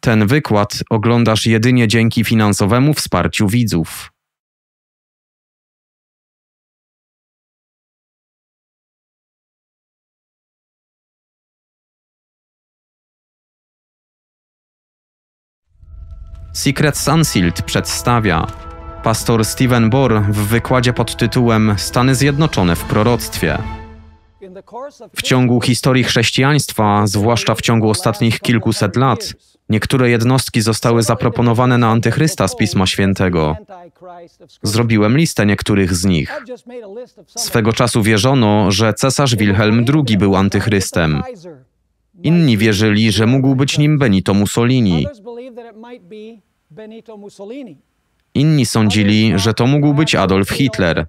Ten wykład oglądasz jedynie dzięki finansowemu wsparciu widzów. Secret Sunsealed przedstawia pastor Stephen Bohr w wykładzie pod tytułem Stany Zjednoczone w proroctwie. W ciągu historii chrześcijaństwa, zwłaszcza w ciągu ostatnich kilkuset lat, Niektóre jednostki zostały zaproponowane na antychrysta z Pisma Świętego. Zrobiłem listę niektórych z nich. Swego czasu wierzono, że cesarz Wilhelm II był antychrystem. Inni wierzyli, że mógł być nim Benito Mussolini. Inni sądzili, że to mógł być Adolf Hitler,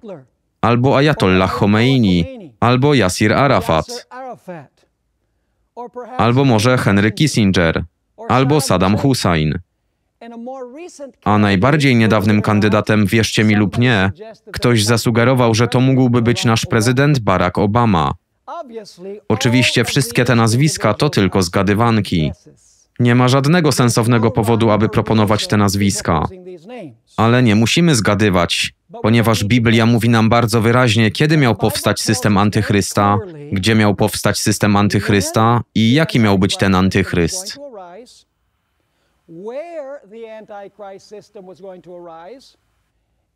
albo Ayatollah Khomeini, albo Yasir Arafat, albo może Henry Kissinger albo Saddam Hussein. A najbardziej niedawnym kandydatem, wierzcie mi lub nie, ktoś zasugerował, że to mógłby być nasz prezydent Barack Obama. Oczywiście wszystkie te nazwiska to tylko zgadywanki. Nie ma żadnego sensownego powodu, aby proponować te nazwiska. Ale nie musimy zgadywać, ponieważ Biblia mówi nam bardzo wyraźnie, kiedy miał powstać system antychrysta, gdzie miał powstać system antychrysta i jaki miał być ten antychryst where the Antichrist system was going to arise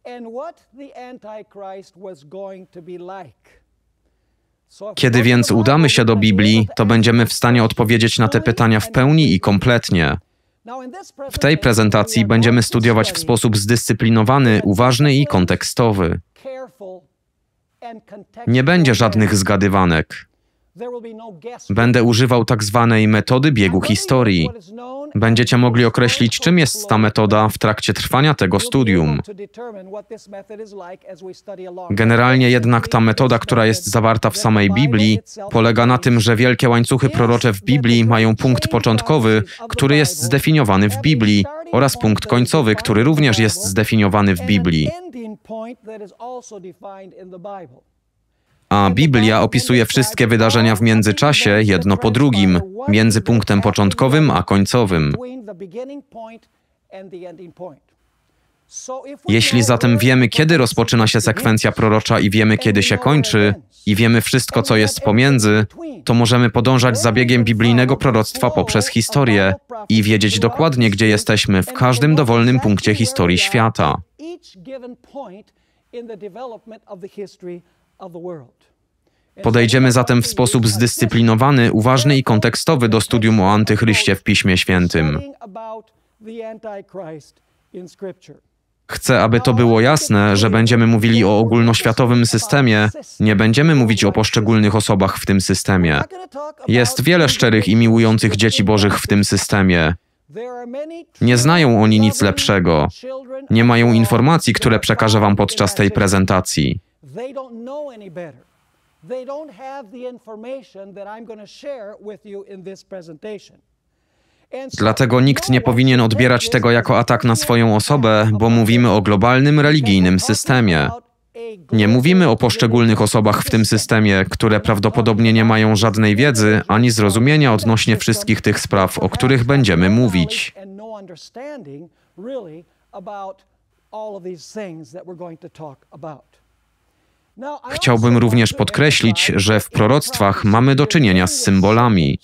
and what the Antichrist was going to be like. Kiedy więc udamy się do Biblii, to będziemy w stanie odpowiedzieć na te pytania w pełni i kompletnie. W tej prezentacji będziemy studiować w sposób zdyscyplinowany, uważny i kontekstowy. Nie będzie żadnych zgadywanek. No Będę używał tak zwanej metody biegu historii. Będziecie mogli określić, czym jest ta metoda w trakcie trwania tego studium. Generalnie jednak ta metoda, która jest zawarta w samej Biblii, polega na tym, że wielkie łańcuchy prorocze w Biblii mają punkt początkowy, który jest zdefiniowany w Biblii, oraz punkt końcowy, który również jest zdefiniowany w Biblii a Biblia opisuje wszystkie wydarzenia w międzyczasie, jedno po drugim, między punktem początkowym a końcowym. Jeśli zatem wiemy, kiedy rozpoczyna się sekwencja prorocza i wiemy, kiedy się kończy, i wiemy wszystko, co jest pomiędzy, to możemy podążać za biegiem biblijnego proroctwa poprzez historię i wiedzieć dokładnie, gdzie jesteśmy w każdym dowolnym punkcie historii świata. Podejdziemy zatem w sposób zdyscyplinowany, uważny i kontekstowy do studium o antychryście w Piśmie Świętym. Chcę, aby to było jasne, że będziemy mówili o ogólnoświatowym systemie, nie będziemy mówić o poszczególnych osobach w tym systemie. Jest wiele szczerych i miłujących dzieci Bożych w tym systemie. Nie znają oni nic lepszego. Nie mają informacji, które przekażę Wam podczas tej prezentacji. They don't know any better. They don't have the information that I'm going to share with you in this presentation. Dlatego nikt nie powinien odbierać tego jako atak na swoją osobę, bo mówimy o globalnym religijnym systemie. Nie mówimy o poszczególnych osobach w tym systemie, które prawdopodobnie nie mają żadnej wiedzy ani zrozumienia odnośnie wszystkich tych spraw, o których no będziemy mówić. No all of these things that we're going to talk about. Chciałbym również podkreślić, że w proroctwach mamy do czynienia z symbolami.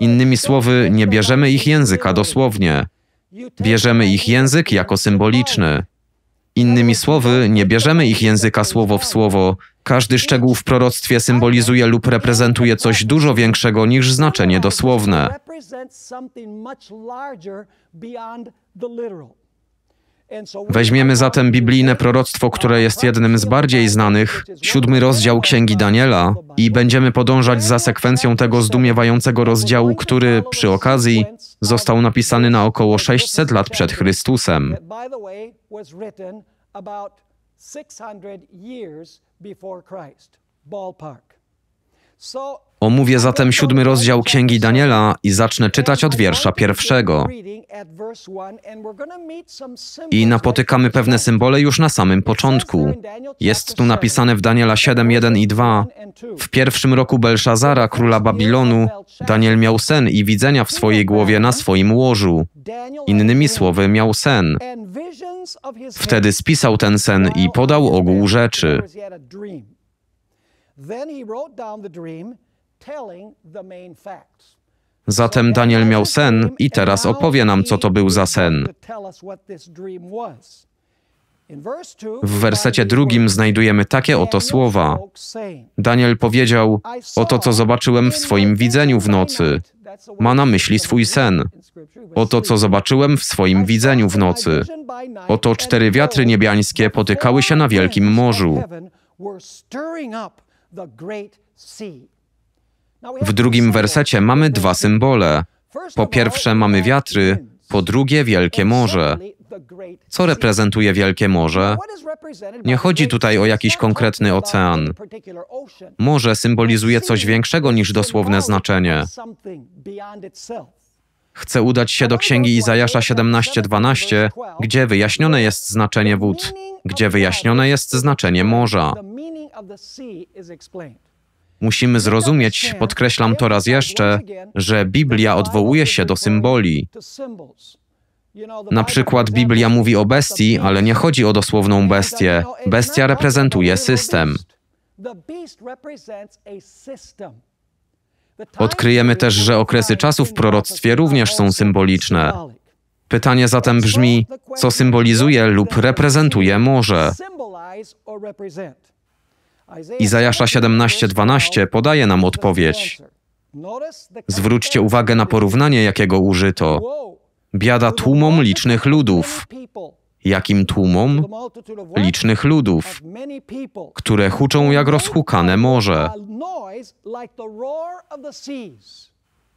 Innymi słowy, nie bierzemy ich języka dosłownie. Bierzemy ich język jako symboliczny. Innymi słowy, nie bierzemy ich języka słowo w słowo. Każdy szczegół w proroctwie symbolizuje lub reprezentuje coś dużo większego niż znaczenie dosłowne. Weźmiemy zatem biblijne proroctwo, które jest jednym z bardziej znanych, siódmy rozdział Księgi Daniela, i będziemy podążać za sekwencją tego zdumiewającego rozdziału, który, przy okazji, został napisany na około 600 lat przed Chrystusem. So Omówię zatem siódmy rozdział Księgi Daniela i zacznę czytać od wiersza pierwszego. I napotykamy pewne symbole już na samym początku. Jest tu napisane w Daniela 7, 1 i 2. W pierwszym roku Belszazara, króla Babilonu, Daniel miał sen i widzenia w swojej głowie na swoim łożu. Innymi słowy, miał sen. Wtedy spisał ten sen i podał ogół rzeczy. Zatem Daniel miał sen i teraz opowie nam, co to był za sen. W wersecie drugim znajdujemy takie oto słowa. Daniel powiedział: Oto co zobaczyłem w swoim widzeniu w nocy. Ma na myśli swój sen. Oto co zobaczyłem w swoim widzeniu w nocy. Oto cztery wiatry niebiańskie potykały się na wielkim morzu. W drugim wersecie mamy dwa symbole. Po pierwsze mamy wiatry, po drugie wielkie morze. Co reprezentuje Wielkie Morze? Nie chodzi tutaj o jakiś konkretny ocean. Morze symbolizuje coś większego niż dosłowne znaczenie. Chcę udać się do księgi Izajasza 17:12, gdzie wyjaśnione jest znaczenie wód, gdzie wyjaśnione jest znaczenie morza. Musimy zrozumieć, podkreślam to raz jeszcze, że Biblia odwołuje się do symboli. Na przykład Biblia mówi o bestii, ale nie chodzi o dosłowną bestię. Bestia reprezentuje system. Odkryjemy też, że okresy czasu w proroctwie również są symboliczne. Pytanie zatem brzmi, co symbolizuje lub reprezentuje morze? Izajasza 17:12 podaje nam odpowiedź. Zwróćcie uwagę na porównanie, jakiego użyto. Biada tłumom licznych ludów. Jakim tłumom? Licznych ludów, które huczą jak rozhukane morze.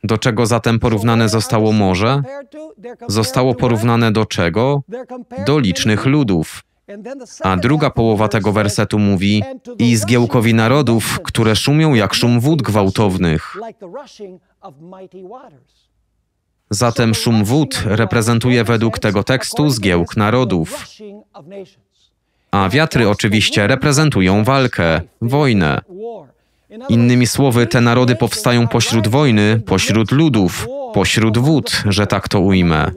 Do czego zatem porównane zostało morze? Zostało porównane do czego? Do licznych ludów. A druga połowa tego wersetu mówi: I zgiełkowi narodów, które szumią jak szum wód gwałtownych. Zatem szum wód reprezentuje według tego tekstu zgiełk narodów. A wiatry oczywiście reprezentują walkę, wojnę. Innymi słowy, te narody powstają pośród wojny, pośród ludów, pośród wód, że tak to ujmę.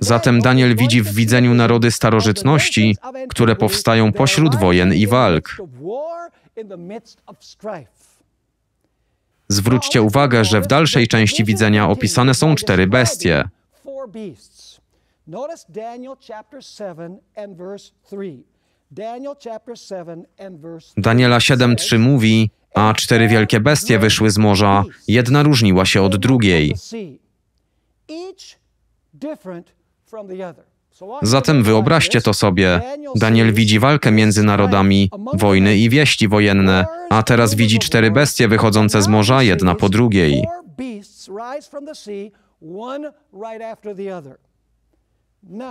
Zatem Daniel widzi w widzeniu narody starożytności, które powstają pośród wojen i walk. Zwróćcie uwagę, że w dalszej części widzenia opisane są cztery bestie. Daniela 7:3 mówi, a cztery wielkie bestie wyszły z morza, jedna różniła się od drugiej. Zatem wyobraźcie to sobie. Daniel widzi walkę między narodami, wojny i wieści wojenne, a teraz widzi cztery bestie wychodzące z morza jedna po drugiej.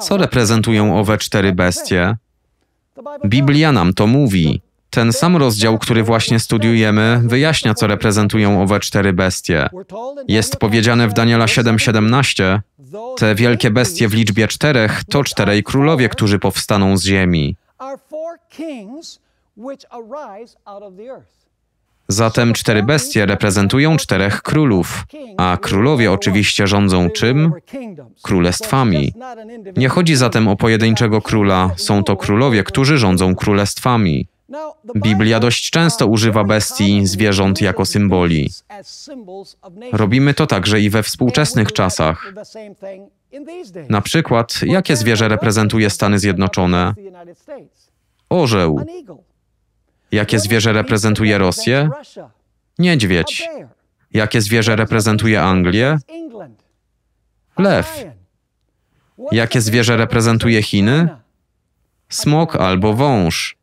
Co reprezentują owe cztery bestie? Biblia nam to mówi. Ten sam rozdział, który właśnie studiujemy, wyjaśnia, co reprezentują owe cztery bestie. Jest powiedziane w Daniela 7:17, te wielkie bestie w liczbie czterech to czterej królowie, którzy powstaną z ziemi. Zatem cztery bestie reprezentują czterech królów, a królowie oczywiście rządzą czym? Królestwami. Nie chodzi zatem o pojedynczego króla, są to królowie, którzy rządzą królestwami. Biblia dość często używa bestii zwierząt jako symboli. Robimy to także i we współczesnych czasach. Na przykład, jakie zwierzę reprezentuje Stany Zjednoczone? Orzeł. Jakie zwierzę reprezentuje Rosję? Niedźwiedź. Jakie zwierzę reprezentuje Anglię? Lew. Jakie zwierzę reprezentuje Chiny? Smok albo wąż.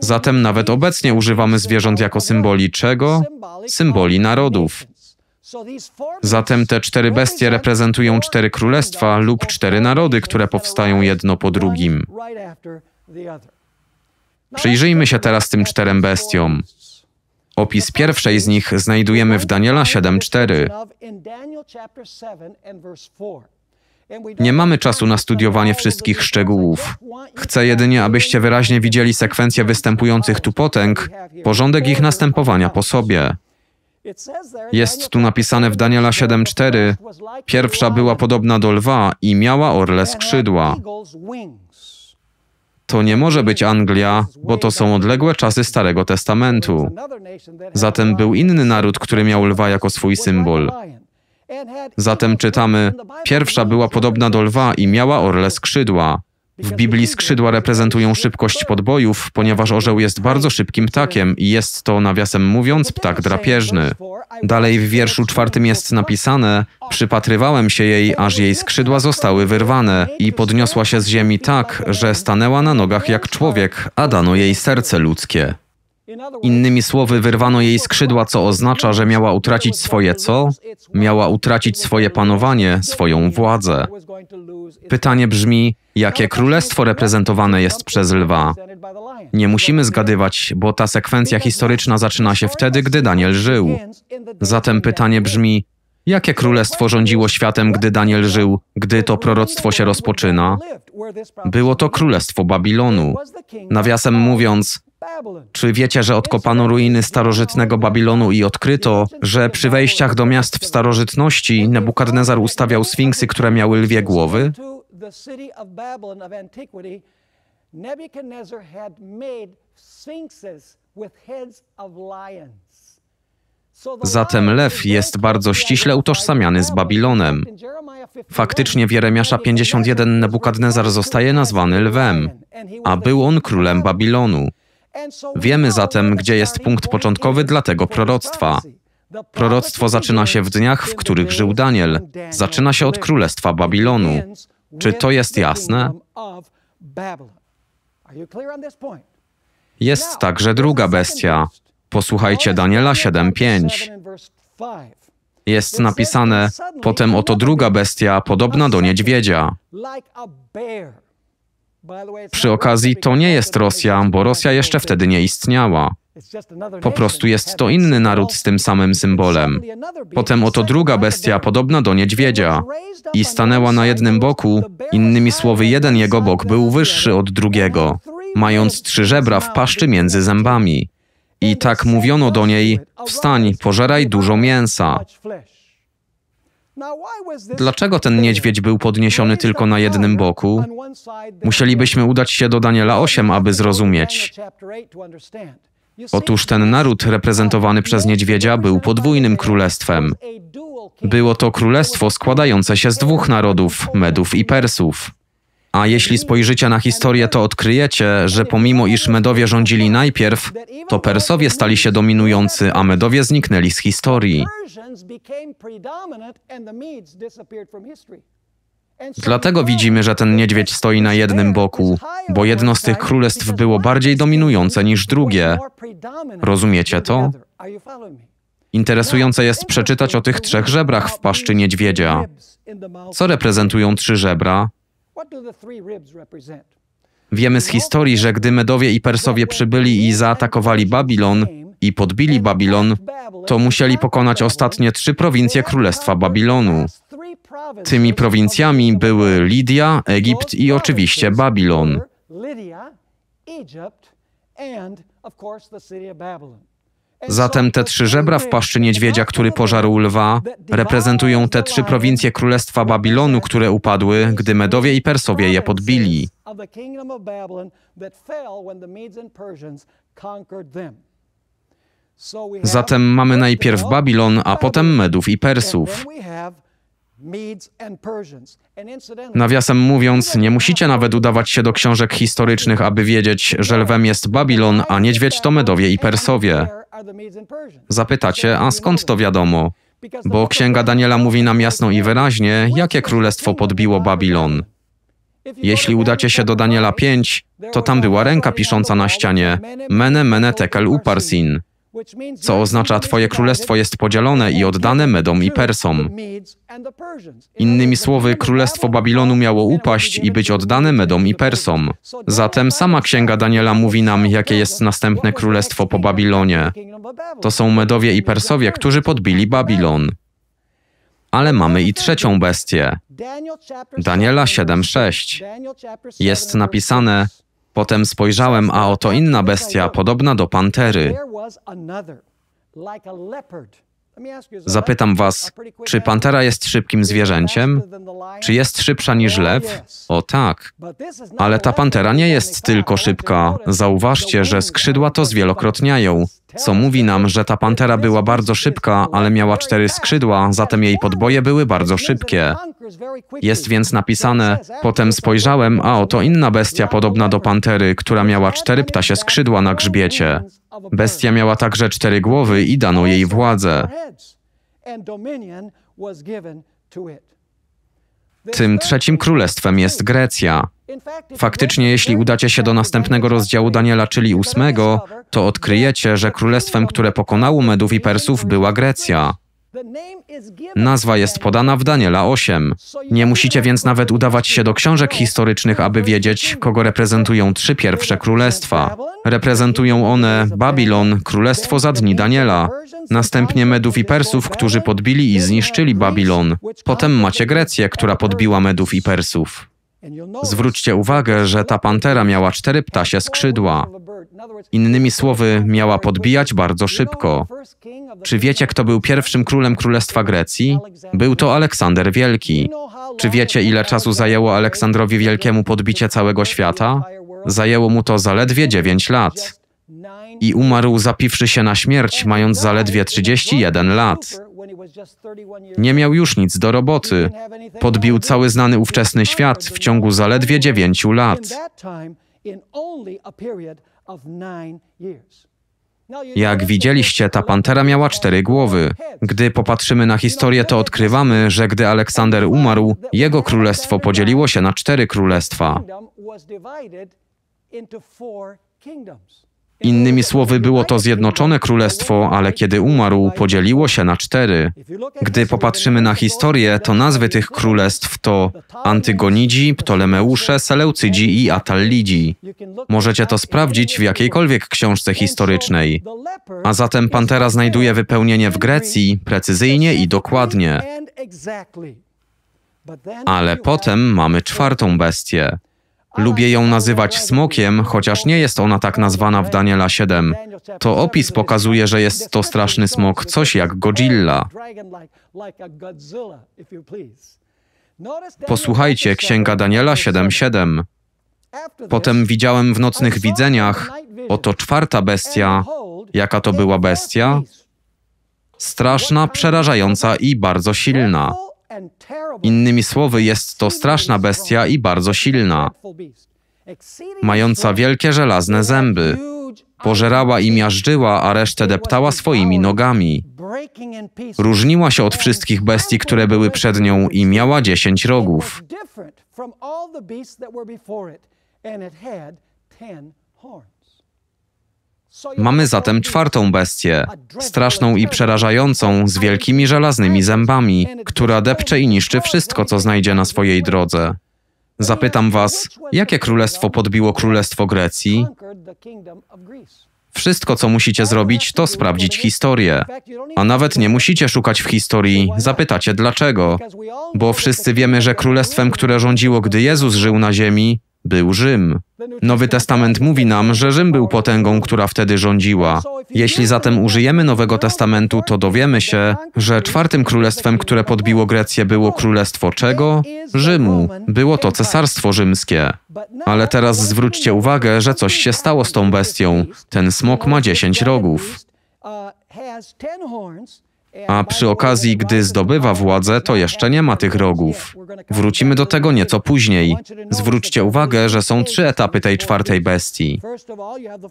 Zatem nawet obecnie używamy zwierząt jako symboli czego? Symboli narodów. Zatem te cztery bestie reprezentują cztery królestwa lub cztery narody, które powstają jedno po drugim. Przyjrzyjmy się teraz tym czterem bestiom. Opis pierwszej z nich znajdujemy w Daniela 7:4. Nie mamy czasu na studiowanie wszystkich szczegółów. Chcę jedynie, abyście wyraźnie widzieli sekwencję występujących tu potęg, porządek ich następowania po sobie. Jest tu napisane w Daniela 7:4: Pierwsza była podobna do lwa i miała orle skrzydła. To nie może być Anglia, bo to są odległe czasy Starego Testamentu. Zatem był inny naród, który miał lwa jako swój symbol. Zatem czytamy, pierwsza była podobna do lwa i miała orle skrzydła. W Biblii skrzydła reprezentują szybkość podbojów, ponieważ orzeł jest bardzo szybkim ptakiem i jest to, nawiasem mówiąc, ptak drapieżny. Dalej w wierszu czwartym jest napisane: Przypatrywałem się jej, aż jej skrzydła zostały wyrwane i podniosła się z ziemi tak, że stanęła na nogach jak człowiek, a dano jej serce ludzkie. Innymi słowy, wyrwano jej skrzydła, co oznacza, że miała utracić swoje co? Miała utracić swoje panowanie, swoją władzę. Pytanie brzmi, jakie królestwo reprezentowane jest przez lwa? Nie musimy zgadywać, bo ta sekwencja historyczna zaczyna się wtedy, gdy Daniel żył. Zatem pytanie brzmi, jakie królestwo rządziło światem, gdy Daniel żył, gdy to proroctwo się rozpoczyna? Było to królestwo Babilonu. Nawiasem mówiąc, czy wiecie, że odkopano ruiny starożytnego Babilonu i odkryto, że przy wejściach do miast w starożytności Nebukadnezar ustawiał sfinksy, które miały lwie głowy? Zatem lew jest bardzo ściśle utożsamiany z Babilonem. Faktycznie w Jeremiasza 51 Nebukadnezar zostaje nazwany lwem, a był on królem Babilonu. Wiemy zatem, gdzie jest punkt początkowy dla tego proroctwa. Proroctwo zaczyna się w dniach, w których żył Daniel. Zaczyna się od królestwa Babilonu. Czy to jest jasne? Jest także druga bestia. Posłuchajcie Daniela 7:5. Jest napisane: Potem oto druga bestia, podobna do niedźwiedzia. Przy okazji to nie jest Rosja, bo Rosja jeszcze wtedy nie istniała. Po prostu jest to inny naród z tym samym symbolem. Potem oto druga bestia, podobna do niedźwiedzia, i stanęła na jednym boku, innymi słowy, jeden jego bok był wyższy od drugiego, mając trzy żebra w paszczy między zębami. I tak mówiono do niej: Wstań, pożeraj dużo mięsa. Dlaczego ten niedźwiedź był podniesiony tylko na jednym boku? Musielibyśmy udać się do Daniela 8, aby zrozumieć. Otóż ten naród reprezentowany przez niedźwiedzia był podwójnym królestwem. Było to królestwo składające się z dwóch narodów, Medów i Persów. A jeśli spojrzycie na historię, to odkryjecie, że pomimo iż Medowie rządzili najpierw, to Persowie stali się dominujący, a Medowie zniknęli z historii. Dlatego widzimy, że ten niedźwiedź stoi na jednym boku, bo jedno z tych królestw było bardziej dominujące niż drugie. Rozumiecie to? Interesujące jest przeczytać o tych trzech żebrach w paszczy niedźwiedzia. Co reprezentują trzy żebra? Wiemy z historii, że gdy Medowie i Persowie przybyli i zaatakowali Babilon i podbili Babilon, to musieli pokonać ostatnie trzy prowincje Królestwa Babilonu. Tymi prowincjami były Lidia, Egipt i oczywiście Babilon. Lidia, Egipt, and of course the city of Babylon. Zatem te trzy żebra w paszczy niedźwiedzia, który pożarł lwa, reprezentują te trzy prowincje Królestwa Babilonu, które upadły, gdy Medowie i Persowie je podbili. Zatem mamy najpierw Babilon, a potem Medów i Persów. Nawiasem mówiąc, nie musicie nawet udawać się do książek historycznych, aby wiedzieć, że lwem jest Babilon, a niedźwiedź to Medowie i Persowie. Zapytacie, a skąd to wiadomo? Bo księga Daniela mówi nam jasno i wyraźnie, jakie królestwo podbiło Babilon. Jeśli udacie się do Daniela 5, to tam była ręka pisząca na ścianie Mene mene tekel uparsin co oznacza Twoje królestwo jest podzielone i oddane Medom i Persom. Innymi słowy, królestwo Babilonu miało upaść i być oddane Medom i Persom. Zatem sama księga Daniela mówi nam, jakie jest następne królestwo po Babilonie. To są Medowie i Persowie, którzy podbili Babilon. Ale mamy i trzecią bestię. Daniela 7:6. Jest napisane: Potem spojrzałem, a oto inna bestia, podobna do pantery. Zapytam was, czy pantera jest szybkim zwierzęciem? Czy jest szybsza niż lew? O tak. Ale ta pantera nie jest tylko szybka. Zauważcie, że skrzydła to zwielokrotniają, co mówi nam, że ta pantera była bardzo szybka, ale miała cztery skrzydła, zatem jej podboje były bardzo szybkie. Jest więc napisane, potem spojrzałem, a oto inna bestia podobna do pantery, która miała cztery ptasie skrzydła na grzbiecie. Bestia miała także cztery głowy i dano jej władzę. Tym trzecim królestwem jest Grecja. Faktycznie, jeśli udacie się do następnego rozdziału Daniela, czyli ósmego, to odkryjecie, że królestwem, które pokonało Medów i Persów, była Grecja. Nazwa jest podana w Daniela 8. Nie musicie więc nawet udawać się do książek historycznych, aby wiedzieć, kogo reprezentują trzy pierwsze królestwa. Reprezentują one Babilon, królestwo za dni Daniela, następnie Medów i Persów, którzy podbili i zniszczyli Babilon. Potem macie Grecję, która podbiła Medów i Persów. Zwróćcie uwagę, że ta pantera miała cztery ptasie skrzydła. Innymi słowy, miała podbijać bardzo szybko. Czy wiecie, kto był pierwszym królem Królestwa Grecji? Był to Aleksander Wielki. Czy wiecie, ile czasu zajęło Aleksandrowi Wielkiemu podbicie całego świata? Zajęło mu to zaledwie 9 lat. I umarł zapiwszy się na śmierć, mając zaledwie 31 lat. Nie miał już nic do roboty. Podbił cały znany ówczesny świat w ciągu zaledwie dziewięciu lat. Jak widzieliście, ta pantera miała cztery głowy. Gdy popatrzymy na historię, to odkrywamy, że gdy Aleksander umarł, jego królestwo podzieliło się na cztery królestwa. Innymi słowy, było to Zjednoczone Królestwo, ale kiedy umarł, podzieliło się na cztery. Gdy popatrzymy na historię, to nazwy tych królestw to Antygonidzi, Ptolemeusze, Seleucydzi i Atallidzi. Możecie to sprawdzić w jakiejkolwiek książce historycznej. A zatem Pantera znajduje wypełnienie w Grecji precyzyjnie i dokładnie. Ale potem mamy czwartą bestię. Lubię ją nazywać smokiem, chociaż nie jest ona tak nazwana w Daniela 7. To opis pokazuje, że jest to straszny smok, coś jak Godzilla. Posłuchajcie, Księga Daniela 7:7. Potem widziałem w nocnych widzeniach, oto czwarta bestia. Jaka to była bestia? Straszna, przerażająca i bardzo silna. Innymi słowy, jest to straszna bestia i bardzo silna, mająca wielkie żelazne zęby. Pożerała i miażdżyła, a resztę deptała swoimi nogami. Różniła się od wszystkich bestii, które były przed nią i miała dziesięć rogów. Mamy zatem czwartą bestię, straszną i przerażającą, z wielkimi żelaznymi zębami, która depcze i niszczy wszystko, co znajdzie na swojej drodze. Zapytam was, jakie królestwo podbiło królestwo Grecji? Wszystko, co musicie zrobić, to sprawdzić historię. A nawet nie musicie szukać w historii, zapytacie dlaczego. Bo wszyscy wiemy, że królestwem, które rządziło, gdy Jezus żył na ziemi, był Rzym. Nowy Testament mówi nam, że Rzym był potęgą, która wtedy rządziła. Jeśli zatem użyjemy Nowego Testamentu, to dowiemy się, że czwartym królestwem, które podbiło Grecję, było królestwo czego? Rzymu. Było to cesarstwo rzymskie. Ale teraz zwróćcie uwagę, że coś się stało z tą bestią. Ten smok ma dziesięć rogów. A przy okazji, gdy zdobywa władzę, to jeszcze nie ma tych rogów. Wrócimy do tego nieco później. Zwróćcie uwagę, że są trzy etapy tej czwartej bestii.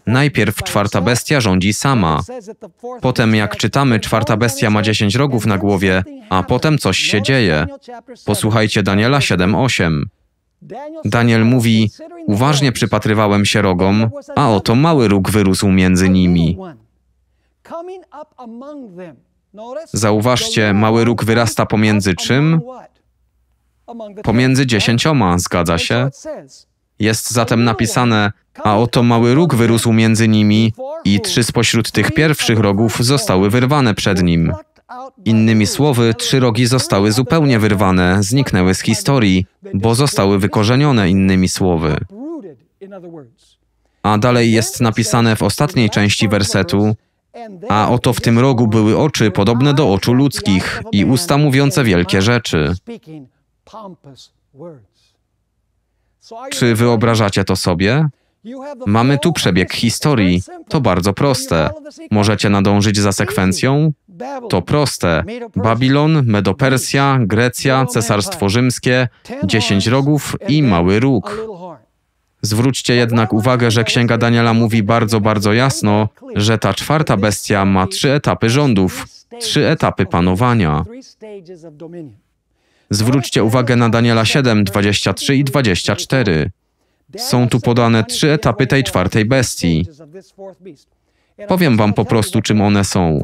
Najpierw czwarta bestia rządzi sama. Potem, jak czytamy, czwarta bestia ma dziesięć rogów na głowie, a potem coś się dzieje. Posłuchajcie Daniela 7:8. Daniel mówi: Uważnie przypatrywałem się rogom, a oto mały róg wyrósł między nimi. Zauważcie, mały róg wyrasta pomiędzy czym? Pomiędzy dziesięcioma, zgadza się? Jest zatem napisane, a oto mały róg wyrósł między nimi i trzy spośród tych pierwszych rogów zostały wyrwane przed nim. Innymi słowy, trzy rogi zostały zupełnie wyrwane, zniknęły z historii, bo zostały wykorzenione innymi słowy. A dalej jest napisane w ostatniej części wersetu, a oto w tym rogu były oczy podobne do oczu ludzkich i usta mówiące wielkie rzeczy. Czy wyobrażacie to sobie? Mamy tu przebieg historii. To bardzo proste. Możecie nadążyć za sekwencją? To proste. Babilon, Medopersja, Grecja, Cesarstwo Rzymskie, dziesięć rogów i mały róg. Zwróćcie jednak uwagę, że Księga Daniela mówi bardzo, bardzo jasno, że ta czwarta bestia ma trzy etapy rządów, trzy etapy panowania. Zwróćcie uwagę na Daniela 7, 23 i 24. Są tu podane trzy etapy tej czwartej bestii. Powiem wam po prostu, czym one są.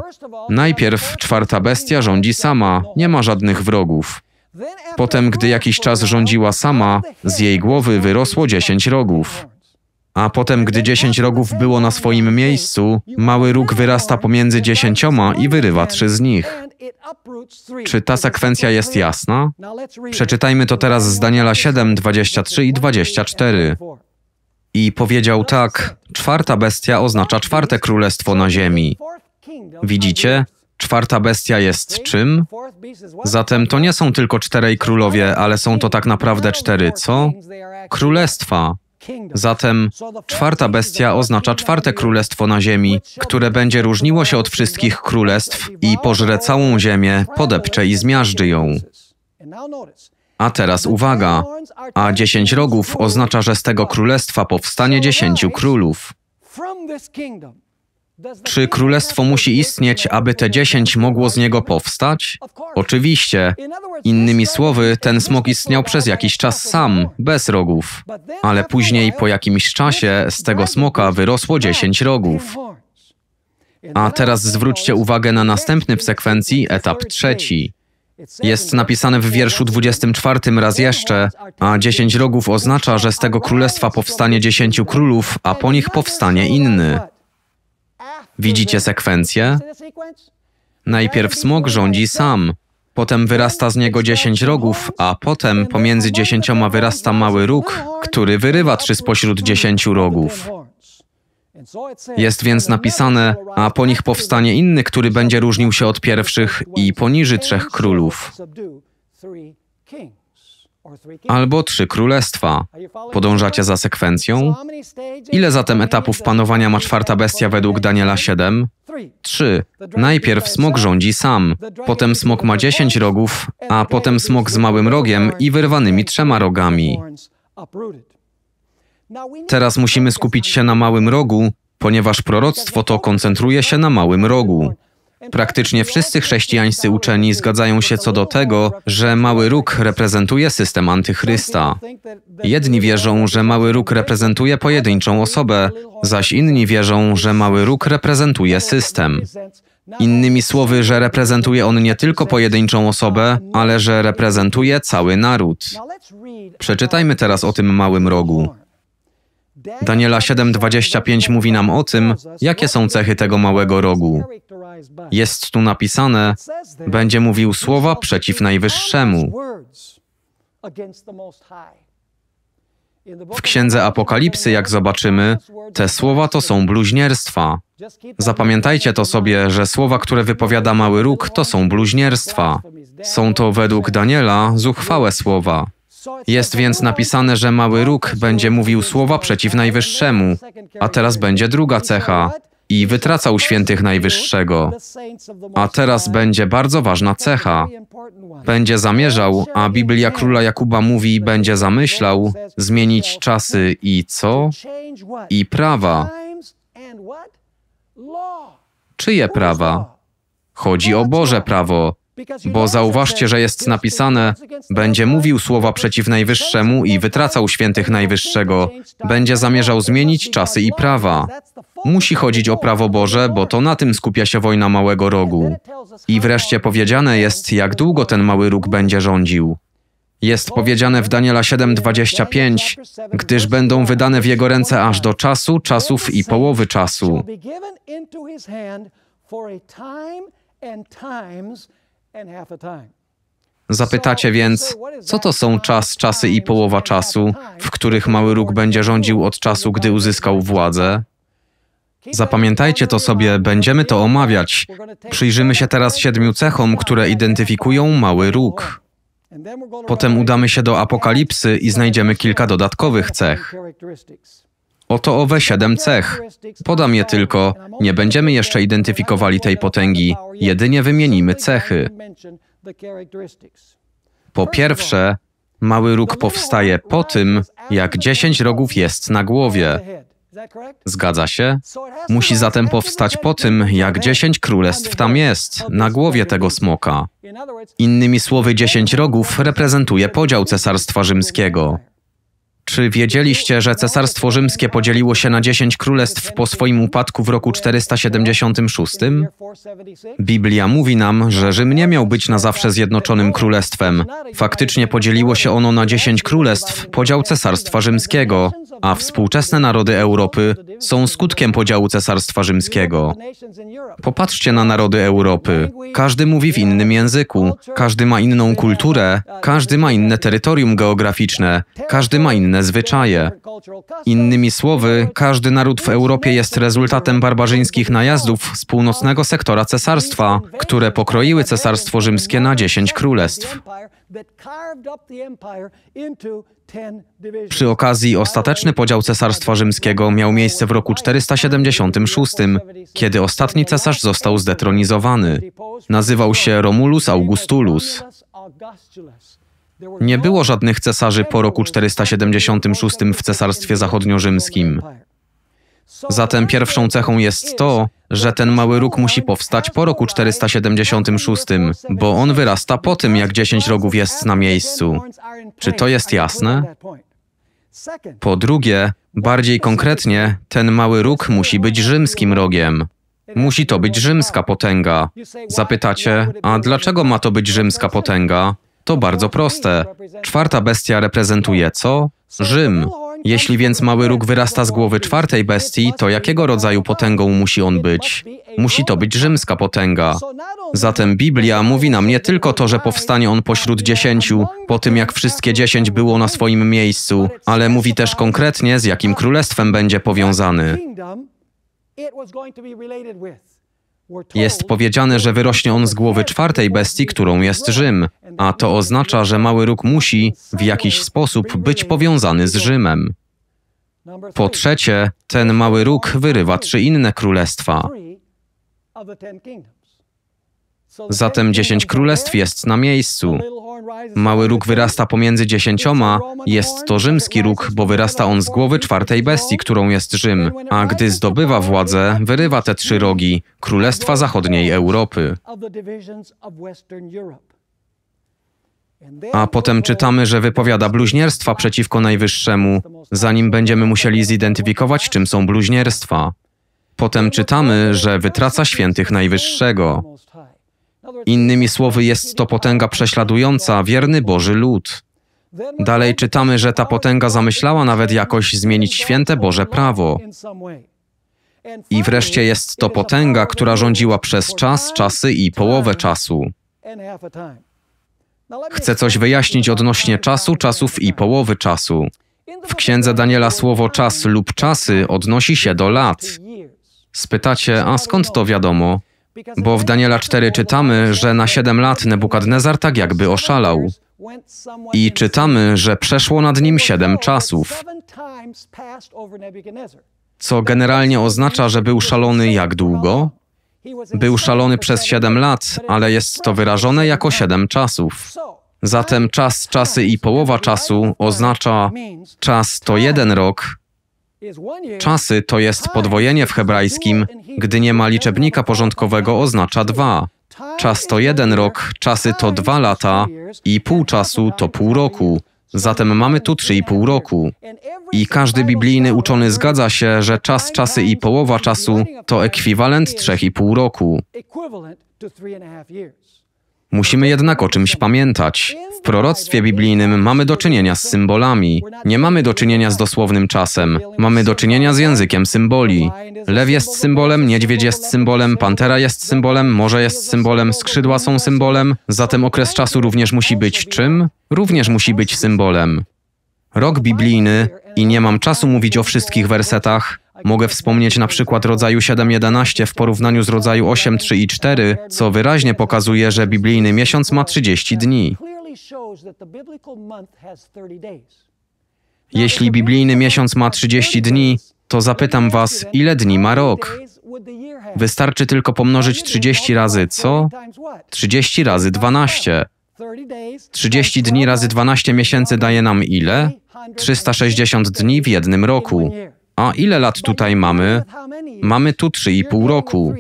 Najpierw czwarta bestia rządzi sama, nie ma żadnych wrogów. Potem, gdy jakiś czas rządziła sama, z jej głowy wyrosło dziesięć rogów. A potem, gdy dziesięć rogów było na swoim miejscu, mały róg wyrasta pomiędzy dziesięcioma i wyrywa trzy z nich. Czy ta sekwencja jest jasna? Przeczytajmy to teraz z Daniela 7, 23 i 24. I powiedział tak: Czwarta bestia oznacza czwarte królestwo na ziemi. Widzicie, Czwarta bestia jest czym? Zatem to nie są tylko czterej królowie, ale są to tak naprawdę cztery, co? Królestwa. Zatem czwarta bestia oznacza czwarte królestwo na ziemi, które będzie różniło się od wszystkich królestw i pożre całą ziemię, podepcze i zmiażdży ją. A teraz uwaga, a dziesięć rogów oznacza, że z tego królestwa powstanie dziesięciu królów. Czy królestwo musi istnieć, aby te dziesięć mogło z niego powstać? Oczywiście. Innymi słowy, ten smok istniał przez jakiś czas sam, bez rogów. Ale później, po jakimś czasie, z tego smoka wyrosło dziesięć rogów. A teraz zwróćcie uwagę na następny w sekwencji etap trzeci. Jest napisane w wierszu 24 raz jeszcze, a dziesięć rogów oznacza, że z tego królestwa powstanie dziesięciu królów, a po nich powstanie inny. Widzicie sekwencję? Najpierw smok rządzi sam, potem wyrasta z niego dziesięć rogów, a potem pomiędzy dziesięcioma wyrasta mały róg, który wyrywa trzy spośród dziesięciu rogów. Jest więc napisane, a po nich powstanie inny, który będzie różnił się od pierwszych i poniży trzech królów albo trzy królestwa. Podążacie za sekwencją? Ile zatem etapów panowania ma czwarta bestia według Daniela 7? Trzy. Najpierw smok rządzi sam, potem smok ma dziesięć rogów, a potem smok z małym rogiem i wyrwanymi trzema rogami. Teraz musimy skupić się na małym rogu, ponieważ proroctwo to koncentruje się na małym rogu. Praktycznie wszyscy chrześcijańscy uczeni zgadzają się co do tego, że mały róg reprezentuje system antychrysta. Jedni wierzą, że mały róg reprezentuje pojedynczą osobę, zaś inni wierzą, że mały róg reprezentuje system. Innymi słowy, że reprezentuje on nie tylko pojedynczą osobę, ale że reprezentuje cały naród. Przeczytajmy teraz o tym małym rogu. Daniela 7:25 mówi nam o tym, jakie są cechy tego małego rogu. Jest tu napisane, będzie mówił słowa przeciw Najwyższemu. W księdze Apokalipsy, jak zobaczymy, te słowa to są bluźnierstwa. Zapamiętajcie to sobie, że słowa, które wypowiada mały róg, to są bluźnierstwa. Są to według Daniela zuchwałe słowa. Jest więc napisane, że mały róg będzie mówił słowa przeciw Najwyższemu. A teraz będzie druga cecha i wytracał świętych Najwyższego. A teraz będzie bardzo ważna cecha. Będzie zamierzał, a Biblia króla Jakuba mówi, będzie zamyślał zmienić czasy i co? I prawa. Czyje prawa? Chodzi o Boże prawo. Bo zauważcie, że jest napisane, będzie mówił słowa przeciw Najwyższemu i wytracał świętych Najwyższego, będzie zamierzał zmienić czasy i prawa. Musi chodzić o prawo Boże, bo to na tym skupia się wojna małego rogu. I wreszcie powiedziane jest, jak długo ten mały róg będzie rządził. Jest powiedziane w Daniela 7:25, gdyż będą wydane w jego ręce aż do czasu, czasów i połowy czasu. Zapytacie więc, co to są czas, czasy i połowa czasu, w których mały róg będzie rządził od czasu, gdy uzyskał władzę? Zapamiętajcie to sobie, będziemy to omawiać. Przyjrzymy się teraz siedmiu cechom, które identyfikują mały róg. Potem udamy się do Apokalipsy i znajdziemy kilka dodatkowych cech. Oto owe siedem cech. Podam je tylko. Nie będziemy jeszcze identyfikowali tej potęgi, jedynie wymienimy cechy. Po pierwsze, mały róg powstaje po tym, jak dziesięć rogów jest na głowie. Zgadza się? Musi zatem powstać po tym, jak dziesięć królestw tam jest, na głowie tego smoka. Innymi słowy, dziesięć rogów reprezentuje podział Cesarstwa Rzymskiego. Czy wiedzieliście, że Cesarstwo Rzymskie podzieliło się na 10 królestw po swoim upadku w roku 476? Biblia mówi nam, że Rzym nie miał być na zawsze zjednoczonym królestwem. Faktycznie podzieliło się ono na 10 królestw, podział Cesarstwa Rzymskiego, a współczesne narody Europy są skutkiem podziału Cesarstwa Rzymskiego. Popatrzcie na narody Europy. Każdy mówi w innym języku, każdy ma inną kulturę, każdy ma inne terytorium geograficzne, każdy ma inne inne zwyczaje. Innymi słowy, każdy naród w Europie jest rezultatem barbarzyńskich najazdów z północnego sektora cesarstwa, które pokroiły cesarstwo rzymskie na dziesięć królestw. Przy okazji ostateczny podział cesarstwa rzymskiego miał miejsce w roku 476, kiedy ostatni cesarz został zdetronizowany. Nazywał się Romulus Augustulus. Nie było no żadnych cesarzy po roku 476 w Cesarstwie Zachodniorzymskim. Zatem pierwszą cechą jest to, że ten mały róg musi powstać po roku 476, no bo on wyrasta po tym, jak 10 rogów jest na miejscu. Czy to jest jasne? Po drugie, bardziej konkretnie, ten mały róg musi być rzymskim rogiem. Musi to być rzymska potęga. Zapytacie, a dlaczego ma to być rzymska potęga? To bardzo proste. Czwarta bestia reprezentuje co? Rzym. Jeśli więc mały róg wyrasta z głowy czwartej bestii, to jakiego rodzaju potęgą musi on być? Musi to być rzymska potęga. Zatem Biblia mówi nam nie tylko to, że powstanie on pośród dziesięciu, po tym jak wszystkie dziesięć było na swoim miejscu, ale mówi też konkretnie, z jakim królestwem będzie powiązany. Jest powiedziane, że wyrośnie on z głowy czwartej bestii, którą jest Rzym, a to oznacza, że mały róg musi w jakiś sposób być powiązany z Rzymem. Po trzecie, ten mały róg wyrywa trzy inne królestwa. Zatem dziesięć królestw jest na miejscu. Mały róg wyrasta pomiędzy dziesięcioma, jest to rzymski róg, bo wyrasta on z głowy czwartej bestii, którą jest Rzym, a gdy zdobywa władzę, wyrywa te trzy rogi Królestwa Zachodniej Europy. A potem czytamy, że wypowiada bluźnierstwa przeciwko Najwyższemu, zanim będziemy musieli zidentyfikować, czym są bluźnierstwa. Potem czytamy, że wytraca świętych Najwyższego. Innymi słowy, jest to potęga prześladująca wierny Boży lud. Dalej czytamy, że ta potęga zamyślała nawet jakoś zmienić święte Boże prawo. I wreszcie jest to potęga, która rządziła przez czas, czasy i połowę czasu. Chcę coś wyjaśnić odnośnie czasu, czasów i połowy czasu. W księdze Daniela słowo czas lub czasy odnosi się do lat. Spytacie, a skąd to wiadomo? Bo w Daniela 4 czytamy, że na 7 lat Nebukadnezar tak jakby oszalał. I czytamy, że przeszło nad nim 7 czasów, co generalnie oznacza, że był szalony jak długo? Był szalony przez 7 lat, ale jest to wyrażone jako 7 czasów. Zatem czas, czasy i połowa czasu oznacza czas to jeden rok, Czasy to jest podwojenie w hebrajskim, gdy nie ma liczebnika porządkowego oznacza dwa. Czas to jeden rok, czasy to dwa lata i pół czasu to pół roku. Zatem mamy tu 3,5 roku. I każdy biblijny uczony zgadza się, że czas czasy i połowa czasu to ekwiwalent 3,5 roku. Musimy jednak o czymś pamiętać. W proroctwie biblijnym mamy do czynienia z symbolami. Nie mamy do czynienia z dosłownym czasem. Mamy do czynienia z językiem symboli. Lew jest symbolem, niedźwiedź jest symbolem, pantera jest symbolem, morze jest symbolem, skrzydła są symbolem. Zatem okres czasu również musi być czym? Również musi być symbolem. Rok biblijny, i nie mam czasu mówić o wszystkich wersetach, Mogę wspomnieć na przykład rodzaju 7.11 w porównaniu z rodzaju 8.3 i 4, co wyraźnie pokazuje, że biblijny miesiąc ma 30 dni. Jeśli biblijny miesiąc ma 30 dni, to zapytam Was, ile dni ma rok? Wystarczy tylko pomnożyć 30 razy co? 30 razy 12. 30 dni razy 12 miesięcy daje nam ile? 360 dni w jednym roku. A ile lat tutaj mamy? Mamy tu 3,5 roku.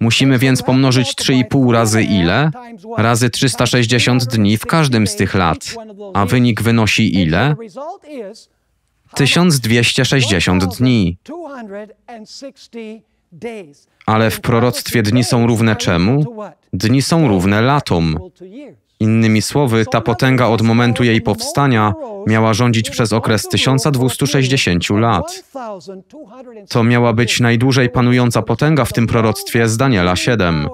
Musimy więc pomnożyć 3,5 razy ile? Razy 360 dni w każdym z tych lat. A wynik wynosi ile? 1260 dni. Ale w proroctwie dni są równe czemu? Dni są równe latom. Innymi słowy, ta potęga od momentu jej powstania miała rządzić przez okres 1260 lat. To miała być najdłużej panująca potęga w tym proroctwie z Daniela 7.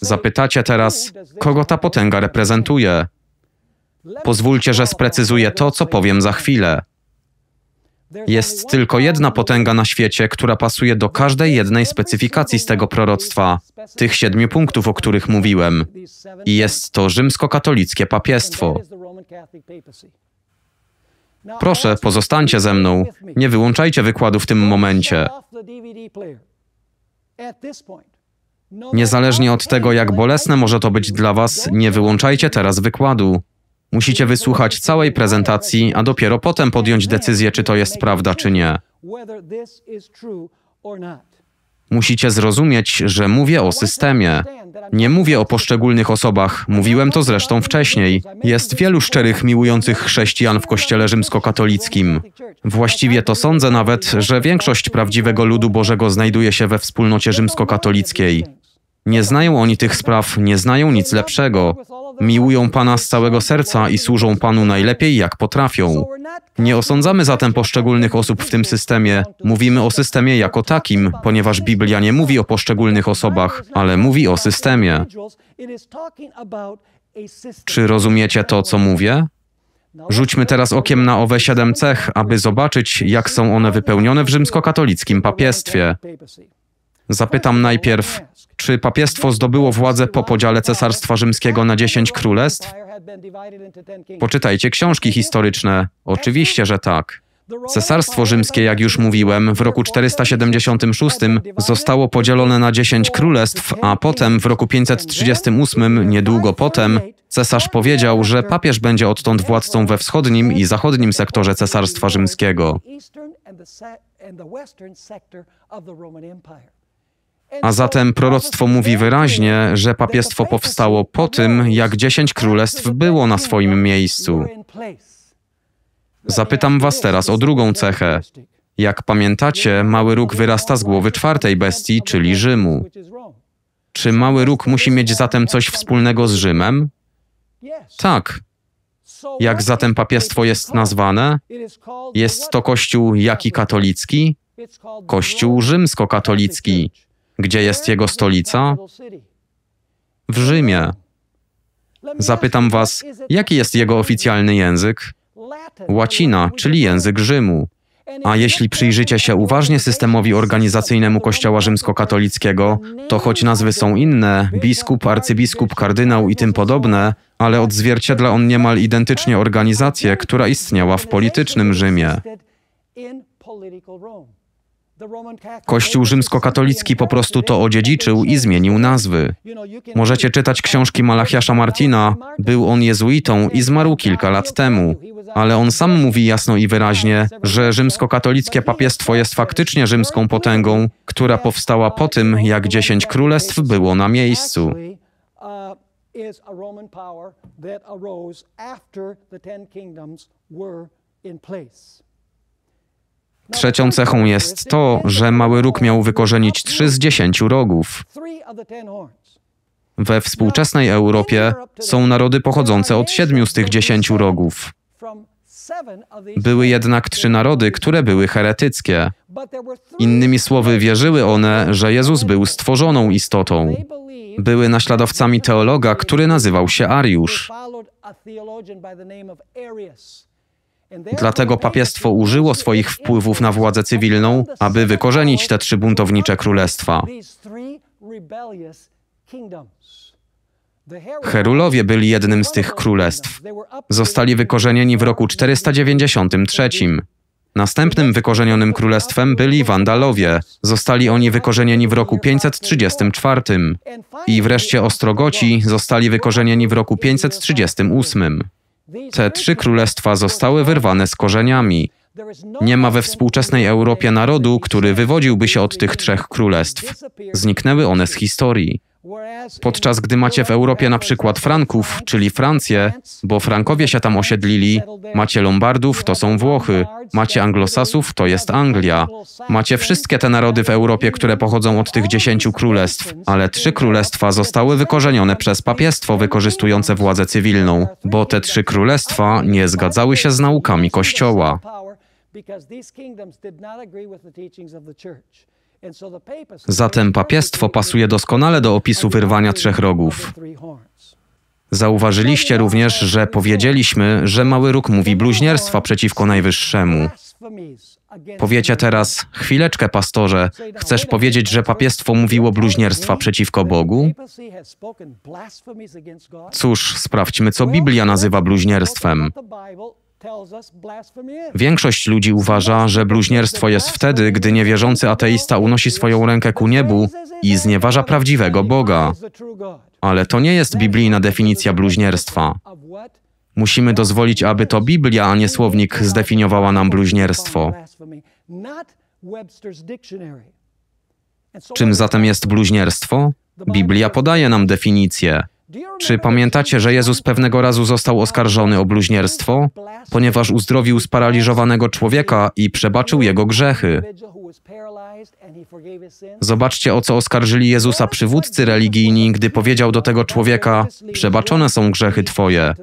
Zapytacie teraz, kogo ta potęga reprezentuje? Pozwólcie, że sprecyzuję to, co powiem za chwilę. Jest tylko jedna potęga na świecie, która pasuje do każdej jednej specyfikacji z tego proroctwa, tych siedmiu punktów, o których mówiłem. I jest to rzymskokatolickie papiestwo. Proszę, pozostańcie ze mną. Nie wyłączajcie wykładu w tym momencie. No Niezależnie od tego, jak bolesne może to być dla Was, nie wyłączajcie teraz wykładu. Musicie wysłuchać całej prezentacji, a dopiero potem podjąć decyzję, czy to jest prawda, czy nie. Musicie zrozumieć, że mówię o systemie. Nie mówię o poszczególnych osobach, mówiłem to zresztą wcześniej. Jest wielu szczerych, miłujących chrześcijan w kościele rzymskokatolickim. Właściwie to sądzę nawet, że większość prawdziwego ludu Bożego znajduje się we wspólnocie rzymskokatolickiej. Nie znają oni tych spraw, nie znają nic lepszego. Miłują Pana z całego serca i służą Panu najlepiej, jak potrafią. Nie osądzamy zatem poszczególnych osób w tym systemie. Mówimy o systemie jako takim, ponieważ Biblia nie mówi o poszczególnych osobach, ale mówi o systemie. Czy rozumiecie to, co mówię? Rzućmy teraz okiem na owe siedem cech, aby zobaczyć, jak są one wypełnione w rzymskokatolickim papiestwie. Zapytam najpierw, czy papiestwo zdobyło władzę po podziale Cesarstwa Rzymskiego na dziesięć królestw? Poczytajcie książki historyczne. Oczywiście, że tak. Cesarstwo Rzymskie, jak już mówiłem, w roku 476 zostało podzielone na 10 królestw, a potem w roku 538, niedługo potem, cesarz powiedział, że papież będzie odtąd władcą we wschodnim i zachodnim sektorze Cesarstwa Rzymskiego. A zatem proroctwo mówi wyraźnie, że papiestwo powstało po tym, jak dziesięć królestw było na swoim miejscu. Zapytam was teraz o drugą cechę. Jak pamiętacie, mały róg wyrasta z głowy czwartej bestii, czyli Rzymu. Czy mały róg musi mieć zatem coś wspólnego z Rzymem? Tak. Jak zatem papiestwo jest nazwane? Jest to kościół jaki katolicki? Kościół rzymskokatolicki. Gdzie jest jego stolica? W Rzymie. Zapytam was, jaki jest jego oficjalny język? Łacina, czyli język Rzymu. A jeśli przyjrzycie się uważnie systemowi organizacyjnemu Kościoła Rzymskokatolickiego, to choć nazwy są inne biskup, arcybiskup, kardynał i tym podobne ale odzwierciedla on niemal identycznie organizację, która istniała w politycznym Rzymie. Kościół rzymskokatolicki po prostu to odziedziczył i zmienił nazwy. Możecie czytać książki Malachiasza Martina. Był on jezuitą i zmarł kilka lat temu. Ale on sam mówi jasno i wyraźnie, że rzymskokatolickie papiestwo jest faktycznie rzymską potęgą, która powstała po tym, jak dziesięć uh, królestw było na miejscu. Uh, is Trzecią cechą jest to, że mały róg miał wykorzenić trzy z dziesięciu rogów. We współczesnej Europie są narody pochodzące od siedmiu z tych dziesięciu rogów. Były jednak trzy narody, które były heretyckie. Innymi słowy, wierzyły one, że Jezus był stworzoną istotą. Były naśladowcami teologa, który nazywał się Ariusz. Dlatego papiestwo użyło swoich wpływów na władzę cywilną, aby wykorzenić te trzy buntownicze królestwa. Herulowie byli jednym z tych królestw. Zostali wykorzenieni w roku 493. Następnym wykorzenionym królestwem byli Wandalowie. Zostali oni wykorzenieni w roku 534. I wreszcie Ostrogoci zostali wykorzenieni w roku 538. Te trzy królestwa zostały wyrwane z korzeniami. Nie ma we współczesnej Europie narodu, który wywodziłby się od tych trzech królestw. Zniknęły one z historii. Podczas gdy macie w Europie na przykład Franków, czyli Francję, bo Frankowie się tam osiedlili, macie Lombardów, to są Włochy, macie Anglosasów, to jest Anglia. Macie wszystkie te narody w Europie, które pochodzą od tych dziesięciu królestw, ale trzy królestwa zostały wykorzenione przez papiestwo wykorzystujące władzę cywilną, bo te trzy królestwa nie zgadzały się z naukami Kościoła. Because these kingdoms did not agree with the teachings of the church. Zatem papiestwo pasuje doskonale do opisu wyrwania trzech rogów. Zauważyliście również, że powiedzieliśmy, że mały róg mówi bluźnierstwa przeciwko Najwyższemu. Powiecie teraz, chwileczkę, pastorze, chcesz powiedzieć, że papiestwo mówiło bluźnierstwa przeciwko Bogu? Cóż, sprawdźmy, co Biblia nazywa bluźnierstwem. Większość ludzi uważa, że bluźnierstwo jest wtedy, gdy niewierzący ateista unosi swoją rękę ku niebu i znieważa prawdziwego Boga. Ale to nie jest biblijna definicja bluźnierstwa. Musimy dozwolić, aby to Biblia, a nie słownik, zdefiniowała nam bluźnierstwo. Czym zatem jest bluźnierstwo? Biblia podaje nam definicję. Czy pamiętacie, że Jezus pewnego razu został oskarżony o bluźnierstwo, ponieważ uzdrowił sparaliżowanego człowieka i przebaczył jego grzechy? Zobaczcie, o co oskarżyli Jezusa przywódcy religijni, gdy powiedział do tego człowieka: Przebaczone są grzechy Twoje.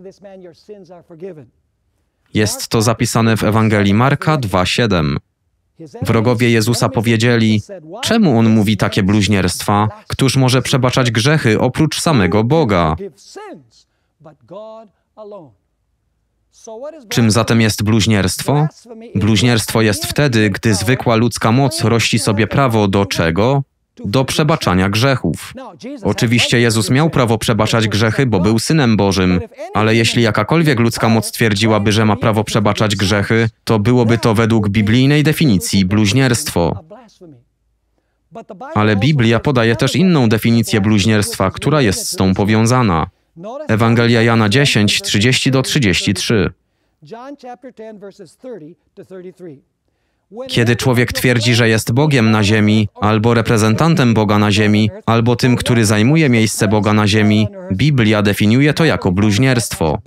Jest to zapisane w Ewangelii Marka 2:7. Wrogowie Jezusa powiedzieli: Czemu on mówi takie bluźnierstwa? Któż może przebaczać grzechy oprócz samego Boga? Czym zatem jest bluźnierstwo? Bluźnierstwo jest wtedy, gdy zwykła ludzka moc rości sobie prawo do czego? do przebaczania grzechów. Oczywiście Jezus miał prawo przebaczać grzechy, bo był synem Bożym, ale jeśli jakakolwiek ludzka moc twierdziłaby, że ma prawo przebaczać grzechy, to byłoby to według biblijnej definicji bluźnierstwo. Ale Biblia podaje też inną definicję bluźnierstwa, która jest z tą powiązana. Ewangelia Jana 10, 30 do 33. John chapter 10 verses 30 to 33. Kiedy człowiek twierdzi, że jest Bogiem na ziemi, albo reprezentantem Boga na ziemi, albo tym, który zajmuje miejsce Boga na ziemi, Biblia definiuje to jako bluźnierstwo.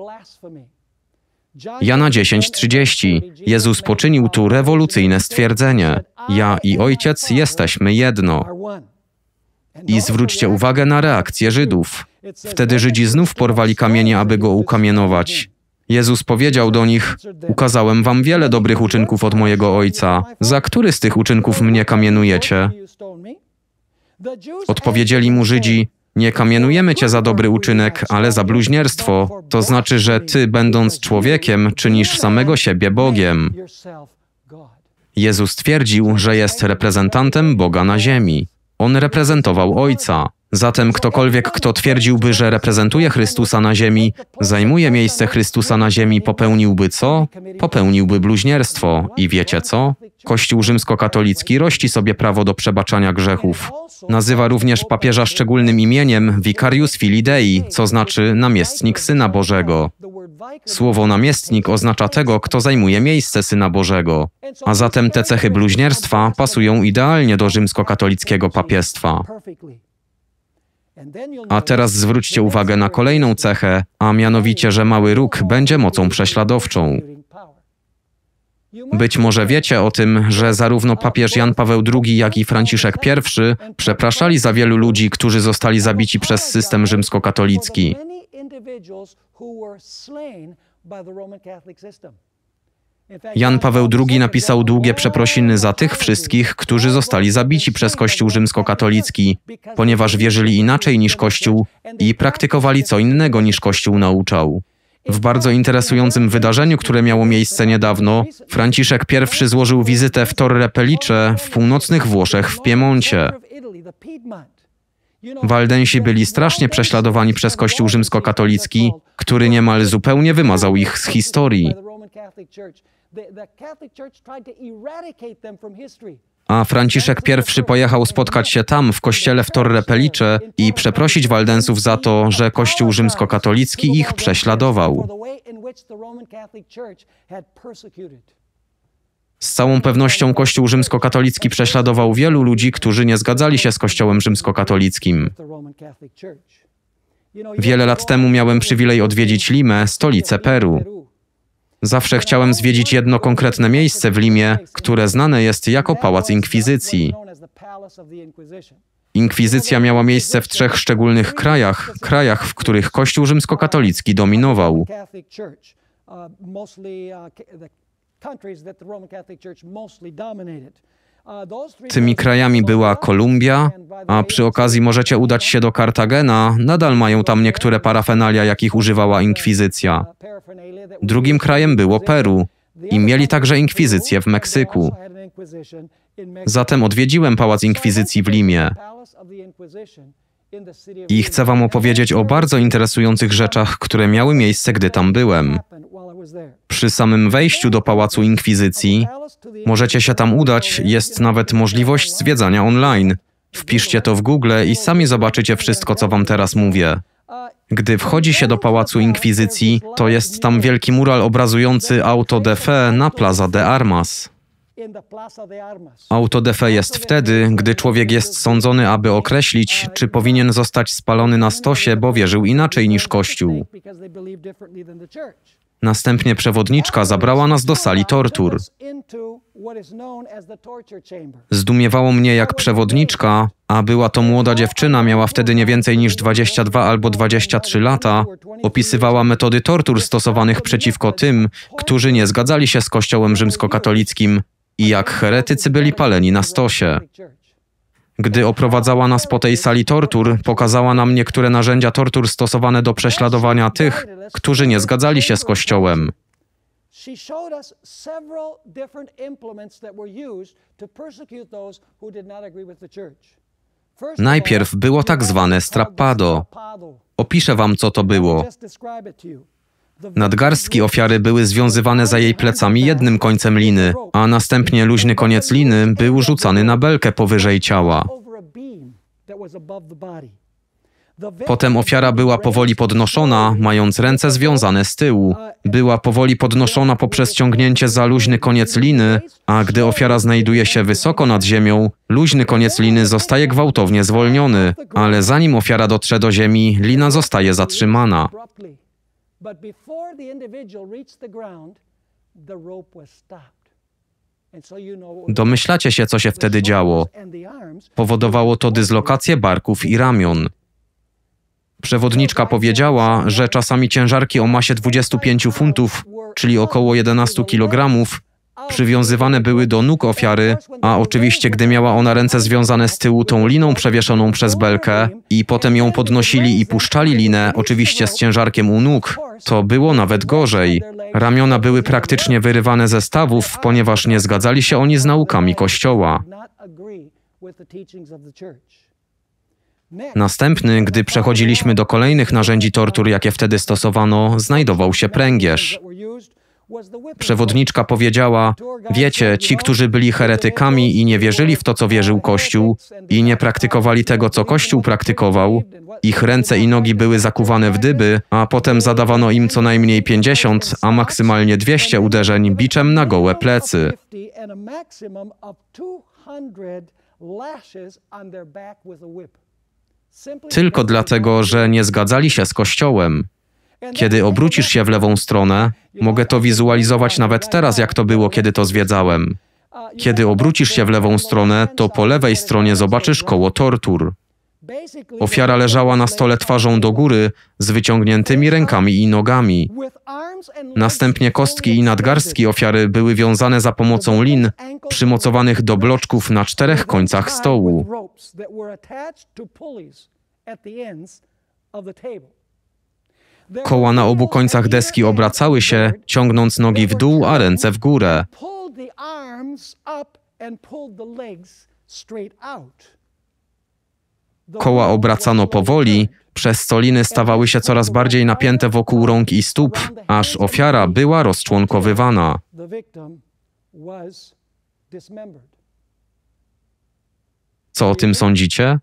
Jana 10:30 Jezus poczynił tu rewolucyjne stwierdzenie: Ja i Ojciec jesteśmy jedno. I zwróćcie uwagę na reakcję Żydów. Wtedy Żydzi znów porwali kamienie, aby go ukamienować. Jezus powiedział do nich: Ukazałem wam wiele dobrych uczynków od mojego ojca. Za który z tych uczynków mnie kamienujecie? Odpowiedzieli mu Żydzi: Nie kamienujemy cię za dobry uczynek, ale za bluźnierstwo. To znaczy, że ty, będąc człowiekiem, czynisz samego siebie Bogiem. Jezus twierdził, że jest reprezentantem Boga na ziemi. On reprezentował Ojca. Zatem ktokolwiek, kto twierdziłby, że reprezentuje Chrystusa na ziemi, zajmuje miejsce Chrystusa na ziemi, popełniłby co? Popełniłby bluźnierstwo. I wiecie co? Kościół rzymskokatolicki rości sobie prawo do przebaczania grzechów. Nazywa również papieża szczególnym imieniem Vicarius Filidei, co znaczy namiestnik Syna Bożego. Słowo namiestnik oznacza tego, kto zajmuje miejsce Syna Bożego. A zatem te cechy bluźnierstwa pasują idealnie do rzymskokatolickiego papiestwa. A teraz zwróćcie uwagę na kolejną cechę, a mianowicie, że mały róg będzie mocą prześladowczą. Być może wiecie o tym, że zarówno papież Jan Paweł II, jak i Franciszek I przepraszali za wielu ludzi, którzy zostali zabici przez system rzymskokatolicki. Jan Paweł II napisał długie przeprosiny za tych wszystkich, którzy zostali zabici przez Kościół rzymskokatolicki, ponieważ wierzyli inaczej niż Kościół i praktykowali co innego niż Kościół nauczał. W bardzo interesującym wydarzeniu, które miało miejsce niedawno, Franciszek I złożył wizytę w Torre Pellice w północnych Włoszech w Piemoncie. Waldensi byli strasznie prześladowani przez Kościół rzymskokatolicki, który niemal zupełnie wymazał ich z historii. A Franciszek I pojechał spotkać się tam, w kościele w Torre Pelice i przeprosić Waldensów za to, że kościół rzymskokatolicki ich prześladował. Z całą pewnością Kościół rzymskokatolicki prześladował wielu ludzi, którzy nie zgadzali się z Kościołem rzymskokatolickim. Wiele lat temu miałem przywilej odwiedzić Limę, stolicę Peru. Zawsze chciałem zwiedzić jedno konkretne miejsce w Limie, które znane jest jako Pałac Inkwizycji. Inkwizycja miała miejsce w trzech szczególnych krajach, krajach, w których Kościół rzymskokatolicki dominował. Uh, uh, Tymi krajami była Kolumbia, a przy okazji możecie udać się do Kartagena, nadal mają tam niektóre parafenalia, jakich używała inkwizycja. Drugim krajem było Peru i mieli także inkwizycję w Meksyku. Zatem odwiedziłem Pałac Inkwizycji w Limie. I chcę Wam opowiedzieć o bardzo interesujących rzeczach, które miały miejsce, gdy tam byłem. Przy samym wejściu do Pałacu Inkwizycji możecie się tam udać, jest nawet możliwość zwiedzania online. Wpiszcie to w Google i sami zobaczycie wszystko, co wam teraz mówię. Gdy wchodzi się do Pałacu Inkwizycji, to jest tam wielki mural obrazujący auto de fe na Plaza de Armas. Auto de fe jest wtedy, gdy człowiek jest sądzony, aby określić, czy powinien zostać spalony na stosie, bo wierzył inaczej niż Kościół. Następnie przewodniczka zabrała nas do sali tortur. Zdumiewało mnie, jak przewodniczka, a była to młoda dziewczyna, miała wtedy nie więcej niż 22 albo 23 lata, opisywała metody tortur stosowanych przeciwko tym, którzy nie zgadzali się z Kościołem rzymskokatolickim i jak heretycy byli paleni na stosie. Gdy oprowadzała nas po tej sali tortur, pokazała nam niektóre narzędzia tortur stosowane do prześladowania tych, którzy nie zgadzali się z Kościołem. Najpierw było tak zwane strappado. Opiszę wam, co to było. Nadgarstki ofiary były związywane za jej plecami jednym końcem liny, a następnie luźny koniec liny był rzucany na belkę powyżej ciała. Potem ofiara była powoli podnoszona, mając ręce związane z tyłu. Była powoli podnoszona poprzez ciągnięcie za luźny koniec liny, a gdy ofiara znajduje się wysoko nad ziemią, luźny koniec liny zostaje gwałtownie zwolniony, ale zanim ofiara dotrze do ziemi, lina zostaje zatrzymana. But before the individual reached the ground, the rope was stopped. Domyślacie się, co się wtedy działo. Powodowało to dyslokację barków i ramion. Przewodniczka powiedziała, że czasami ciężarki o masie 25 funtów, czyli około 11 kg, Przywiązywane były do nóg ofiary, a oczywiście gdy miała ona ręce związane z tyłu tą liną przewieszoną przez belkę i potem ją podnosili i puszczali linę, oczywiście z ciężarkiem u nóg, to było nawet gorzej. Ramiona były praktycznie wyrywane ze stawów, ponieważ nie zgadzali się oni z naukami Kościoła. Następny, gdy przechodziliśmy do kolejnych narzędzi tortur, jakie wtedy stosowano, znajdował się pręgierz. Przewodniczka powiedziała: Wiecie, ci, którzy byli heretykami i nie wierzyli w to, co wierzył Kościół, i nie praktykowali tego, co Kościół praktykował, ich ręce i nogi były zakuwane w dyby, a potem zadawano im co najmniej 50, a maksymalnie 200 uderzeń biczem na gołe plecy. Tylko dlatego, że nie zgadzali się z Kościołem. Kiedy obrócisz się w lewą stronę, mogę to wizualizować nawet teraz, jak to było, kiedy to zwiedzałem. Kiedy obrócisz się w lewą stronę, to po lewej stronie zobaczysz koło tortur. Ofiara leżała na stole twarzą do góry, z wyciągniętymi rękami i nogami. Następnie kostki i nadgarstki ofiary były wiązane za pomocą lin przymocowanych do bloczków na czterech końcach stołu. Koła na obu końcach deski obracały się, ciągnąc nogi w dół, a ręce w górę. Koła obracano powoli, przez co liny stawały się coraz bardziej napięte wokół rąk i stóp, aż ofiara była rozczłonkowywana. Co o tym sądzicie?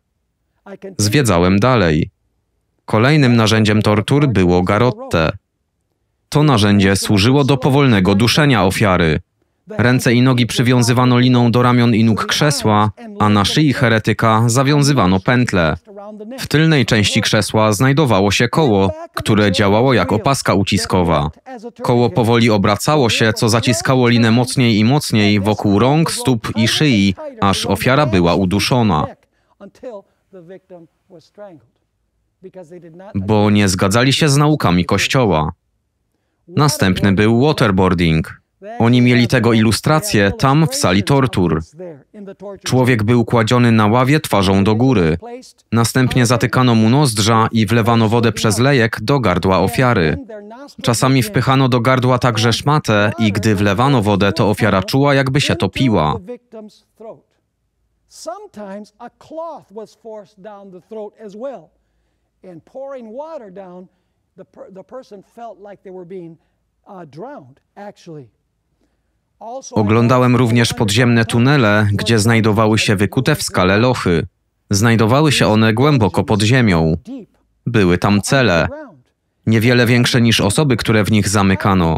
Zwiedzałem dalej. Kolejnym narzędziem tortur było garotte. To narzędzie służyło do powolnego duszenia ofiary. Ręce i nogi przywiązywano liną do ramion i nóg krzesła, a na szyi heretyka zawiązywano pętle. W tylnej części krzesła znajdowało się koło, które działało jak opaska uciskowa. Koło powoli obracało się, co zaciskało linę mocniej i mocniej wokół rąk, stóp i szyi, aż ofiara była uduszona bo nie zgadzali się z naukami Kościoła. Następny był waterboarding. Oni mieli tego ilustrację tam w sali tortur. Człowiek był kładziony na ławie twarzą do góry. Następnie zatykano mu nozdrza i wlewano wodę przez lejek do gardła ofiary. Czasami wpychano do gardła także szmatę i gdy wlewano wodę, to ofiara czuła, jakby się topiła. Sometimes a cloth was forced down the throat as well and pouring water down, the, per the person felt like they were being uh, drowned, actually. Oglądałem również podziemne tunele, gdzie znajdowały się wykute w skale lochy. Znajdowały się one głęboko pod ziemią. Były tam cele, niewiele większe niż osoby, które w nich zamykano.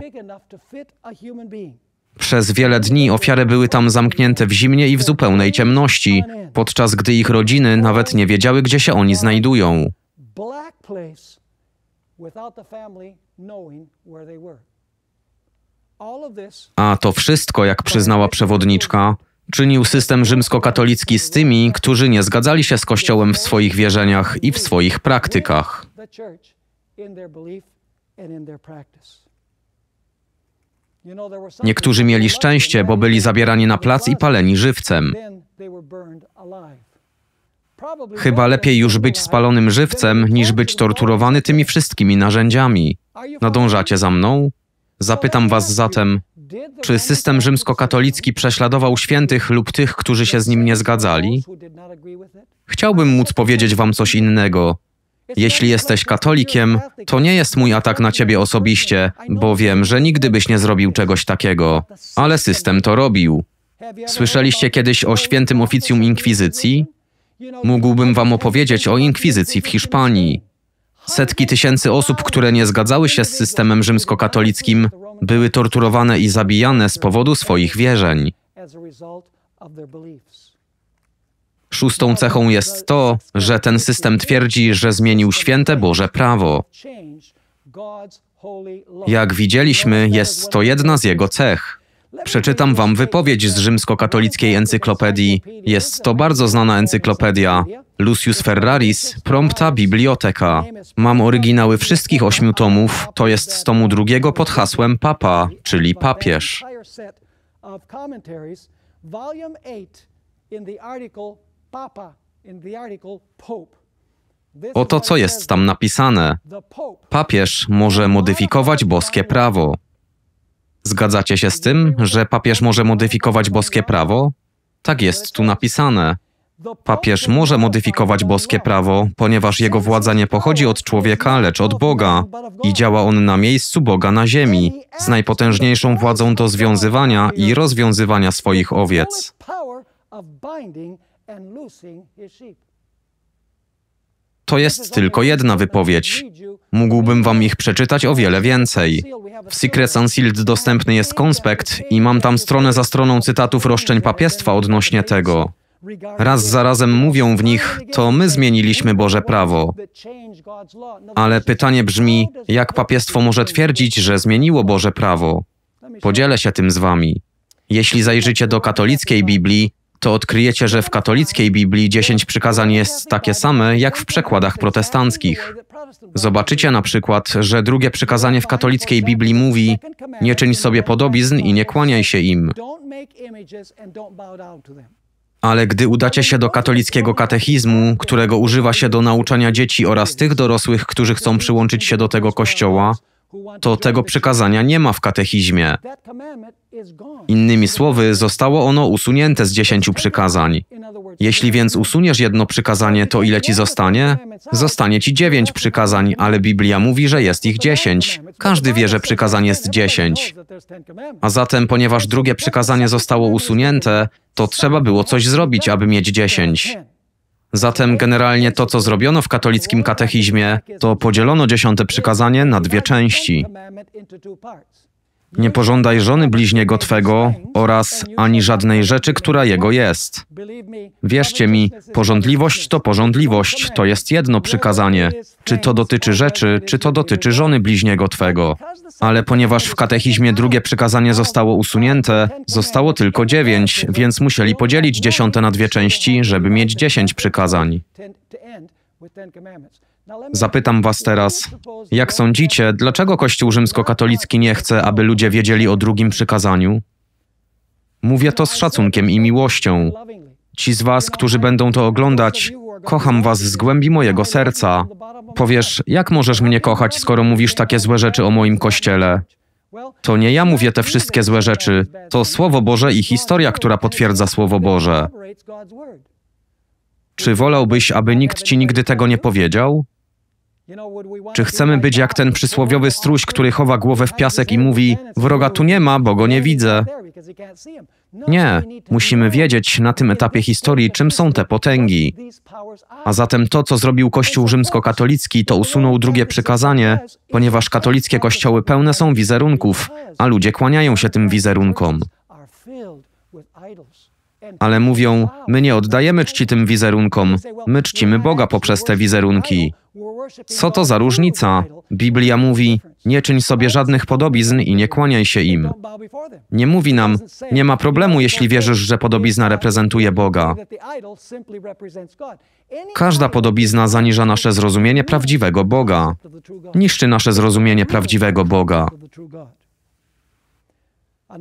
Przez wiele dni ofiary były tam zamknięte w zimnie i w zupełnej ciemności, podczas gdy ich rodziny nawet nie wiedziały, gdzie się oni znajdują place without the family knowing where they were. A to wszystko, jak przyznała przewodniczka, czynił system rzymskokatolicki z tymi, którzy nie zgadzali się z Kościołem w swoich wierzeniach i w swoich praktykach. Niektórzy mieli szczęście, bo byli zabierani na plac i paleni żywcem. Chyba lepiej już być spalonym żywcem, niż być torturowany tymi wszystkimi narzędziami. Nadążacie za mną? Zapytam was zatem, czy system rzymskokatolicki prześladował świętych lub tych, którzy się z nim nie zgadzali? Chciałbym móc powiedzieć wam coś innego. Jeśli jesteś katolikiem, to nie jest mój atak na ciebie osobiście, bo wiem, że nigdy byś nie zrobił czegoś takiego, ale system to robił. Słyszeliście kiedyś o świętym oficjum inkwizycji? Mógłbym wam opowiedzieć o inkwizycji w Hiszpanii. Setki tysięcy osób, które nie zgadzały się z systemem rzymskokatolickim, były torturowane i zabijane z powodu swoich wierzeń. Szóstą cechą jest to, że ten system twierdzi, że zmienił święte Boże prawo. Jak widzieliśmy, jest to jedna z jego cech. Przeczytam wam wypowiedź z rzymskokatolickiej encyklopedii. Jest to bardzo znana encyklopedia. Lucius Ferraris, prompta biblioteka. Mam oryginały wszystkich ośmiu tomów, to jest z tomu drugiego pod hasłem Papa, czyli papież. Oto co jest tam napisane. Papież może modyfikować boskie prawo. Zgadzacie się z tym, że papież może modyfikować boskie prawo? Tak jest tu napisane. Papież może modyfikować boskie prawo, ponieważ jego władza nie pochodzi od człowieka, lecz od Boga i działa on na miejscu Boga na ziemi, z najpotężniejszą władzą do związywania i rozwiązywania swoich owiec. To jest tylko jedna wypowiedź. Mógłbym wam ich przeczytać o wiele więcej. W Secrets Unsealed dostępny jest konspekt i mam tam stronę za stroną cytatów roszczeń papiestwa odnośnie tego. Raz za razem mówią w nich, to my zmieniliśmy Boże prawo. Ale pytanie brzmi, jak papiestwo może twierdzić, że zmieniło Boże prawo? Podzielę się tym z wami. Jeśli zajrzycie do katolickiej Biblii, to odkryjecie, że w katolickiej Biblii dziesięć przykazań jest takie same jak w przekładach protestanckich. Zobaczycie na przykład, że drugie przykazanie w katolickiej Biblii mówi: Nie czyń sobie podobizn i nie kłaniaj się im. Ale gdy udacie się do katolickiego katechizmu, którego używa się do nauczania dzieci oraz tych dorosłych, którzy chcą przyłączyć się do tego kościoła, to tego przykazania nie ma w katechizmie. Innymi słowy, zostało ono usunięte z dziesięciu przykazań. Jeśli więc usuniesz jedno przykazanie, to ile ci zostanie? Zostanie ci dziewięć przykazań, ale Biblia mówi, że jest ich dziesięć. Każdy wie, że przykazań jest dziesięć. A zatem, ponieważ drugie przykazanie zostało usunięte, to trzeba było coś zrobić, aby mieć dziesięć. Zatem generalnie to, co zrobiono w katolickim katechizmie, to podzielono dziesiąte przykazanie na dwie części. Nie pożądaj żony bliźniego Twego oraz ani żadnej rzeczy, która jego jest. Wierzcie mi, porządliwość to porządliwość, to jest jedno przykazanie. Czy to dotyczy rzeczy, czy to dotyczy żony bliźniego Twego. Ale ponieważ w katechizmie drugie przykazanie zostało usunięte, zostało tylko dziewięć, więc musieli podzielić dziesiąte na dwie części, żeby mieć dziesięć przykazań. Zapytam was teraz, jak sądzicie, dlaczego Kościół rzymskokatolicki nie chce, aby ludzie wiedzieli o drugim przykazaniu? Mówię to z szacunkiem i miłością. Ci z was, którzy będą to oglądać, kocham was z głębi mojego serca. Powiesz, jak możesz mnie kochać, skoro mówisz takie złe rzeczy o moim kościele? To nie ja mówię te wszystkie złe rzeczy, to Słowo Boże i historia, która potwierdza Słowo Boże. Czy wolałbyś, aby nikt ci nigdy tego nie powiedział? Czy chcemy być jak ten przysłowiowy struś, który chowa głowę w piasek i mówi: Wroga tu nie ma, bo go nie widzę? No, nie, musimy wiedzieć na tym etapie historii, czym są te potęgi. A zatem to, co zrobił Kościół rzymskokatolicki, to usunął drugie przykazanie, ponieważ katolickie kościoły pełne są wizerunków, a ludzie kłaniają się tym wizerunkom ale mówią: My nie oddajemy czci tym wizerunkom, my czcimy Boga poprzez te wizerunki. Co to za różnica? Biblia mówi: Nie czyń sobie żadnych podobizn i nie kłaniaj się im. Nie mówi nam: Nie ma problemu, jeśli wierzysz, że podobizna reprezentuje Boga. Każda podobizna zaniża nasze zrozumienie prawdziwego Boga, niszczy nasze zrozumienie prawdziwego Boga.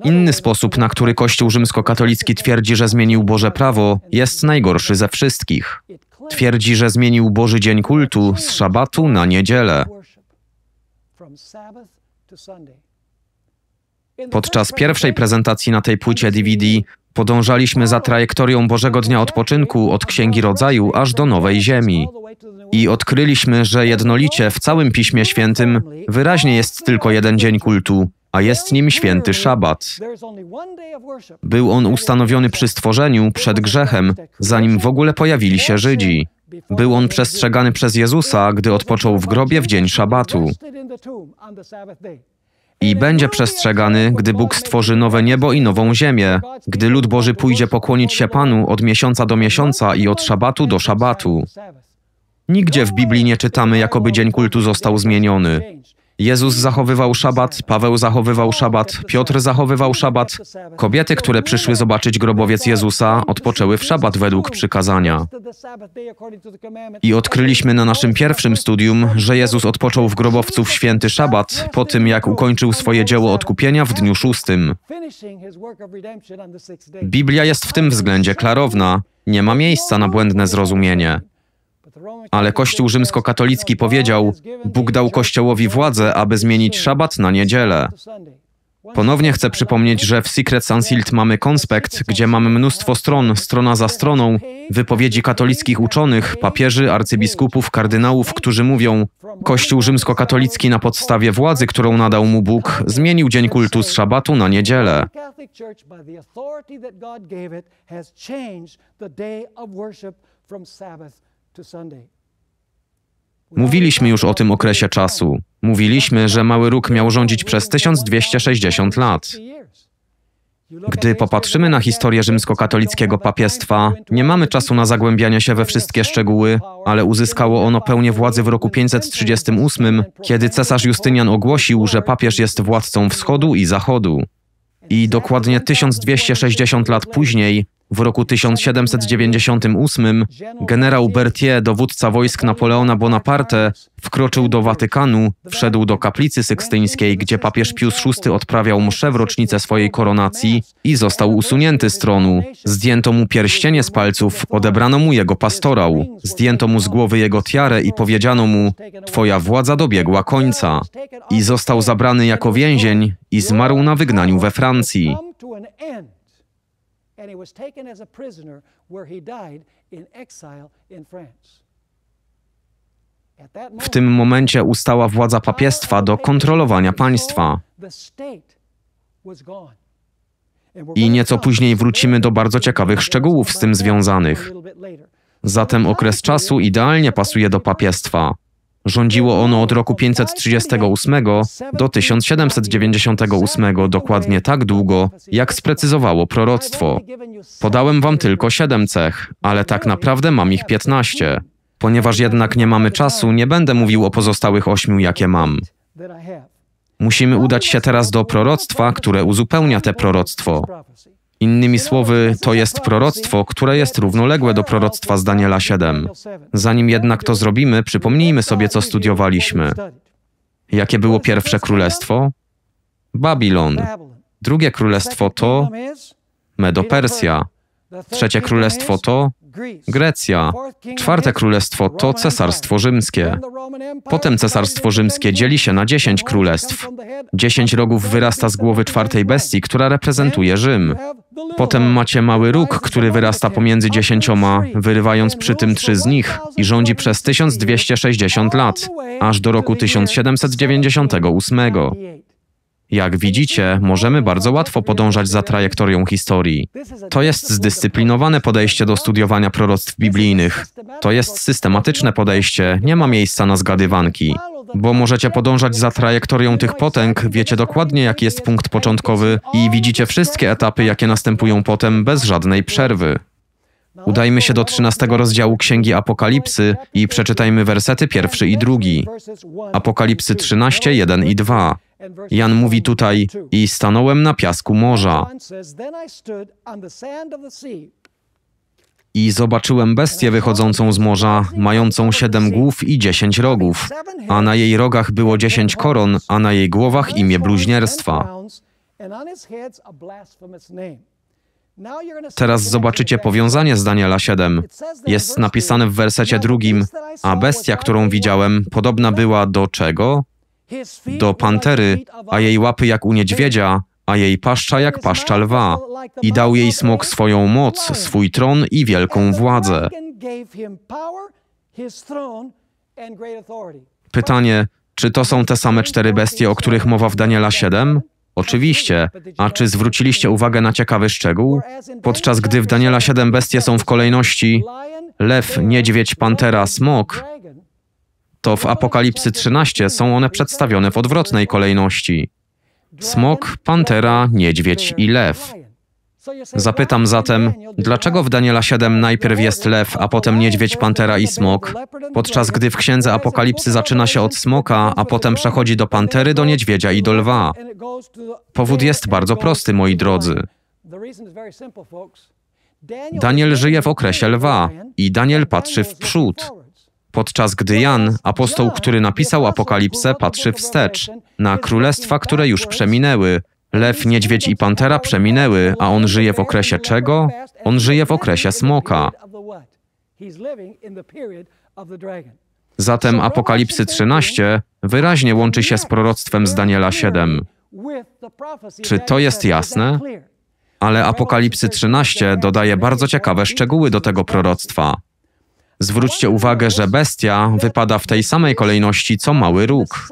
Inny sposób, na który Kościół rzymskokatolicki twierdzi, że zmienił Boże prawo, jest najgorszy ze wszystkich. Twierdzi, że zmienił Boży dzień kultu z szabatu na niedzielę. Podczas pierwszej prezentacji na tej płycie DVD podążaliśmy za trajektorią Bożego Dnia Odpoczynku od Księgi Rodzaju aż do Nowej Ziemi. I odkryliśmy, że jednolicie w całym Piśmie Świętym wyraźnie jest tylko jeden dzień kultu a jest nim święty szabat. Był on ustanowiony przy stworzeniu, przed grzechem, zanim w ogóle pojawili się Żydzi. Był on przestrzegany przez Jezusa, gdy odpoczął w grobie w dzień szabatu. I będzie przestrzegany, gdy Bóg stworzy nowe niebo i nową ziemię, gdy lud Boży pójdzie pokłonić się Panu od miesiąca do miesiąca i od szabatu do szabatu. Nigdzie w Biblii nie czytamy, jakoby dzień kultu został zmieniony. Jezus zachowywał szabat, Paweł zachowywał szabat, Piotr zachowywał szabat. Kobiety, które przyszły zobaczyć grobowiec Jezusa, odpoczęły w szabat według przykazania. I odkryliśmy na naszym pierwszym studium, że Jezus odpoczął w grobowcu w święty szabat po tym, jak ukończył swoje dzieło odkupienia w dniu szóstym. Biblia jest w tym względzie klarowna. Nie ma miejsca na błędne zrozumienie. Ale Kościół rzymskokatolicki powiedział: Bóg dał Kościołowi władzę, aby zmienić szabat na niedzielę. Ponownie chcę przypomnieć, że w Secret Sunsilt mamy konspekt, gdzie mamy mnóstwo stron, strona za stroną, wypowiedzi katolickich uczonych, papieży, arcybiskupów, kardynałów, którzy mówią: Kościół rzymskokatolicki na podstawie władzy, którą nadał mu Bóg, zmienił dzień kultu z szabatu na niedzielę. From Sabbath Mówiliśmy już o tym okresie czasu. Mówiliśmy, że Mały Róg miał rządzić przez 1260 lat. Gdy popatrzymy na historię rzymskokatolickiego papiestwa, nie mamy czasu na zagłębianie się we wszystkie szczegóły, ale uzyskało ono pełnię władzy w roku 538, kiedy cesarz Justynian ogłosił, że papież jest władcą wschodu i zachodu. I dokładnie 1260 lat później w roku 1798 generał Berthier, dowódca wojsk Napoleona Bonaparte, wkroczył do Watykanu, wszedł do kaplicy sykstyńskiej, gdzie papież Pius VI odprawiał mszę w rocznicę swojej koronacji i został usunięty z tronu. Zdjęto mu pierścienie z palców, odebrano mu jego pastorał, zdjęto mu z głowy jego tiarę i powiedziano mu: Twoja władza dobiegła końca. I został zabrany jako więzień i zmarł na wygnaniu we Francji and he was taken as a prisoner where he died in exile in France. W tym momencie ustała władza papiestwa do kontrolowania państwa. I nieco później wrócimy do bardzo ciekawych szczegółów z tym związanych. Zatem okres czasu idealnie pasuje do papiestwa. Rządziło ono od roku 538 do 1798, dokładnie tak długo, jak sprecyzowało proroctwo. Podałem wam tylko siedem cech, ale tak naprawdę mam ich 15. Ponieważ jednak nie mamy czasu, nie będę mówił o pozostałych ośmiu, jakie mam. Musimy udać się teraz do proroctwa, które uzupełnia te proroctwo. Innymi słowy, to jest proroctwo, które jest równoległe do proroctwa z Daniela 7. Zanim jednak to zrobimy, przypomnijmy sobie, co studiowaliśmy. Jakie było pierwsze królestwo? Babilon. Drugie królestwo to Medopersja. Trzecie królestwo to Grecja. Czwarte królestwo to Cesarstwo Rzymskie. Potem Cesarstwo Rzymskie dzieli się na dziesięć królestw. Dziesięć rogów wyrasta z głowy czwartej bestii, która reprezentuje Rzym. Potem macie mały róg, który wyrasta pomiędzy dziesięcioma, wyrywając przy tym trzy z nich i rządzi przez 1260 lat, aż do roku 1798. Jak widzicie, możemy bardzo łatwo podążać za trajektorią historii. To jest zdyscyplinowane podejście do studiowania proroctw biblijnych. To jest systematyczne podejście, nie ma miejsca na zgadywanki bo możecie podążać za trajektorią tych potęg, wiecie dokładnie, jaki jest punkt początkowy i widzicie wszystkie etapy, jakie następują potem bez żadnej przerwy. Udajmy się do 13 rozdziału Księgi Apokalipsy i przeczytajmy wersety pierwszy i drugi. Apokalipsy 13, 1 i 2. Jan mówi tutaj: I stanąłem na piasku morza. I zobaczyłem bestię wychodzącą z morza, mającą siedem głów i dziesięć rogów, a na jej rogach było dziesięć koron, a na jej głowach imię bluźnierstwa. Teraz zobaczycie powiązanie z Daniela 7. Jest napisane w wersecie drugim, a bestia, którą widziałem, podobna była do czego? Do pantery, a jej łapy jak u niedźwiedzia, a jej paszcza jak paszcza lwa, i dał jej smok swoją moc, swój tron i wielką władzę. Pytanie, czy to są te same cztery bestie, o których mowa w Daniela 7? Oczywiście. A czy zwróciliście uwagę na ciekawy szczegół? Podczas gdy w Daniela 7 bestie są w kolejności lew, niedźwiedź, pantera, smok, to w Apokalipsy 13 są one przedstawione w odwrotnej kolejności smok, pantera, niedźwiedź i lew. Zapytam zatem, dlaczego w Daniela 7 najpierw jest lew, a potem niedźwiedź, pantera i smok, podczas gdy w księdze Apokalipsy zaczyna się od smoka, a potem przechodzi do pantery, do niedźwiedzia i do lwa? Powód jest bardzo prosty, moi drodzy. Daniel żyje w okresie lwa i Daniel patrzy w przód podczas gdy Jan, apostoł, który napisał Apokalipsę, patrzy wstecz, na królestwa, które już przeminęły. Lew, niedźwiedź i pantera przeminęły, a on żyje w okresie czego? On żyje w okresie smoka. Zatem Apokalipsy 13 wyraźnie łączy się z proroctwem z Daniela 7. Czy to jest jasne? Ale Apokalipsy 13 dodaje bardzo ciekawe szczegóły do tego proroctwa. Zwróćcie uwagę, że bestia wypada w tej samej kolejności co mały róg.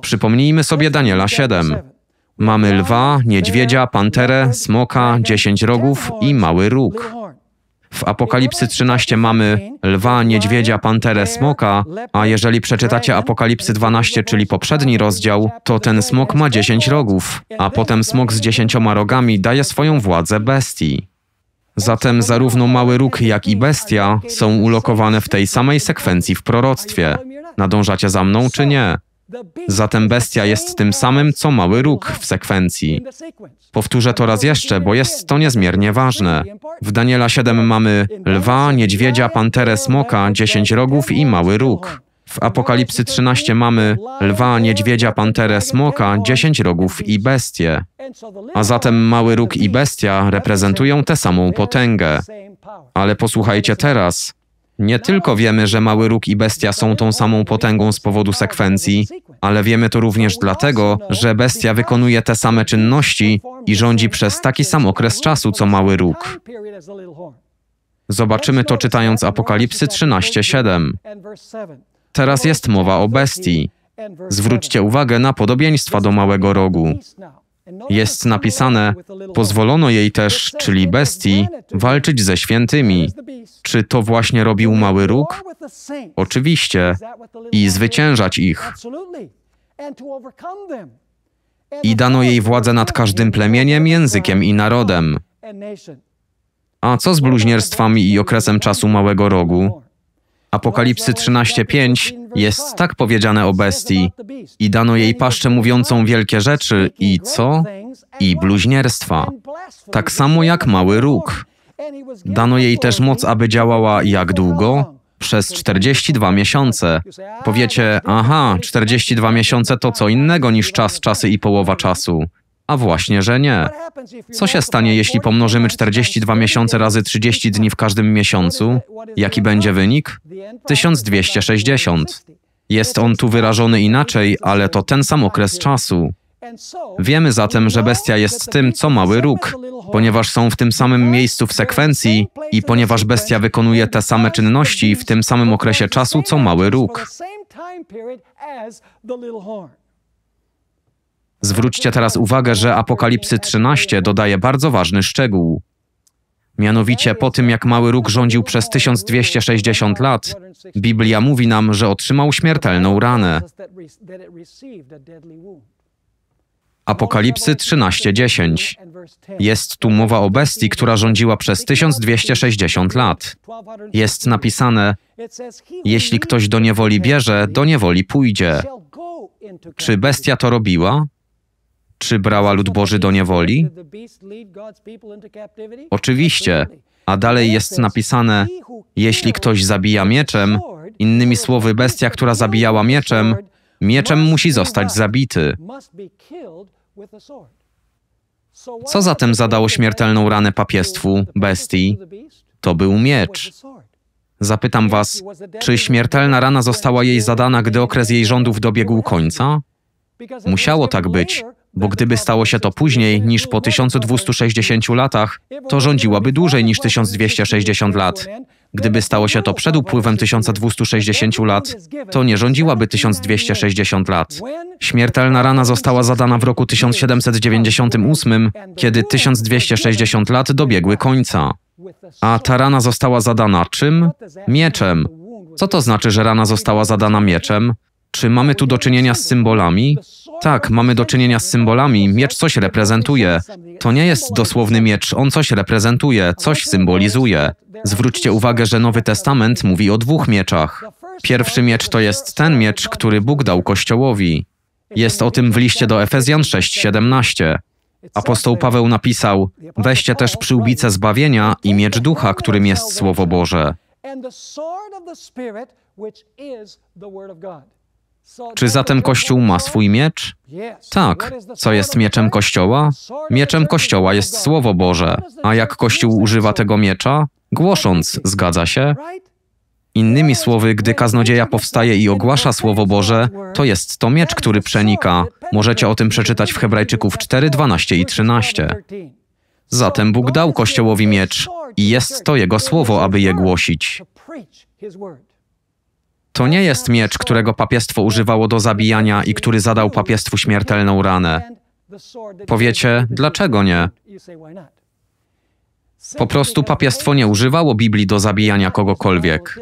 Przypomnijmy sobie Daniela 7. Mamy lwa, niedźwiedzia, panterę, smoka, dziesięć rogów i mały róg. W Apokalipsy 13 mamy lwa, niedźwiedzia, panterę, smoka, a jeżeli przeczytacie Apokalipsy 12, czyli poprzedni rozdział, to ten smok ma dziesięć rogów, a potem smok z dziesięcioma rogami daje swoją władzę bestii. Zatem zarówno mały róg, jak i bestia są ulokowane w tej samej sekwencji w proroctwie. Nadążacie za mną czy nie? Zatem bestia jest tym samym, co mały róg w sekwencji. Powtórzę to raz jeszcze, bo jest to niezmiernie ważne. W Daniela 7 mamy lwa, niedźwiedzia, panterę, smoka, dziesięć rogów i mały róg. W Apokalipsy 13 mamy lwa, niedźwiedzia, panterę, smoka, dziesięć rogów i bestię. A zatem mały róg i bestia reprezentują tę samą potęgę. Ale posłuchajcie teraz. Nie tylko wiemy, że mały róg i bestia są tą samą potęgą z powodu sekwencji, ale wiemy to również dlatego, że bestia wykonuje te same czynności i rządzi przez taki sam okres czasu co mały róg. Zobaczymy to czytając Apokalipsy 13:7. Teraz jest mowa o bestii. Zwróćcie uwagę na podobieństwa do małego rogu. Jest napisane, pozwolono jej też, czyli bestii, walczyć ze świętymi. Czy to właśnie robił mały róg? Oczywiście. I zwyciężać ich. I dano jej władzę nad każdym plemieniem, językiem i narodem. A co z bluźnierstwami i okresem czasu małego rogu? Apokalipsy 13:5 jest tak powiedziane o bestii i dano jej paszczę mówiącą wielkie rzeczy i co? I bluźnierstwa. Tak samo jak mały róg. Dano jej też moc, aby działała jak długo? Przez 42 miesiące. Powiecie, aha, 42 miesiące to co innego niż czas, czasy i połowa czasu. A właśnie, że nie. Co się stanie, jeśli pomnożymy 42 miesiące razy 30 dni w każdym miesiącu? Jaki będzie wynik? 1260. Jest on tu wyrażony inaczej, ale to ten sam okres czasu. Wiemy zatem, że bestia jest tym, co mały róg, ponieważ są w tym samym miejscu w sekwencji i ponieważ bestia wykonuje te same czynności w tym samym okresie czasu, co mały róg. Zwróćcie teraz uwagę, że Apokalipsy 13 dodaje bardzo ważny szczegół. Mianowicie po tym, jak mały róg rządził przez 1260 lat, Biblia mówi nam, że otrzymał śmiertelną ranę. Apokalipsy 13:10. Jest tu mowa o bestii, która rządziła przez 1260 lat. Jest napisane: Jeśli ktoś do niewoli bierze, do niewoli pójdzie. Czy bestia to robiła? czy brała lud Boży do niewoli? Oczywiście, a dalej jest napisane, jeśli ktoś zabija mieczem, innymi słowy bestia, która zabijała mieczem, mieczem musi zostać zabity. Co zatem zadało śmiertelną ranę papiestwu, bestii? To był miecz. Zapytam was, czy śmiertelna rana została jej zadana, gdy okres jej rządów dobiegł końca? Musiało tak być, bo gdyby stało się to później niż po 1260 latach, to rządziłaby dłużej niż 1260 lat. Gdyby stało się to przed upływem 1260 lat, to nie rządziłaby 1260 lat. Śmiertelna rana została zadana w roku 1798, kiedy 1260 lat dobiegły końca. A ta rana została zadana czym? Mieczem. Co to znaczy, że rana została zadana mieczem? Czy mamy tu do czynienia z symbolami? Tak, mamy do czynienia z symbolami. Miecz coś reprezentuje. To nie jest dosłowny miecz, on coś reprezentuje, coś symbolizuje. Zwróćcie uwagę, że Nowy Testament mówi o dwóch mieczach. Pierwszy miecz to jest ten miecz, który Bóg dał Kościołowi. Jest o tym w liście do Efezjan 6:17. Apostoł Paweł napisał: Weźcie też przyłbicę zbawienia i miecz ducha, którym jest Słowo Boże. Czy zatem Kościół ma swój miecz? Tak. Co jest mieczem Kościoła? Mieczem Kościoła jest Słowo Boże. A jak Kościół używa tego miecza? Głosząc, zgadza się? Innymi słowy, gdy kaznodzieja powstaje i ogłasza Słowo Boże, to jest to miecz, który przenika. Możecie o tym przeczytać w Hebrajczyków 4, 12 i 13. Zatem Bóg dał Kościołowi miecz i jest to Jego Słowo, aby je głosić. To nie jest miecz, którego papiestwo używało do zabijania i który zadał papiestwu śmiertelną ranę. Powiecie, dlaczego nie? Po prostu papiestwo nie używało Biblii do zabijania kogokolwiek.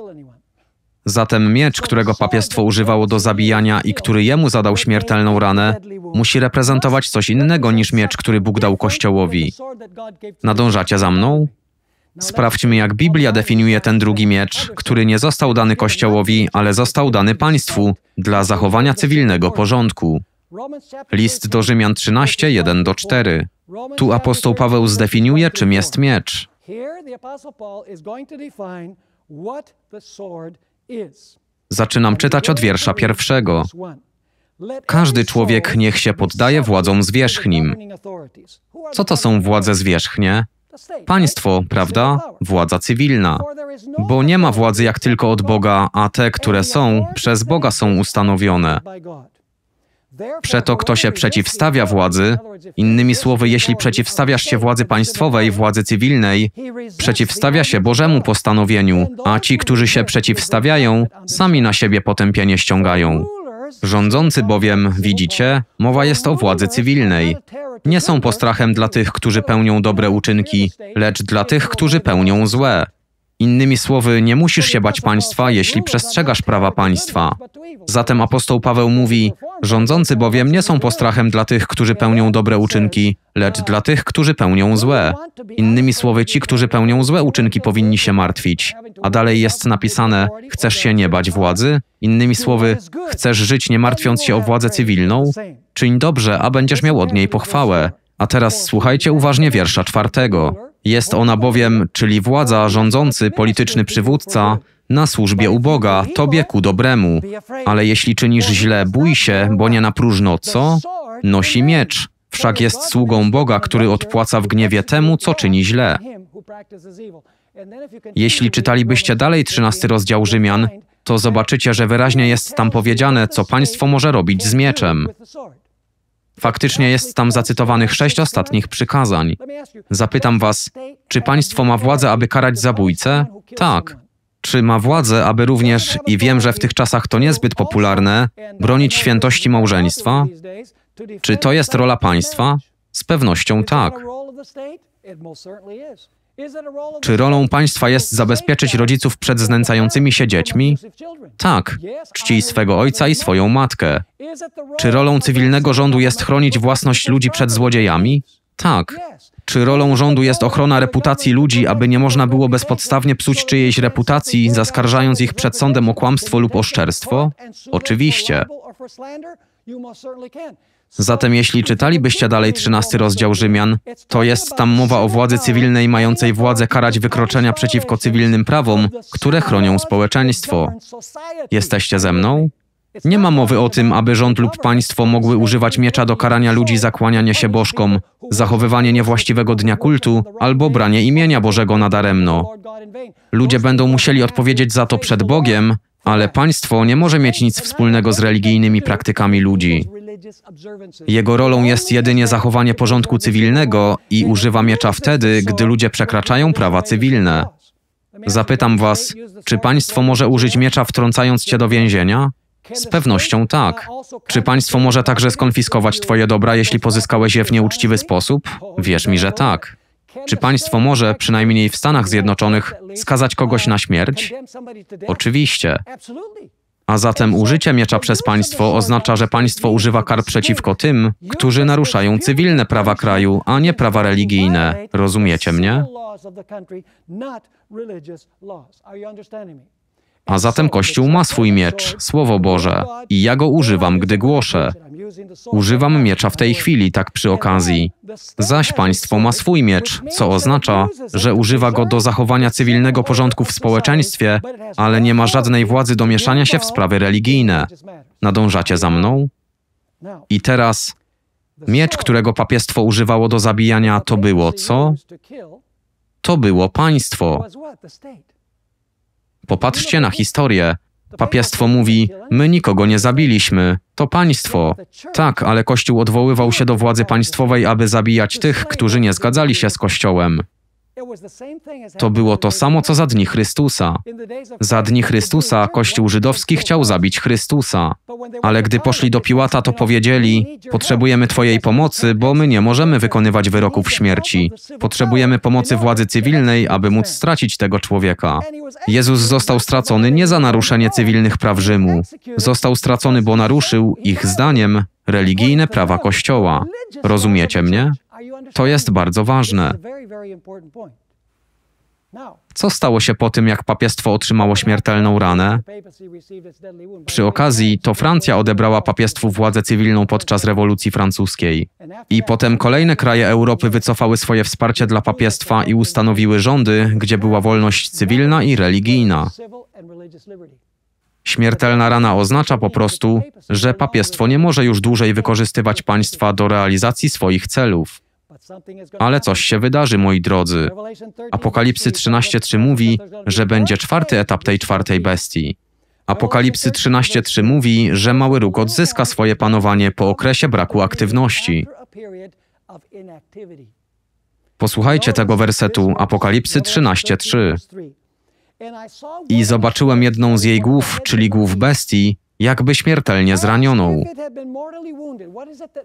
Zatem miecz, którego papiestwo używało do zabijania i który jemu zadał śmiertelną ranę, musi reprezentować coś innego niż miecz, który Bóg dał Kościołowi. Nadążacie za mną? No, Sprawdźmy, jak Biblia definiuje ten drugi miecz, który nie został dany Kościołowi, ale został dany państwu dla zachowania cywilnego porządku. List do Rzymian 13, 1 do 4. Tu apostoł Paweł zdefiniuje, czym jest miecz. Zaczynam czytać od wiersza pierwszego. Każdy człowiek niech się poddaje władzom zwierzchnim. Co to są władze zwierzchnie? Państwo, prawda? Władza cywilna. Bo nie ma władzy jak tylko od Boga, a te, które są, przez Boga są ustanowione. Przeto kto się przeciwstawia władzy, innymi słowy, jeśli przeciwstawiasz się władzy państwowej, władzy cywilnej, przeciwstawia się Bożemu postanowieniu, a ci, którzy się przeciwstawiają, sami na siebie potępienie ściągają. Rządzący bowiem, widzicie, mowa jest o władzy cywilnej nie są postrachem dla tych, którzy pełnią dobre uczynki, lecz dla tych, którzy pełnią złe. Innymi słowy, nie musisz się bać państwa, jeśli przestrzegasz prawa państwa. Zatem apostoł Paweł mówi: Rządzący bowiem nie są postrachem dla tych, którzy pełnią dobre uczynki, lecz dla tych, którzy pełnią złe. Innymi słowy, ci, którzy pełnią złe uczynki, powinni się martwić. A dalej jest napisane: Chcesz się nie bać władzy? Innymi słowy, chcesz żyć nie martwiąc się o władzę cywilną? Czyń dobrze, a będziesz miał od niej pochwałę. A teraz słuchajcie uważnie wiersza czwartego. Jest ona bowiem, czyli władza, rządzący, polityczny przywódca, na służbie u Boga, tobie ku dobremu. Ale jeśli czynisz źle, bój się, bo nie na próżno co? Nosi miecz. Wszak jest sługą Boga, który odpłaca w gniewie temu, co czyni źle. Jeśli czytalibyście dalej 13 rozdział Rzymian, to zobaczycie, że wyraźnie jest tam powiedziane, co państwo może robić z mieczem. Faktycznie jest tam zacytowanych sześć ostatnich przykazań. Zapytam was, czy państwo ma władzę, aby karać zabójcę? Tak. Czy ma władzę, aby również, i wiem, że w tych czasach to niezbyt popularne, bronić świętości małżeństwa? Czy to jest rola państwa? Z pewnością tak. Czy rolą państwa jest zabezpieczyć rodziców przed znęcającymi się dziećmi? Tak, czci swego ojca i swoją matkę. Czy rolą cywilnego rządu jest chronić własność ludzi przed złodziejami? Tak. Czy rolą rządu jest ochrona reputacji ludzi, aby nie można było bezpodstawnie psuć czyjejś reputacji, zaskarżając ich przed sądem o kłamstwo lub oszczerstwo? Oczywiście. Zatem jeśli czytalibyście dalej 13 rozdział Rzymian, to jest tam mowa o władzy cywilnej mającej władzę karać wykroczenia przeciwko cywilnym prawom, które chronią społeczeństwo. Jesteście ze mną? Nie ma mowy o tym, aby rząd lub państwo mogły używać miecza do karania ludzi za kłanianie się bożkom, zachowywanie niewłaściwego dnia kultu albo branie imienia Bożego nadaremno. Ludzie będą musieli odpowiedzieć za to przed Bogiem ale państwo nie może mieć nic wspólnego z religijnymi praktykami ludzi. Jego rolą jest jedynie zachowanie porządku cywilnego i używa miecza wtedy, gdy ludzie przekraczają prawa cywilne. Zapytam was, czy państwo może użyć miecza wtrącając cię do więzienia? Z pewnością tak. Czy państwo może także skonfiskować twoje dobra, jeśli pozyskałeś je w nieuczciwy sposób? Wierz mi, że tak. Czy państwo może, przynajmniej w Stanach Zjednoczonych, skazać kogoś na śmierć? Oczywiście. A zatem użycie miecza przez państwo oznacza, że państwo używa kar przeciwko tym, którzy naruszają cywilne prawa kraju, a nie prawa religijne. Rozumiecie mnie? A zatem Kościół ma swój miecz, Słowo Boże, i ja go używam, gdy głoszę. Używam miecza w tej chwili, tak przy okazji. Zaś państwo ma swój miecz, co oznacza, że używa go do zachowania cywilnego porządku w społeczeństwie, ale nie ma żadnej władzy do mieszania się w sprawy religijne. Nadążacie za mną? I teraz miecz, którego papiestwo używało do zabijania, to było co? To było państwo. Popatrzcie na historię. Papiestwo mówi: My nikogo nie zabiliśmy, to państwo. Tak, ale Kościół odwoływał się do władzy państwowej, aby zabijać tych, którzy nie zgadzali się z Kościołem. To było to samo, co za dni Chrystusa. Za dni Chrystusa Kościół żydowski chciał zabić Chrystusa. Ale gdy poszli do Piłata, to no, powiedzieli: Potrzebujemy Twojej no, pomocy, bo my nie możemy wykonywać wyroków śmierci. Potrzebujemy pomocy władzy cywilnej, aby móc stracić tego człowieka. Jezus został stracony nie za naruszenie cywilnych praw Rzymu. Został stracony, bo naruszył, ich zdaniem, religijne prawa Kościoła. Rozumiecie mnie? To jest bardzo ważne. Co stało się po tym, jak papiestwo otrzymało śmiertelną ranę? Przy okazji to Francja odebrała papiestwu władzę cywilną podczas rewolucji francuskiej. I potem kolejne kraje Europy wycofały swoje wsparcie dla papiestwa i ustanowiły rządy, gdzie była wolność cywilna i religijna. Śmiertelna rana oznacza po prostu, że papiestwo nie może już dłużej wykorzystywać państwa do realizacji swoich celów. Ale coś się wydarzy, moi drodzy. Apokalipsy 13.3 mówi, że będzie czwarty etap tej czwartej bestii. Apokalipsy 13.3 mówi, że mały róg odzyska swoje panowanie po okresie braku aktywności. Posłuchajcie tego wersetu Apokalipsy 13:3. I zobaczyłem jedną z jej głów, czyli głów bestii, jakby śmiertelnie zranioną.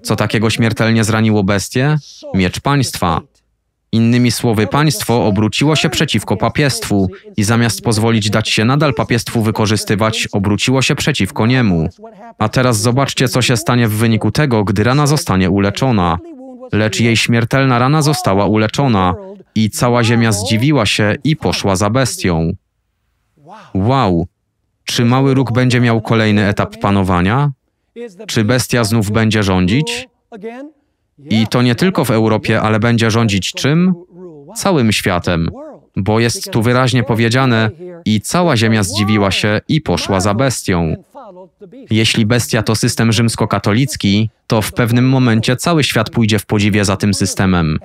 Co takiego śmiertelnie zraniło bestię? Miecz państwa. Innymi słowy, państwo obróciło się przeciwko papiestwu i zamiast pozwolić dać się nadal papiestwu wykorzystywać, obróciło się przeciwko niemu. A teraz zobaczcie, co się stanie w wyniku tego, gdy rana zostanie uleczona. Lecz jej śmiertelna rana została uleczona i cała ziemia zdziwiła się i poszła za bestią. Wow, czy mały róg będzie miał kolejny etap panowania? Czy bestia znów będzie rządzić? I to nie tylko w Europie, ale będzie rządzić czym? Całym światem. Bo jest tu wyraźnie powiedziane, i cała ziemia zdziwiła się i poszła za bestią. Jeśli bestia to system rzymskokatolicki, to w pewnym momencie cały świat pójdzie w podziwie za tym systemem.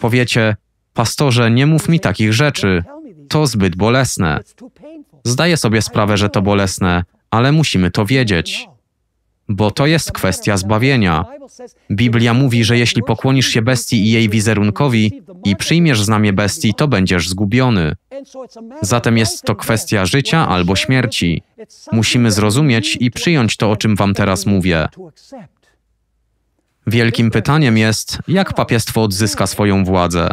Powiecie, pastorze, nie mów mi takich rzeczy. To zbyt bolesne. Zdaję sobie sprawę, że to bolesne, ale musimy to wiedzieć, bo to jest kwestia zbawienia. Biblia mówi, że jeśli pokłonisz się bestii i jej wizerunkowi i przyjmiesz znamie bestii, to będziesz zgubiony. Zatem jest to kwestia życia albo śmierci. Musimy zrozumieć i przyjąć to, o czym Wam teraz mówię. Wielkim pytaniem jest, jak papiestwo odzyska swoją władzę.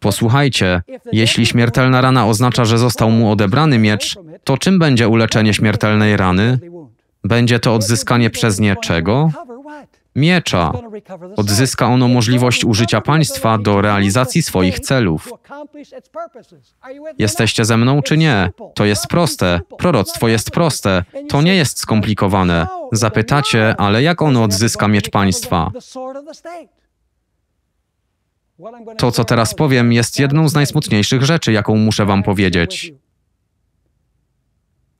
Posłuchajcie, jeśli śmiertelna rana oznacza, że został mu odebrany miecz, to czym będzie uleczenie śmiertelnej rany? Będzie to odzyskanie przez nie czego? Miecza. Odzyska ono możliwość użycia państwa do realizacji swoich celów. Jesteście ze mną czy nie? To jest proste. Proroctwo jest proste. To nie jest skomplikowane. Zapytacie, ale jak ono odzyska miecz państwa? To, co teraz powiem, jest jedną z najsmutniejszych rzeczy, jaką muszę Wam powiedzieć.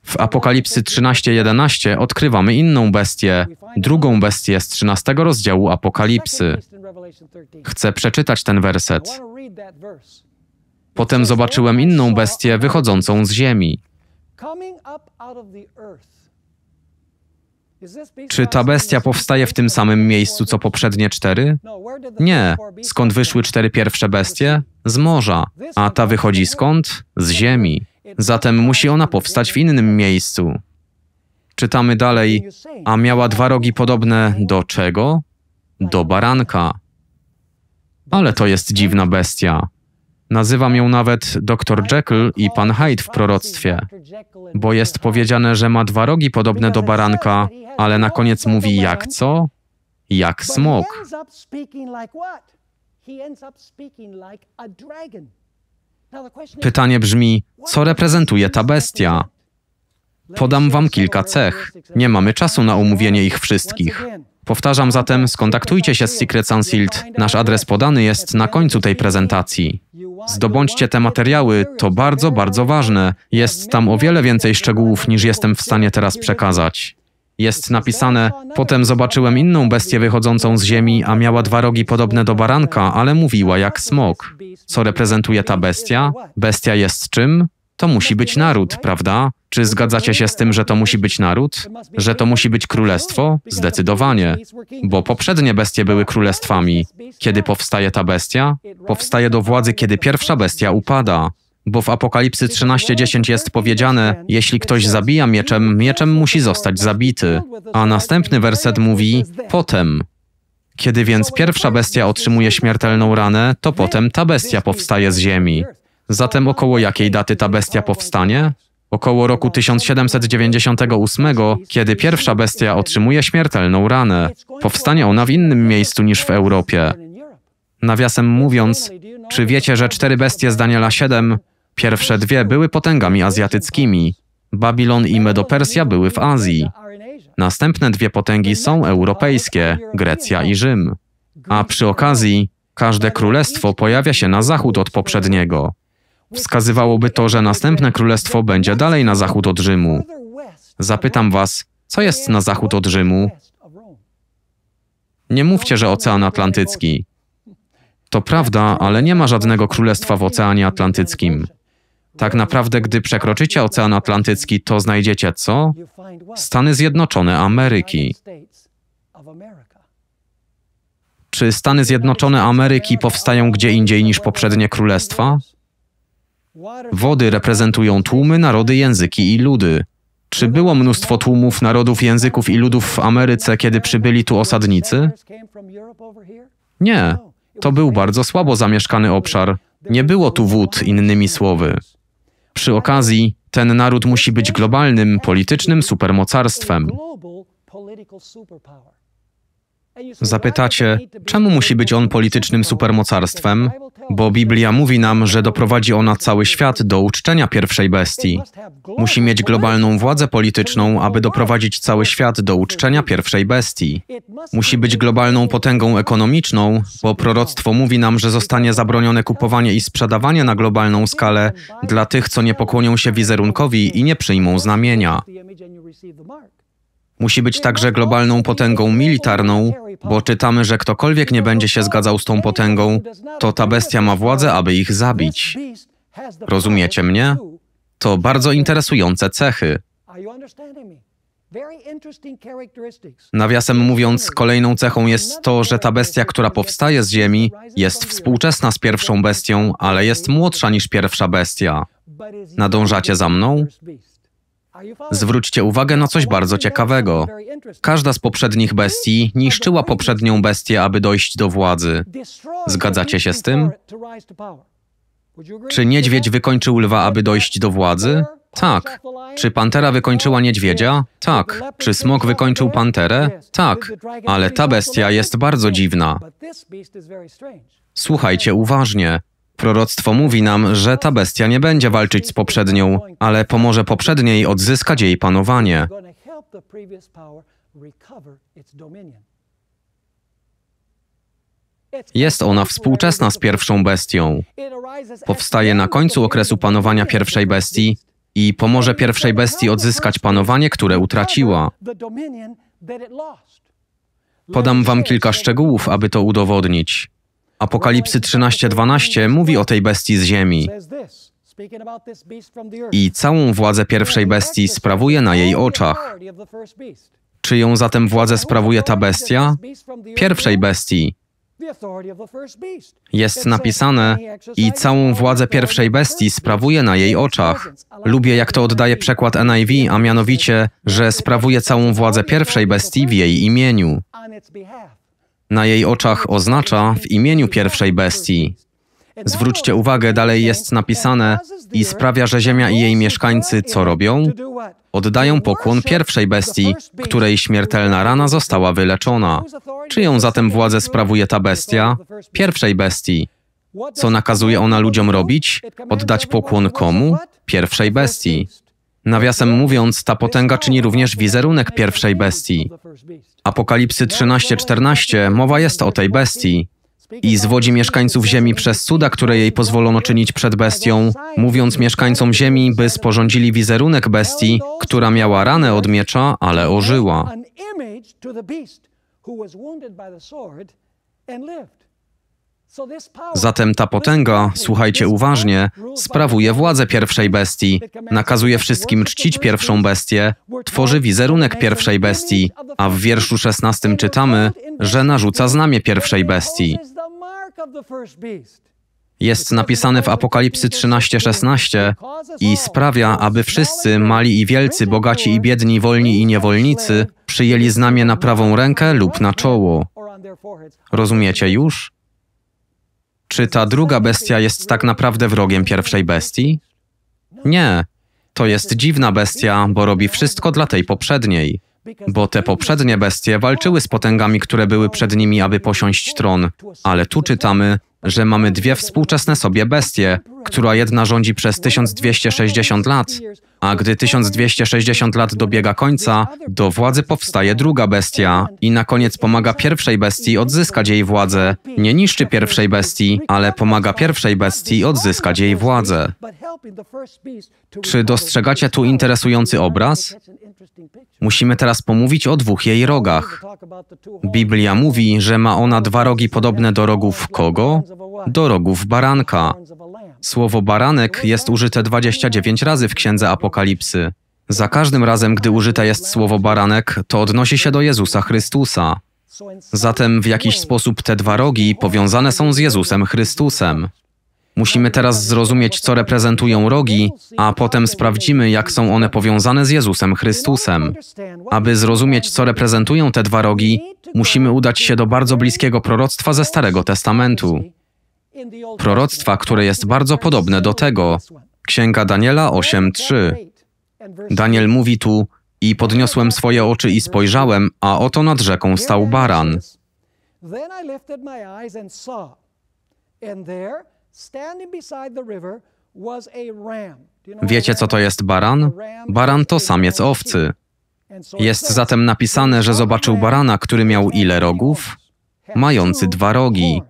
W Apokalipsy 13:11 odkrywamy inną bestię, drugą bestię z 13 rozdziału Apokalipsy. Chcę przeczytać ten werset. Potem zobaczyłem inną bestię wychodzącą z ziemi. Czy ta bestia powstaje w tym samym miejscu co poprzednie cztery? Nie. Skąd wyszły cztery pierwsze bestie? Z morza. A ta wychodzi skąd? Z ziemi. Zatem musi ona powstać w innym miejscu. Czytamy dalej, a miała dwa rogi podobne do czego? Do baranka. Ale to jest dziwna bestia. Nazywam ją nawet Dr Jekyll i Pan Hyde w proroctwie, bo jest powiedziane, że ma dwa rogi podobne do baranka, ale na koniec mówi jak co? Jak smok. Pytanie brzmi, co reprezentuje ta bestia? Podam wam kilka cech. Nie mamy czasu na omówienie ich wszystkich. Powtarzam zatem, skontaktujcie się z Secrets Unsealed. Nasz adres podany jest na końcu tej prezentacji. Zdobądźcie te materiały, to bardzo, bardzo ważne. Jest tam o wiele więcej szczegółów niż jestem w stanie teraz przekazać. Jest napisane, potem zobaczyłem inną bestię wychodzącą z ziemi, a miała dwa rogi podobne do baranka, ale mówiła jak smok. Co reprezentuje ta bestia? Bestia jest czym? To musi być naród, prawda? Czy zgadzacie się z tym, że to musi być naród? Że to musi być królestwo? Zdecydowanie. Bo poprzednie bestie były królestwami. Kiedy powstaje ta bestia? Powstaje do władzy, kiedy pierwsza bestia upada. Bo w Apokalipsy 13:10 jest powiedziane: Jeśli ktoś zabija mieczem, mieczem musi zostać zabity. A następny werset mówi: Potem. Kiedy więc pierwsza bestia otrzymuje śmiertelną ranę, to potem ta bestia powstaje z ziemi. Zatem około jakiej daty ta bestia powstanie? Około roku 1798, kiedy pierwsza bestia otrzymuje śmiertelną ranę. Powstanie ona w innym miejscu niż w Europie. Nawiasem mówiąc, czy wiecie, że cztery bestie z Daniela 7, pierwsze dwie były potęgami azjatyckimi? Babilon i Medopersja były w Azji. Następne dwie potęgi są europejskie Grecja i Rzym. A przy okazji, każde królestwo pojawia się na zachód od poprzedniego. Wskazywałoby to, że następne królestwo będzie dalej na zachód od Rzymu. Zapytam was, co jest na zachód od Rzymu? Nie mówcie, że Ocean Atlantycki. To prawda, ale nie ma żadnego królestwa w Oceanie Atlantyckim. Tak naprawdę, gdy przekroczycie Ocean Atlantycki, to znajdziecie co? Stany Zjednoczone Ameryki. Czy Stany Zjednoczone Ameryki powstają gdzie indziej niż poprzednie królestwa? Wody reprezentują tłumy, narody, języki i ludy. Czy było mnóstwo tłumów, narodów, języków i ludów w Ameryce, kiedy przybyli tu osadnicy? Nie. To był bardzo słabo zamieszkany obszar. Nie było tu wód, innymi słowy. Przy okazji, ten naród musi być globalnym, politycznym supermocarstwem. Zapytacie, czemu musi być on politycznym supermocarstwem? Bo Biblia mówi nam, że doprowadzi ona cały świat do uczczenia pierwszej bestii. Musi mieć globalną władzę polityczną, aby doprowadzić cały świat do uczczenia pierwszej bestii. Musi być globalną potęgą ekonomiczną, bo proroctwo mówi nam, że zostanie zabronione kupowanie i sprzedawanie na globalną skalę dla tych, co nie pokłonią się wizerunkowi i nie przyjmą znamienia. Musi być także globalną potęgą militarną, bo czytamy, że ktokolwiek nie będzie się zgadzał z tą potęgą, to ta bestia ma władzę, aby ich zabić. Rozumiecie mnie? To bardzo interesujące cechy. Nawiasem mówiąc, kolejną cechą jest to, że ta bestia, która powstaje z Ziemi, jest współczesna z pierwszą bestią, ale jest młodsza niż pierwsza bestia. Nadążacie za mną? Zwróćcie uwagę na coś bardzo ciekawego. Każda z poprzednich bestii niszczyła poprzednią bestię, aby dojść do władzy. Zgadzacie się z tym? Czy niedźwiedź wykończył lwa, aby dojść do władzy? Tak. Czy pantera wykończyła niedźwiedzia? Tak. Czy smok wykończył panterę? Tak. Ale ta bestia jest bardzo dziwna. Słuchajcie uważnie. Proroctwo mówi nam, że ta bestia nie będzie walczyć z poprzednią, ale pomoże poprzedniej odzyskać jej panowanie. Jest ona współczesna z pierwszą bestią. Powstaje na końcu okresu panowania pierwszej bestii i pomoże pierwszej bestii odzyskać panowanie, które utraciła. Podam wam kilka szczegółów, aby to udowodnić. Apokalipsy 13:12 mówi o tej bestii z ziemi. I całą władzę pierwszej bestii sprawuje na jej oczach. Czy ją zatem władzę sprawuje ta bestia? Pierwszej bestii. Jest napisane, i całą władzę pierwszej bestii sprawuje na jej oczach. Lubię, jak to oddaje przekład NIV, a mianowicie, że sprawuje całą władzę pierwszej bestii w jej imieniu na jej oczach oznacza w imieniu pierwszej bestii. Zwróćcie uwagę, dalej jest napisane i sprawia, że Ziemia i jej mieszkańcy co robią? Oddają pokłon pierwszej bestii, której śmiertelna rana została wyleczona. Czyją zatem władzę sprawuje ta bestia? Pierwszej bestii. Co nakazuje ona ludziom robić? Oddać pokłon komu? Pierwszej bestii. Nawiasem mówiąc, ta potęga czyni również wizerunek pierwszej bestii. Apokalipsy 13:14 mowa jest o tej bestii i zwodzi mieszkańców ziemi przez cuda, które jej pozwolono czynić przed bestią, mówiąc mieszkańcom ziemi, by sporządzili wizerunek bestii, która miała ranę od miecza, ale ożyła. Zatem ta potęga, słuchajcie uważnie, sprawuje władzę pierwszej bestii, nakazuje wszystkim czcić pierwszą bestię, tworzy wizerunek pierwszej bestii, a w wierszu 16 czytamy, że narzuca znamie pierwszej bestii. Jest napisane w Apokalipsy 13:16 i sprawia, aby wszyscy, mali i wielcy, bogaci i biedni, wolni i niewolnicy, przyjęli znamie na prawą rękę lub na czoło. Rozumiecie już? Czy ta druga bestia jest tak naprawdę wrogiem pierwszej bestii? Nie. To jest dziwna bestia, bo robi wszystko dla tej poprzedniej. Bo te poprzednie bestie walczyły z potęgami, które były przed nimi, aby posiąść tron. Ale tu czytamy, że mamy dwie współczesne sobie bestie, która jedna rządzi przez 1260 lat, a gdy 1260 lat dobiega końca, do władzy powstaje druga bestia i na koniec pomaga pierwszej bestii odzyskać jej władzę. Nie niszczy pierwszej bestii, ale pomaga pierwszej bestii odzyskać jej władzę. Czy dostrzegacie tu interesujący obraz? Musimy teraz pomówić o dwóch jej rogach. Biblia mówi, że ma ona dwa rogi podobne do rogów kogo? Do rogów baranka. Słowo baranek jest użyte 29 razy w księdze Apokalipsy. Apokalipsy. Za każdym razem, gdy użyte jest słowo baranek, to odnosi się do Jezusa Chrystusa. Zatem w jakiś sposób te dwa rogi powiązane są z Jezusem Chrystusem. Musimy teraz zrozumieć, co reprezentują rogi, a potem sprawdzimy, jak są one powiązane z Jezusem Chrystusem. Aby zrozumieć, co reprezentują te dwa rogi, musimy udać się do bardzo bliskiego proroctwa ze Starego Testamentu. Proroctwa, które jest bardzo podobne do tego, Księga Daniela 8:3. Daniel mówi tu: I podniosłem swoje oczy i spojrzałem, a oto nad rzeką stał baran. Wiecie, co to jest baran? Baran to samiec owcy. Jest zatem napisane, że zobaczył barana, który miał ile rogów? Mający dwa rogi.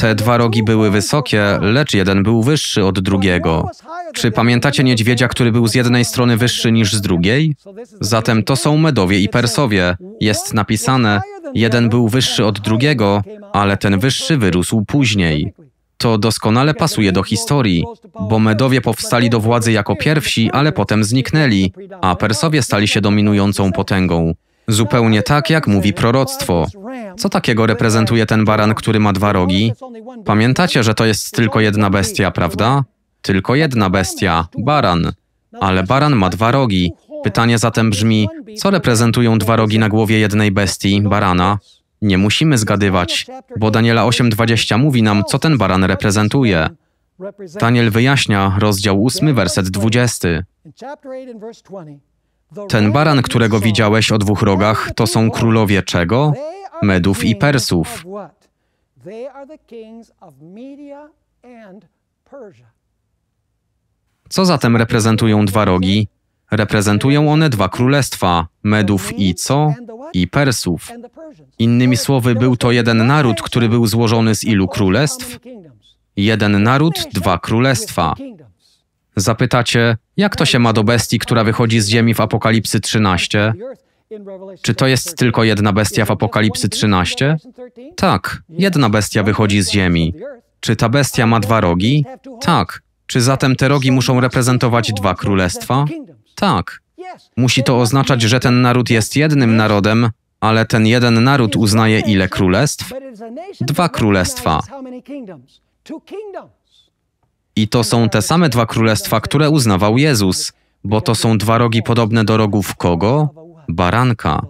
Te dwa rogi były wysokie, lecz jeden był wyższy od drugiego. Czy pamiętacie niedźwiedzia, który był z jednej strony wyższy niż z drugiej? Zatem to są Medowie i Persowie. Jest napisane, jeden był wyższy od drugiego, ale ten wyższy wyrósł później. To doskonale pasuje do historii, bo Medowie powstali do władzy jako pierwsi, ale potem zniknęli, a Persowie stali się dominującą potęgą. Zupełnie tak, jak mówi proroctwo. Co takiego reprezentuje ten baran, który ma dwa rogi? Pamiętacie, że to jest tylko jedna bestia, prawda? Tylko jedna bestia, baran. Ale baran ma dwa rogi. Pytanie zatem brzmi, co reprezentują dwa rogi na głowie jednej bestii, barana? Nie musimy zgadywać, bo Daniela 8:20 mówi nam, co ten baran reprezentuje. Daniel wyjaśnia rozdział 8, werset 20. Ten baran, którego widziałeś o dwóch rogach, to są królowie czego? Medów i Persów. Co zatem reprezentują dwa rogi? Reprezentują one dwa królestwa, Medów i co? I Persów. Innymi słowy, był to jeden naród, który był złożony z ilu królestw? Jeden naród, dwa królestwa. Zapytacie, jak to się ma do bestii, która wychodzi z ziemi w Apokalipsy 13? Czy to jest tylko jedna bestia w Apokalipsy 13? Tak, jedna bestia wychodzi z ziemi. Czy ta bestia ma dwa rogi? Tak. Czy zatem te rogi muszą reprezentować dwa królestwa? Tak. Musi to oznaczać, że ten naród jest jednym narodem, ale ten jeden naród uznaje ile królestw? Dwa królestwa. I to są te same dwa królestwa, które uznawał Jezus, bo to są dwa rogi podobne do rogów kogo? Baranka.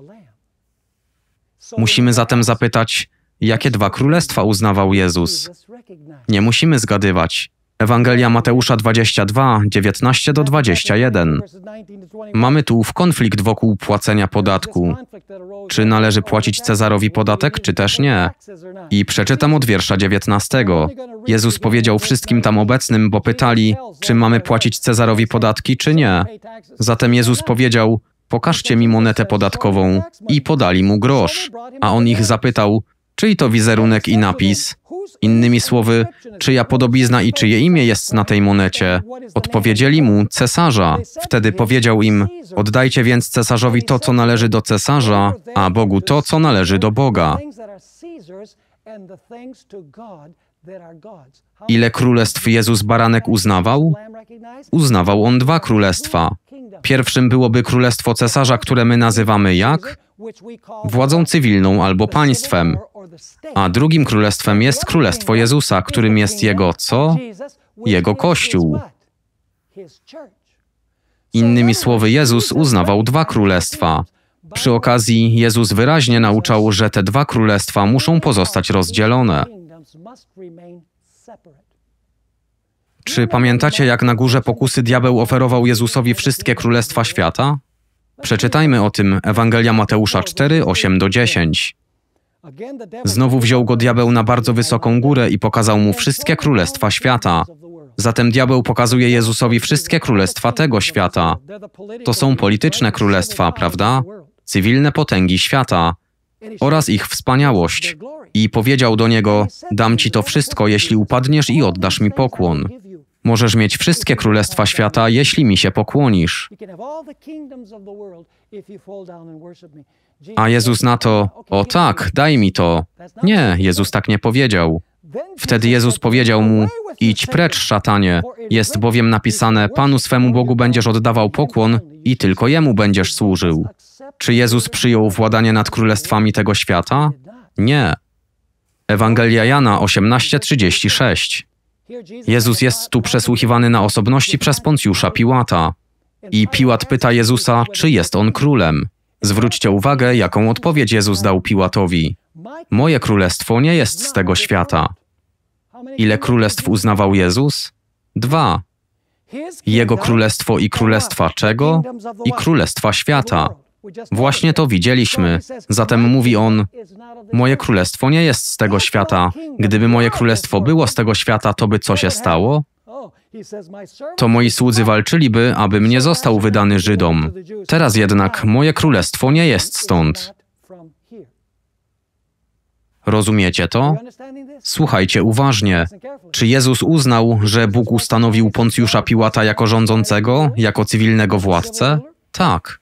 Musimy zatem zapytać, jakie dwa królestwa uznawał Jezus? Nie musimy zgadywać. Ewangelia Mateusza 22, 19 do 21. Mamy tu w konflikt wokół płacenia podatku. Czy należy płacić Cezarowi podatek, czy też nie? I przeczytam od wiersza 19. Jezus powiedział wszystkim tam obecnym, bo pytali, czy mamy płacić Cezarowi podatki, czy nie. Zatem Jezus powiedział: Pokażcie mi monetę podatkową. I podali mu grosz. A on ich zapytał: Czyj to wizerunek i napis? Innymi słowy, czyja podobizna i czyje imię jest na tej monecie? Odpowiedzieli mu cesarza. Wtedy powiedział im: Oddajcie więc cesarzowi to, co należy do cesarza, a Bogu to, co należy do Boga. Ile królestw Jezus Baranek uznawał? Uznawał on dwa królestwa. Pierwszym byłoby królestwo cesarza, które my nazywamy jak? Władzą cywilną albo państwem. A drugim królestwem jest królestwo Jezusa, którym jest Jego co? Jego Kościół. Innymi słowy, Jezus uznawał dwa królestwa. Przy okazji Jezus wyraźnie nauczał, że te dwa królestwa muszą pozostać rozdzielone. Czy pamiętacie, jak na górze pokusy diabeł oferował Jezusowi wszystkie królestwa świata? Przeczytajmy o tym Ewangelia Mateusza 4, 8 do 10. Znowu wziął go diabeł na bardzo wysoką górę i pokazał mu wszystkie królestwa świata. Zatem diabeł pokazuje Jezusowi wszystkie królestwa tego świata. To są polityczne królestwa, prawda? Cywilne potęgi świata oraz ich wspaniałość. I powiedział do niego: Dam ci to wszystko, jeśli upadniesz i oddasz mi pokłon. Możesz mieć wszystkie królestwa świata, jeśli mi się pokłonisz. A Jezus na to: O tak, daj mi to. Nie, Jezus tak nie powiedział. Wtedy Jezus powiedział mu: Idź precz, szatanie. Jest bowiem napisane: Panu swemu Bogu będziesz oddawał pokłon i tylko jemu będziesz służył. Czy Jezus przyjął władanie nad królestwami tego świata? Nie. Ewangelia Jana 18:36. Jezus jest tu przesłuchiwany na osobności przez Poncjusza Piłata. I Piłat pyta Jezusa, czy jest on królem. Zwróćcie uwagę, jaką odpowiedź Jezus dał Piłatowi. Moje królestwo nie jest z tego świata. Ile królestw uznawał Jezus? Dwa. Jego królestwo i królestwa czego? I królestwa świata. Właśnie to widzieliśmy. Zatem mówi on: Moje królestwo nie jest z tego świata. Gdyby moje królestwo było z tego świata, to by co się stało? To moi słudzy walczyliby, abym nie został wydany Żydom. Teraz jednak moje królestwo nie jest stąd. Rozumiecie to? Słuchajcie uważnie. Czy Jezus uznał, że Bóg ustanowił Poncjusza Piłata jako rządzącego, jako cywilnego władcę? Tak.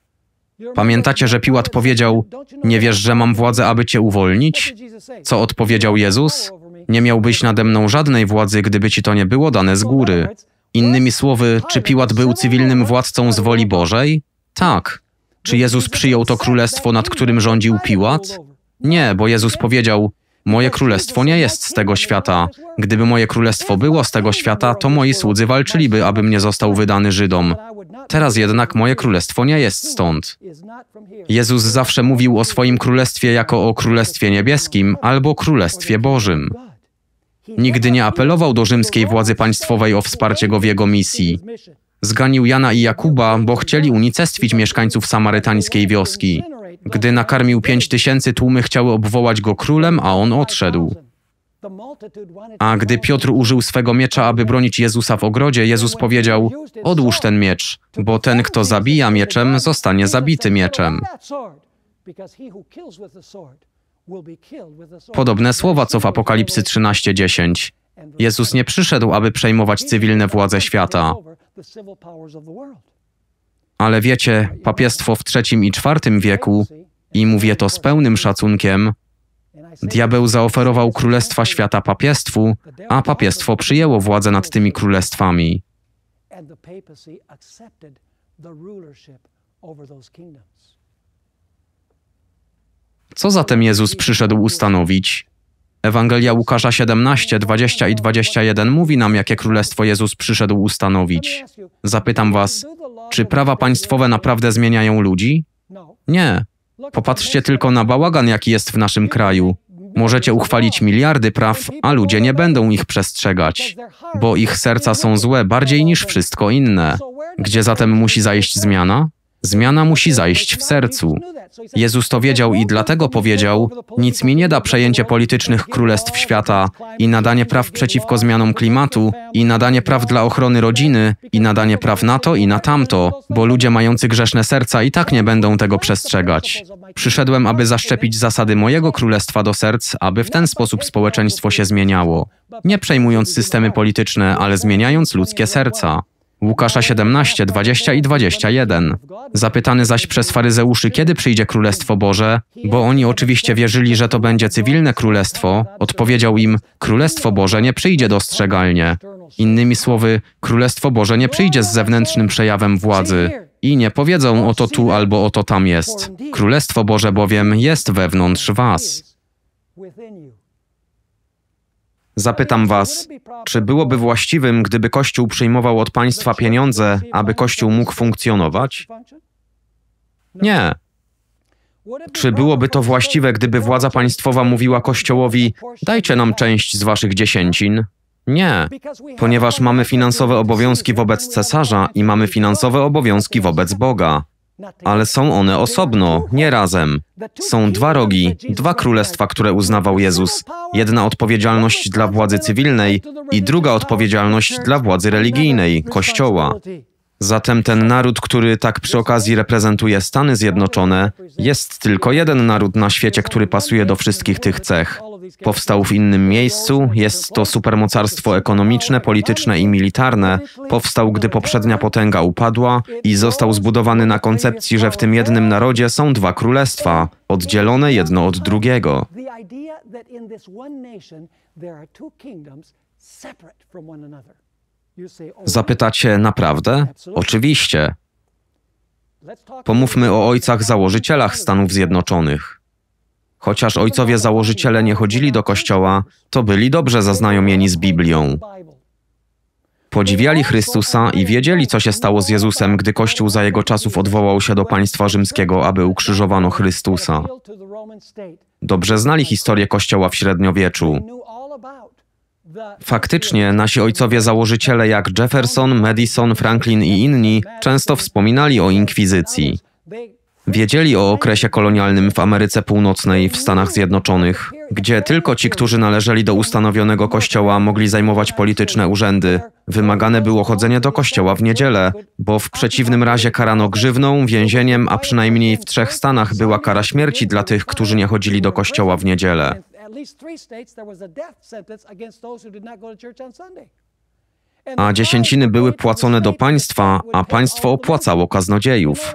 Pamiętacie, że Piłat powiedział: Nie wiesz, że mam władzę, aby cię uwolnić? Co odpowiedział Jezus? Nie miałbyś nade mną żadnej władzy, gdyby ci to nie było dane z góry. Innymi słowy, czy Piłat był cywilnym władcą z woli Bożej? Tak. Czy Jezus przyjął to królestwo, nad którym rządził Piłat? Nie, bo Jezus powiedział: Moje królestwo nie jest z tego świata. Gdyby moje królestwo było z tego świata, to moi słudzy walczyliby, aby mnie został wydany Żydom. Teraz jednak moje królestwo nie jest stąd. Jezus zawsze mówił o swoim królestwie jako o królestwie niebieskim albo królestwie Bożym. Nigdy nie apelował do rzymskiej władzy państwowej o wsparcie go w jego misji. Zganił Jana i Jakuba, bo chcieli unicestwić mieszkańców samarytańskiej wioski. Gdy nakarmił pięć tysięcy, tłumy chciały obwołać go królem, a on odszedł. A gdy Piotr użył swego miecza, aby bronić Jezusa w ogrodzie, Jezus powiedział: Odłóż ten miecz, bo ten, kto zabija mieczem, zostanie zabity mieczem. Podobne słowa co w Apokalipsy 13:10. Jezus nie przyszedł, aby przejmować cywilne władze świata. Ale wiecie, papiestwo w III i IV wieku, i mówię to z pełnym szacunkiem, diabeł zaoferował królestwa świata papiestwu, a papiestwo przyjęło władzę nad tymi królestwami. And the papacy accepted the rulership over those kingdoms. Co zatem Jezus przyszedł ustanowić? Ewangelia Łukasza 17, 20 i 21 mówi nam, jakie królestwo Jezus przyszedł ustanowić. Zapytam was, czy prawa państwowe naprawdę zmieniają ludzi? Nie. Popatrzcie tylko na bałagan, jaki jest w naszym kraju. Możecie uchwalić miliardy praw, a ludzie nie będą ich przestrzegać, bo ich serca są złe bardziej niż wszystko inne. Gdzie zatem musi zajść zmiana? Zmiana musi zajść w sercu. Jezus to wiedział i dlatego powiedział: Nic mi nie da przejęcie politycznych królestw świata i nadanie praw przeciwko zmianom klimatu, i nadanie praw dla ochrony rodziny, i nadanie praw na to i na tamto, bo ludzie mający grzeszne serca i tak nie będą tego przestrzegać. Przyszedłem, aby zaszczepić zasady mojego królestwa do serc, aby w ten sposób społeczeństwo się zmieniało. Nie przejmując systemy polityczne, ale zmieniając ludzkie serca. Łukasza 17, 20 i 21. Zapytany zaś przez faryzeuszy, kiedy przyjdzie Królestwo Boże, bo oni oczywiście wierzyli, że to będzie cywilne królestwo, odpowiedział im: Królestwo Boże nie przyjdzie dostrzegalnie. Innymi słowy, Królestwo Boże nie przyjdzie z zewnętrznym przejawem władzy. I nie powiedzą oto tu albo oto tam jest. Królestwo Boże bowiem jest wewnątrz was. Zapytam Was, czy byłoby właściwym, gdyby Kościół przyjmował od państwa pieniądze, aby Kościół mógł funkcjonować? Nie. Czy byłoby to właściwe, gdyby władza państwowa mówiła Kościołowi: Dajcie nam część z waszych dziesięcin? Nie, ponieważ mamy finansowe obowiązki wobec cesarza i mamy finansowe obowiązki wobec Boga ale są one osobno, nie razem. Są dwa rogi, dwa królestwa, które uznawał Jezus. Jedna odpowiedzialność dla władzy cywilnej i druga odpowiedzialność dla władzy religijnej, kościoła. Zatem ten naród, który tak przy okazji reprezentuje Stany Zjednoczone, jest tylko jeden naród na świecie, który pasuje do wszystkich tych cech. Powstał w innym miejscu, jest to supermocarstwo ekonomiczne, polityczne i militarne. Powstał, gdy poprzednia potęga upadła i został zbudowany na koncepcji, że w tym jednym narodzie są dwa królestwa, oddzielone jedno od drugiego. Zapytacie naprawdę? Oczywiście. Pomówmy o ojcach założycielach Stanów Zjednoczonych. Chociaż ojcowie założyciele nie chodzili do kościoła, to byli dobrze zaznajomieni z Biblią. Podziwiali Chrystusa i wiedzieli, co się stało z Jezusem, gdy Kościół za jego czasów odwołał się do państwa rzymskiego, aby ukrzyżowano Chrystusa. Dobrze znali historię Kościoła w średniowieczu. Faktycznie nasi ojcowie założyciele jak Jefferson, Madison, Franklin i inni często wspominali o inkwizycji. Wiedzieli o okresie kolonialnym w Ameryce Północnej, w Stanach Zjednoczonych, gdzie tylko ci, którzy należeli do ustanowionego kościoła, mogli zajmować polityczne urzędy. Wymagane było chodzenie do kościoła w niedzielę, bo w przeciwnym razie karano grzywną, więzieniem, a przynajmniej w trzech stanach była kara śmierci dla tych, którzy nie chodzili do kościoła w niedzielę. A dziesięciny były płacone do państwa, a państwo opłacało kaznodziejów.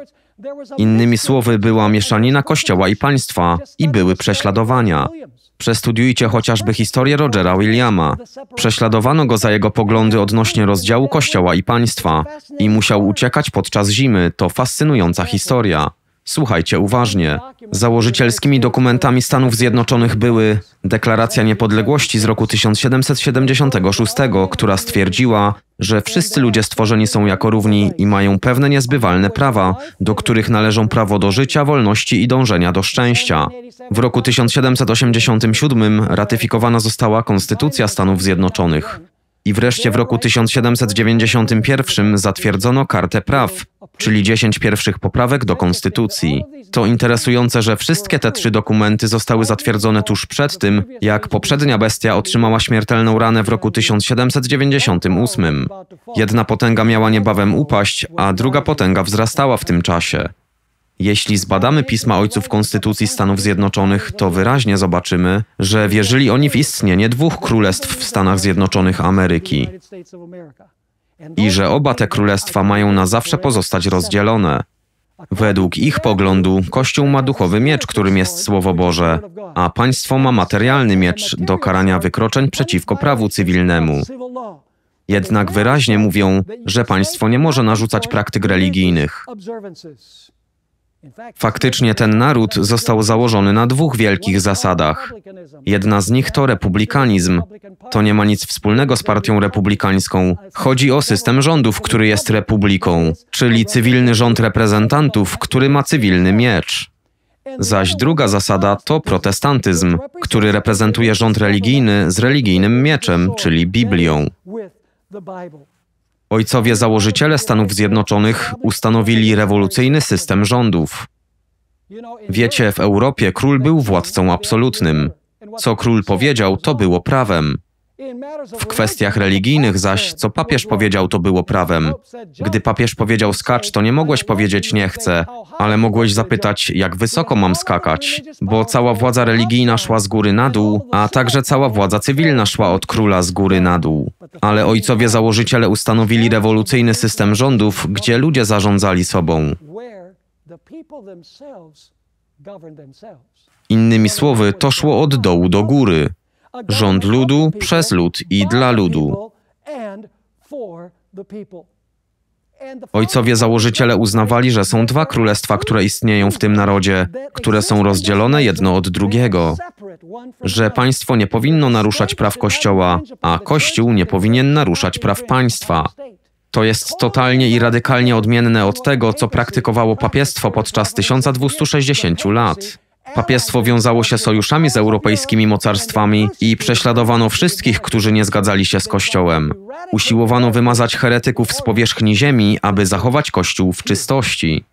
Innymi słowy, była mieszanina kościoła i państwa i były prześladowania. Przestudiujcie chociażby historię Rogera Williama. Prześladowano go za jego poglądy odnośnie rozdziału kościoła i państwa i musiał uciekać podczas zimy. To fascynująca historia. Słuchajcie uważnie. Założycielskimi dokumentami Stanów Zjednoczonych były Deklaracja Niepodległości z roku 1776, która stwierdziła, że wszyscy ludzie stworzeni są jako równi i mają pewne niezbywalne prawa, do których należą prawo do życia, wolności i dążenia do szczęścia. W roku 1787 ratyfikowana została Konstytucja Stanów Zjednoczonych. I wreszcie w roku 1791 zatwierdzono Kartę Praw, czyli 10 pierwszych poprawek do Konstytucji. To interesujące, że wszystkie te trzy dokumenty zostały zatwierdzone tuż przed tym, jak poprzednia bestia otrzymała śmiertelną ranę w roku 1798. Jedna potęga miała niebawem upaść, a druga potęga wzrastała w tym czasie. Jeśli zbadamy pisma ojców Konstytucji Stanów Zjednoczonych, to wyraźnie zobaczymy, że wierzyli oni w istnienie dwóch królestw w Stanach Zjednoczonych Ameryki i że oba te królestwa mają na zawsze pozostać rozdzielone. Według ich poglądu Kościół ma duchowy miecz, którym jest Słowo Boże, a państwo ma materialny miecz do karania wykroczeń przeciwko prawu cywilnemu. Jednak wyraźnie mówią, że państwo nie może narzucać praktyk religijnych. Faktycznie ten naród został założony na dwóch wielkich zasadach. Jedna z nich to republikanizm. To nie ma nic wspólnego z partią republikańską. Chodzi o system rządów, który jest republiką, czyli cywilny rząd reprezentantów, który ma cywilny miecz. Zaś druga zasada to protestantyzm, który reprezentuje rząd religijny z religijnym mieczem, czyli Biblią. Ojcowie założyciele Stanów Zjednoczonych ustanowili rewolucyjny system rządów. Wiecie, w Europie król był władcą absolutnym. Co król powiedział, to było prawem. W kwestiach religijnych zaś, co papież powiedział, to było prawem. Gdy papież powiedział skacz, to nie mogłeś powiedzieć nie chcę, ale mogłeś zapytać, jak wysoko mam skakać, bo cała władza religijna szła z góry na dół, a także cała władza cywilna szła od króla z góry na dół. Ale ojcowie założyciele ustanowili rewolucyjny system rządów, gdzie ludzie zarządzali sobą. Innymi słowy, to szło od dołu do góry. Rząd ludu, przez lud i dla ludu. Ojcowie założyciele uznawali, że są dwa królestwa, które istnieją w tym narodzie, które są rozdzielone jedno od drugiego, że państwo nie powinno naruszać praw Kościoła, a Kościół nie powinien naruszać praw państwa. To jest totalnie i radykalnie odmienne od tego, co praktykowało papiestwo podczas 1260 lat. Papiestwo wiązało się sojuszami z europejskimi mocarstwami i prześladowano wszystkich, którzy nie zgadzali się z Kościołem. Usiłowano wymazać heretyków z powierzchni ziemi, aby zachować Kościół w czystości.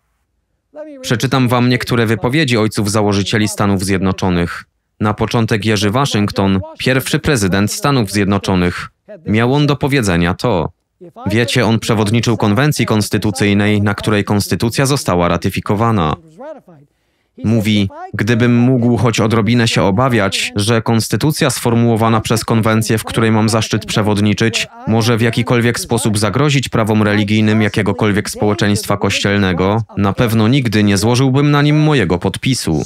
Przeczytam wam niektóre wypowiedzi ojców założycieli Stanów Zjednoczonych. Na początek Jerzy Waszyngton, pierwszy prezydent Stanów Zjednoczonych. Miał on do powiedzenia to. Wiecie, on przewodniczył konwencji konstytucyjnej, na której konstytucja została ratyfikowana. Mówi, gdybym mógł choć odrobinę się obawiać, że konstytucja sformułowana przez konwencję, w której mam zaszczyt przewodniczyć, może w jakikolwiek sposób zagrozić prawom religijnym jakiegokolwiek społeczeństwa kościelnego, na pewno nigdy nie złożyłbym na nim mojego podpisu.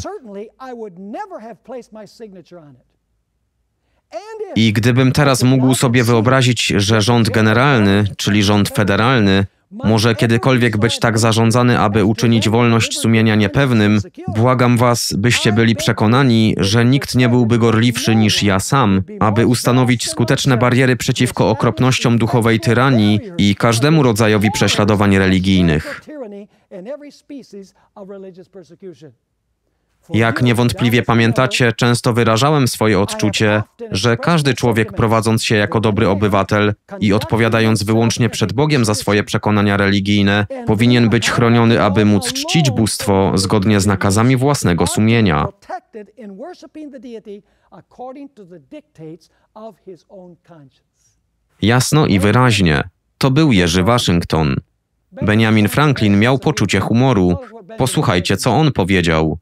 I gdybym teraz mógł sobie wyobrazić, że rząd generalny, czyli rząd federalny, może kiedykolwiek być tak zarządzany, aby uczynić wolność sumienia niepewnym, błagam was, byście byli przekonani, że nikt nie byłby gorliwszy niż ja sam, aby ustanowić skuteczne bariery przeciwko okropnościom duchowej tyranii i każdemu rodzajowi prześladowań religijnych. Jak niewątpliwie pamiętacie, często wyrażałem swoje odczucie, że każdy człowiek prowadząc się jako dobry obywatel i odpowiadając wyłącznie przed Bogiem za swoje przekonania religijne, powinien być chroniony, aby móc czcić bóstwo zgodnie z nakazami własnego sumienia. Jasno i wyraźnie, to był Jerzy Waszyngton. Benjamin Franklin miał poczucie humoru. Posłuchajcie, co on powiedział.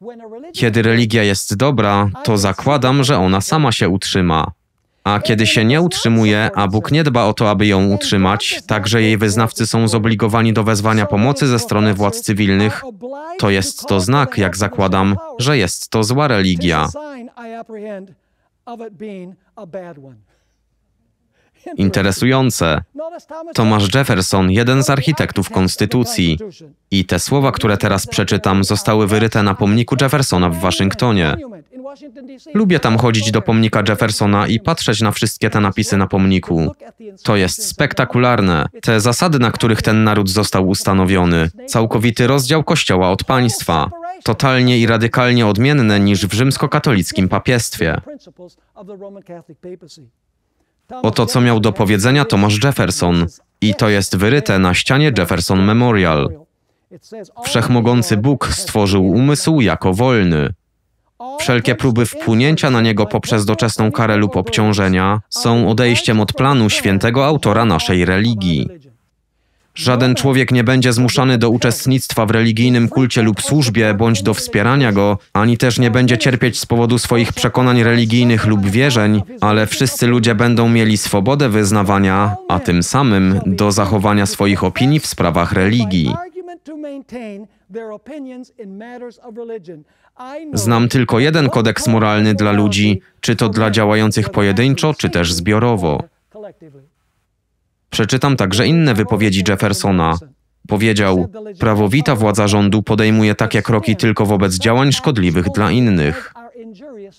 Kiedy religia jest dobra, to zakładam, że ona sama się utrzyma. A kiedy się nie utrzymuje, a Bóg nie dba o to, aby ją utrzymać, także jej wyznawcy są zobligowani do wezwania pomocy ze strony władz cywilnych, to jest to znak, jak zakładam, że jest to zła religia interesujące. Thomas Jefferson, jeden z architektów Konstytucji. I te słowa, które teraz przeczytam, zostały wyryte na pomniku Jeffersona w Waszyngtonie. Lubię tam chodzić do pomnika Jeffersona i patrzeć na wszystkie te napisy na pomniku. To jest spektakularne. Te zasady, na których ten naród został ustanowiony, całkowity rozdział kościoła od państwa, totalnie i radykalnie odmienne niż w rzymskokatolickim papiestwie. Oto co miał do powiedzenia Thomas Jefferson i to jest wyryte na ścianie Jefferson Memorial. Wszechmogący Bóg stworzył umysł jako wolny. Wszelkie próby wpłynięcia na niego poprzez doczesną karę lub obciążenia są odejściem od planu świętego autora naszej religii. Żaden człowiek nie będzie zmuszany do uczestnictwa w religijnym kulcie lub służbie, bądź do wspierania go, ani też nie będzie cierpieć z powodu swoich przekonań religijnych lub wierzeń, ale wszyscy ludzie będą mieli swobodę wyznawania, a tym samym do zachowania swoich opinii w sprawach religii. Znam tylko jeden kodeks moralny dla ludzi, czy to dla działających pojedynczo, czy też zbiorowo. Przeczytam także inne wypowiedzi Jeffersona. Powiedział: Prawowita władza rządu podejmuje takie kroki tylko wobec działań szkodliwych dla innych.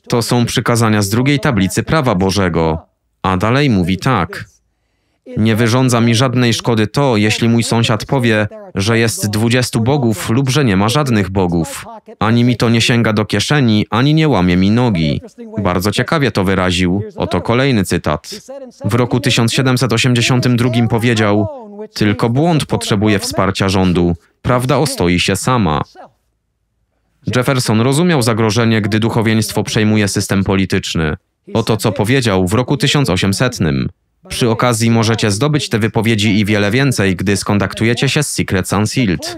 To są przykazania z drugiej tablicy prawa Bożego. A dalej mówi tak: nie wyrządza mi żadnej szkody to, jeśli mój sąsiad powie, że jest dwudziestu bogów lub że nie ma żadnych bogów. Ani mi to nie sięga do kieszeni, ani nie łamie mi nogi. Bardzo ciekawie to wyraził. Oto kolejny cytat. W roku 1782 powiedział: Tylko błąd potrzebuje wsparcia rządu. Prawda ostoi się sama. Jefferson rozumiał zagrożenie, gdy duchowieństwo przejmuje system polityczny. Oto co powiedział w roku 1800. Przy okazji możecie zdobyć te wypowiedzi i wiele więcej, gdy skontaktujecie się z Secret Unsealed.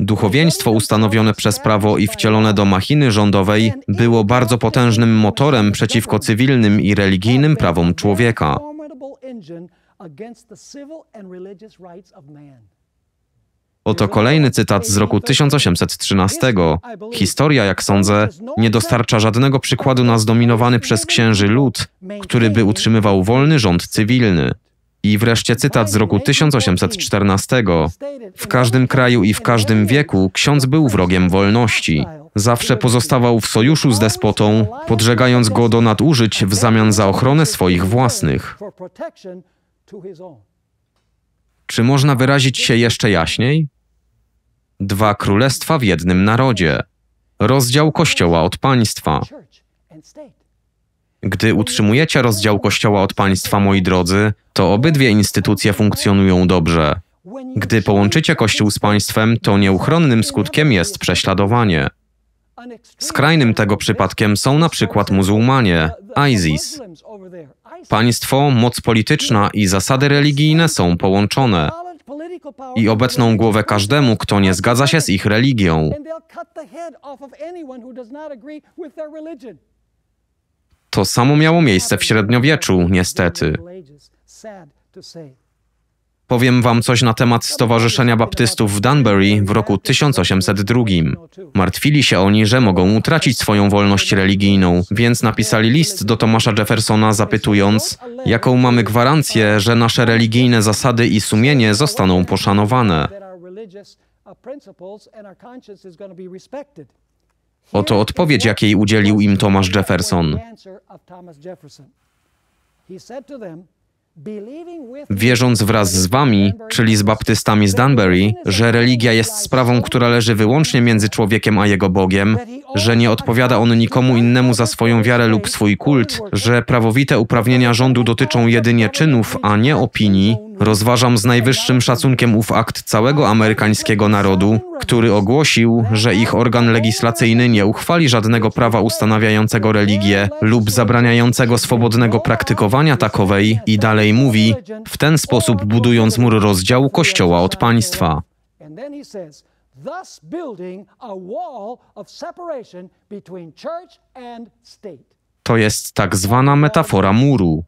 Duchowieństwo ustanowione przez prawo i wcielone do machiny rządowej było bardzo potężnym motorem przeciwko cywilnym i religijnym prawom człowieka. Oto kolejny cytat z roku 1813. Historia, jak sądzę, nie dostarcza żadnego przykładu na zdominowany przez księży lud, który by utrzymywał wolny rząd cywilny. I wreszcie cytat z roku 1814. W każdym kraju i w każdym wieku ksiądz był wrogiem wolności. Zawsze pozostawał w sojuszu z despotą, podżegając go do nadużyć w zamian za ochronę swoich własnych. Czy można wyrazić się jeszcze jaśniej? Dwa królestwa w jednym narodzie. Rozdział Kościoła od państwa. Gdy utrzymujecie rozdział Kościoła od państwa, moi drodzy, to obydwie instytucje funkcjonują dobrze. Gdy połączycie Kościół z państwem, to nieuchronnym skutkiem jest prześladowanie. Skrajnym tego przypadkiem są na przykład muzułmanie, ISIS. Państwo, moc polityczna i zasady religijne są połączone i obetną głowę każdemu, kto nie zgadza się z ich religią. To samo miało miejsce w średniowieczu, niestety. Powiem wam coś na temat Stowarzyszenia Baptystów w Danbury w roku 1802. Martwili się oni, że mogą utracić swoją wolność religijną, więc napisali list do Tomasza Jeffersona zapytując, jaką mamy gwarancję, że nasze religijne zasady i sumienie zostaną poszanowane. Oto odpowiedź, jakiej udzielił im Tomasz Jefferson. Wierząc wraz z wami, czyli z baptystami z Danbury, że religia jest sprawą, która leży wyłącznie między człowiekiem a jego Bogiem, że nie odpowiada on nikomu innemu za swoją wiarę lub swój kult, że prawowite uprawnienia rządu dotyczą jedynie czynów, a nie opinii, rozważam z najwyższym szacunkiem ów akt całego amerykańskiego narodu, który ogłosił, że ich organ legislacyjny nie uchwali żadnego prawa ustanawiającego religię lub zabraniającego swobodnego praktykowania takowej i dalej mówi, w ten sposób budując mur rozdziału Kościoła od państwa. thus building a wall of separation between church and state. To jest tak zwana metafora muru.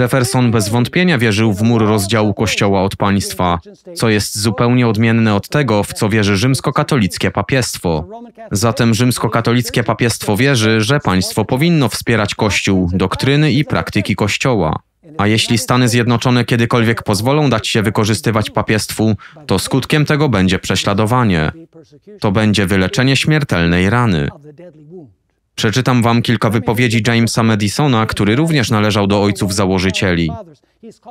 Jefferson bez wątpienia wierzył w mur rozdziału Kościoła od państwa, co jest zupełnie odmienne od tego, w co wierzy rzymskokatolickie papiestwo. Zatem rzymskokatolickie papiestwo wierzy, że państwo powinno wspierać Kościół, doktryny i praktyki Kościoła. A jeśli Stany Zjednoczone kiedykolwiek pozwolą dać się wykorzystywać papiestwu, to skutkiem tego będzie prześladowanie. To będzie wyleczenie śmiertelnej rany. Przeczytam wam kilka wypowiedzi Jamesa Madisona, który również należał do ojców założycieli.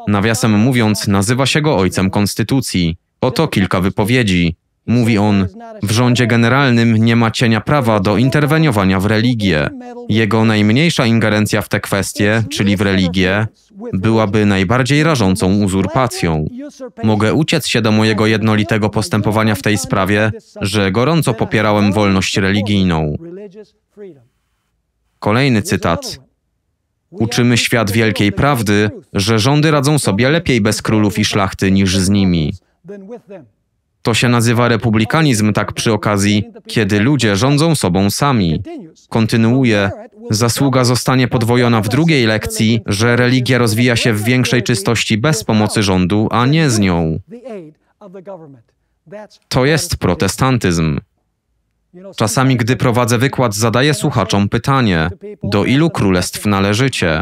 Nawiasem mówiąc, nazywa się go ojcem konstytucji. Oto kilka wypowiedzi. Mówi on: W rządzie generalnym nie ma cienia prawa do interweniowania w religię. Jego najmniejsza ingerencja w te kwestie, czyli w religię, byłaby najbardziej rażącą uzurpacją. Mogę uciec się do mojego jednolitego postępowania w tej sprawie, że gorąco popierałem wolność religijną. Kolejny cytat. Uczymy świat wielkiej prawdy, że rządy radzą sobie lepiej bez królów i szlachty niż z nimi. To się nazywa republikanizm tak przy okazji, kiedy ludzie rządzą sobą sami. Kontynuuje, zasługa zostanie podwojona w drugiej lekcji, że religia rozwija się w większej czystości bez pomocy rządu, a nie z nią. To jest protestantyzm. Czasami, gdy prowadzę wykład, zadaję słuchaczom pytanie: Do ilu królestw należycie?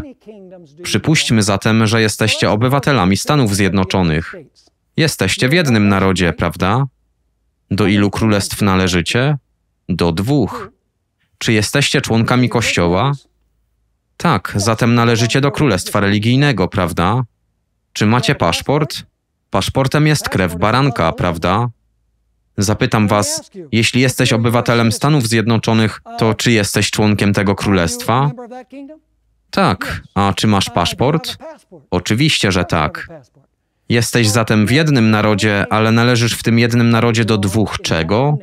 Przypuśćmy zatem, że jesteście obywatelami Stanów Zjednoczonych. Jesteście w jednym narodzie, prawda? Do ilu królestw należycie? Do dwóch. Czy jesteście członkami Kościoła? Tak, zatem należycie do królestwa religijnego, prawda? Czy macie paszport? Paszportem jest krew baranka, prawda? Zapytam was, jeśli jesteś obywatelem Stanów Zjednoczonych, to czy jesteś członkiem tego królestwa? Tak. A czy masz paszport? Oczywiście, że tak. Jesteś zatem w jednym narodzie, ale należysz w tym jednym narodzie do dwóch czego?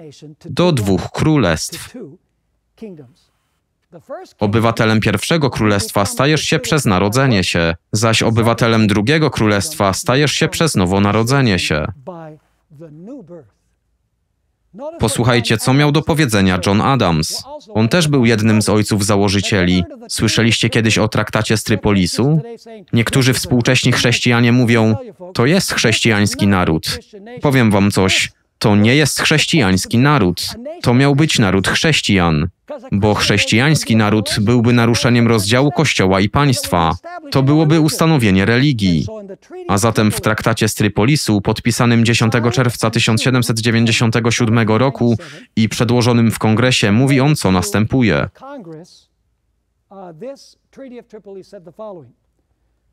Do dwóch królestw. Obywatelem pierwszego królestwa stajesz się przez narodzenie się, zaś obywatelem drugiego królestwa stajesz się przez nowonarodzenie się. No, Posłuchajcie, co miał do powiedzenia John Adams. On też był jednym z ojców założycieli. Słyszeliście kiedyś o traktacie z Trypolisu? Niektórzy współcześni chrześcijanie mówią, to jest chrześcijański naród. Powiem wam coś. To nie jest chrześcijański naród. To miał być naród chrześcijan, bo chrześcijański naród byłby naruszeniem rozdziału kościoła i państwa. To byłoby ustanowienie religii. A zatem w traktacie z Trypolisu, podpisanym 10 czerwca 1797 roku i przedłożonym w kongresie, mówi on, co następuje. Uh,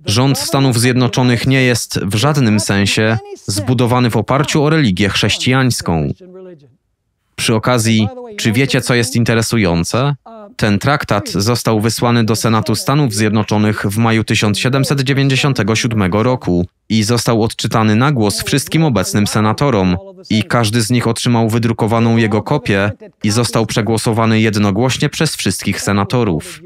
Rząd Stanów Zjednoczonych nie jest w żadnym sensie zbudowany w oparciu o religię chrześcijańską. Przy okazji, czy wiecie, co jest interesujące? Ten traktat został wysłany do Senatu Stanów Zjednoczonych w maju 1797 roku i został odczytany na głos wszystkim obecnym senatorom, i każdy z nich otrzymał wydrukowaną jego kopię i został przegłosowany jednogłośnie przez wszystkich senatorów.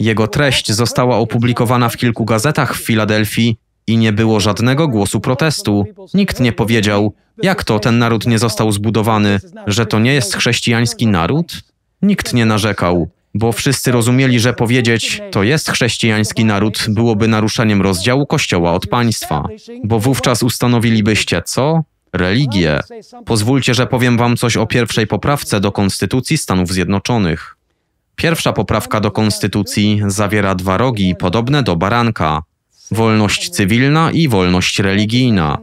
Jego treść została opublikowana w kilku gazetach w Filadelfii i nie było żadnego głosu protestu. Nikt nie powiedział, jak to ten naród nie został zbudowany, że to nie jest chrześcijański naród? Nikt nie narzekał, bo wszyscy rozumieli, że powiedzieć to jest chrześcijański naród byłoby naruszeniem rozdziału kościoła od państwa, bo wówczas ustanowilibyście co? Religię. Pozwólcie, że powiem wam coś o pierwszej poprawce do Konstytucji Stanów Zjednoczonych. Pierwsza poprawka do konstytucji zawiera dwa rogi podobne do baranka: wolność cywilna i wolność religijna.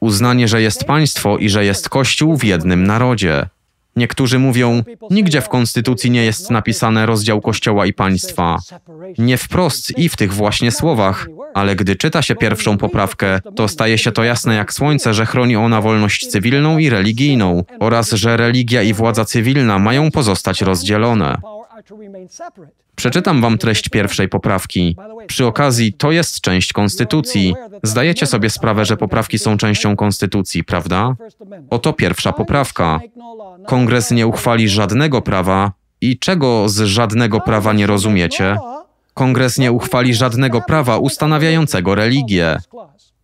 Uznanie, że jest państwo i że jest kościół w jednym narodzie. Niektórzy mówią, nigdzie w konstytucji nie jest napisane rozdział kościoła i państwa. Nie wprost i w tych właśnie słowach, ale gdy czyta się pierwszą poprawkę, to staje się to jasne jak słońce, że chroni ona wolność cywilną i religijną oraz że religia i władza cywilna mają pozostać rozdzielone. Przeczytam wam treść pierwszej poprawki. Przy okazji, to jest część konstytucji. Zdajecie sobie sprawę, że poprawki są częścią konstytucji, prawda? Oto pierwsza poprawka. Kongres nie uchwali żadnego prawa i czego z żadnego prawa nie rozumiecie? Kongres nie uchwali żadnego prawa ustanawiającego religię.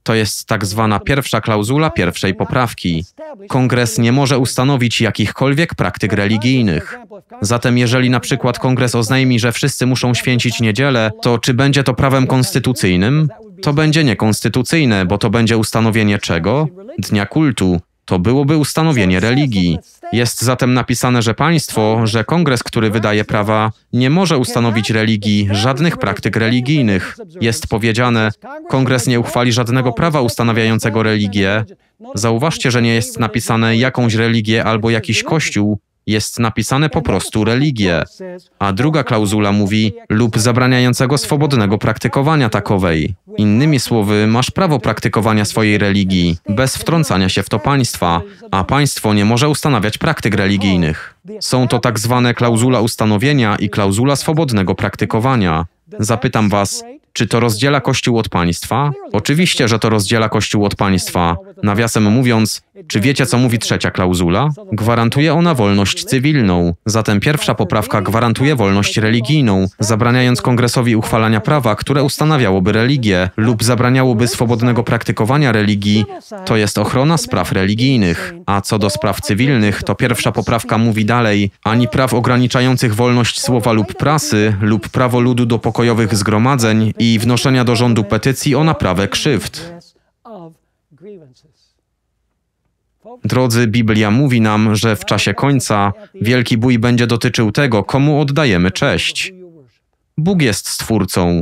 To jest tak zwana pierwsza klauzula pierwszej poprawki. Kongres nie może ustanowić jakichkolwiek praktyk religijnych. Zatem jeżeli na przykład kongres oznajmi, że wszyscy muszą święcić niedzielę, to czy będzie to prawem konstytucyjnym? To będzie niekonstytucyjne, bo to będzie ustanowienie czego? Dnia kultu, to byłoby ustanowienie religii. Jest zatem napisane, że państwo, że kongres, który wydaje prawa, nie może ustanowić religii, żadnych praktyk religijnych. Jest powiedziane, kongres nie uchwali żadnego prawa ustanawiającego religię. Zauważcie, że nie jest napisane jakąś religię albo jakiś kościół, jest napisane po prostu religię, a druga klauzula mówi lub zabraniającego swobodnego praktykowania takowej. Innymi słowy, masz prawo praktykowania swojej religii bez wtrącania się w to państwa, a państwo nie może ustanawiać praktyk religijnych. Są to tak zwane klauzula ustanowienia i klauzula swobodnego praktykowania. Zapytam was, czy to rozdziela Kościół od państwa? Oczywiście, że to rozdziela Kościół od państwa, Nawiasem mówiąc, czy wiecie, co mówi trzecia klauzula? Gwarantuje ona wolność cywilną. Zatem pierwsza poprawka gwarantuje wolność religijną, zabraniając kongresowi uchwalania prawa, które ustanawiałoby religię lub zabraniałoby swobodnego praktykowania religii, to jest ochrona spraw religijnych. A co do spraw cywilnych, to pierwsza poprawka mówi dalej, ani praw ograniczających wolność słowa lub prasy, lub prawo ludu do pokojowych zgromadzeń i wnoszenia do rządu petycji o naprawę krzywd. Drodzy, Biblia mówi nam, że w czasie końca wielki bój będzie dotyczył tego, komu oddajemy cześć. Bóg jest stwórcą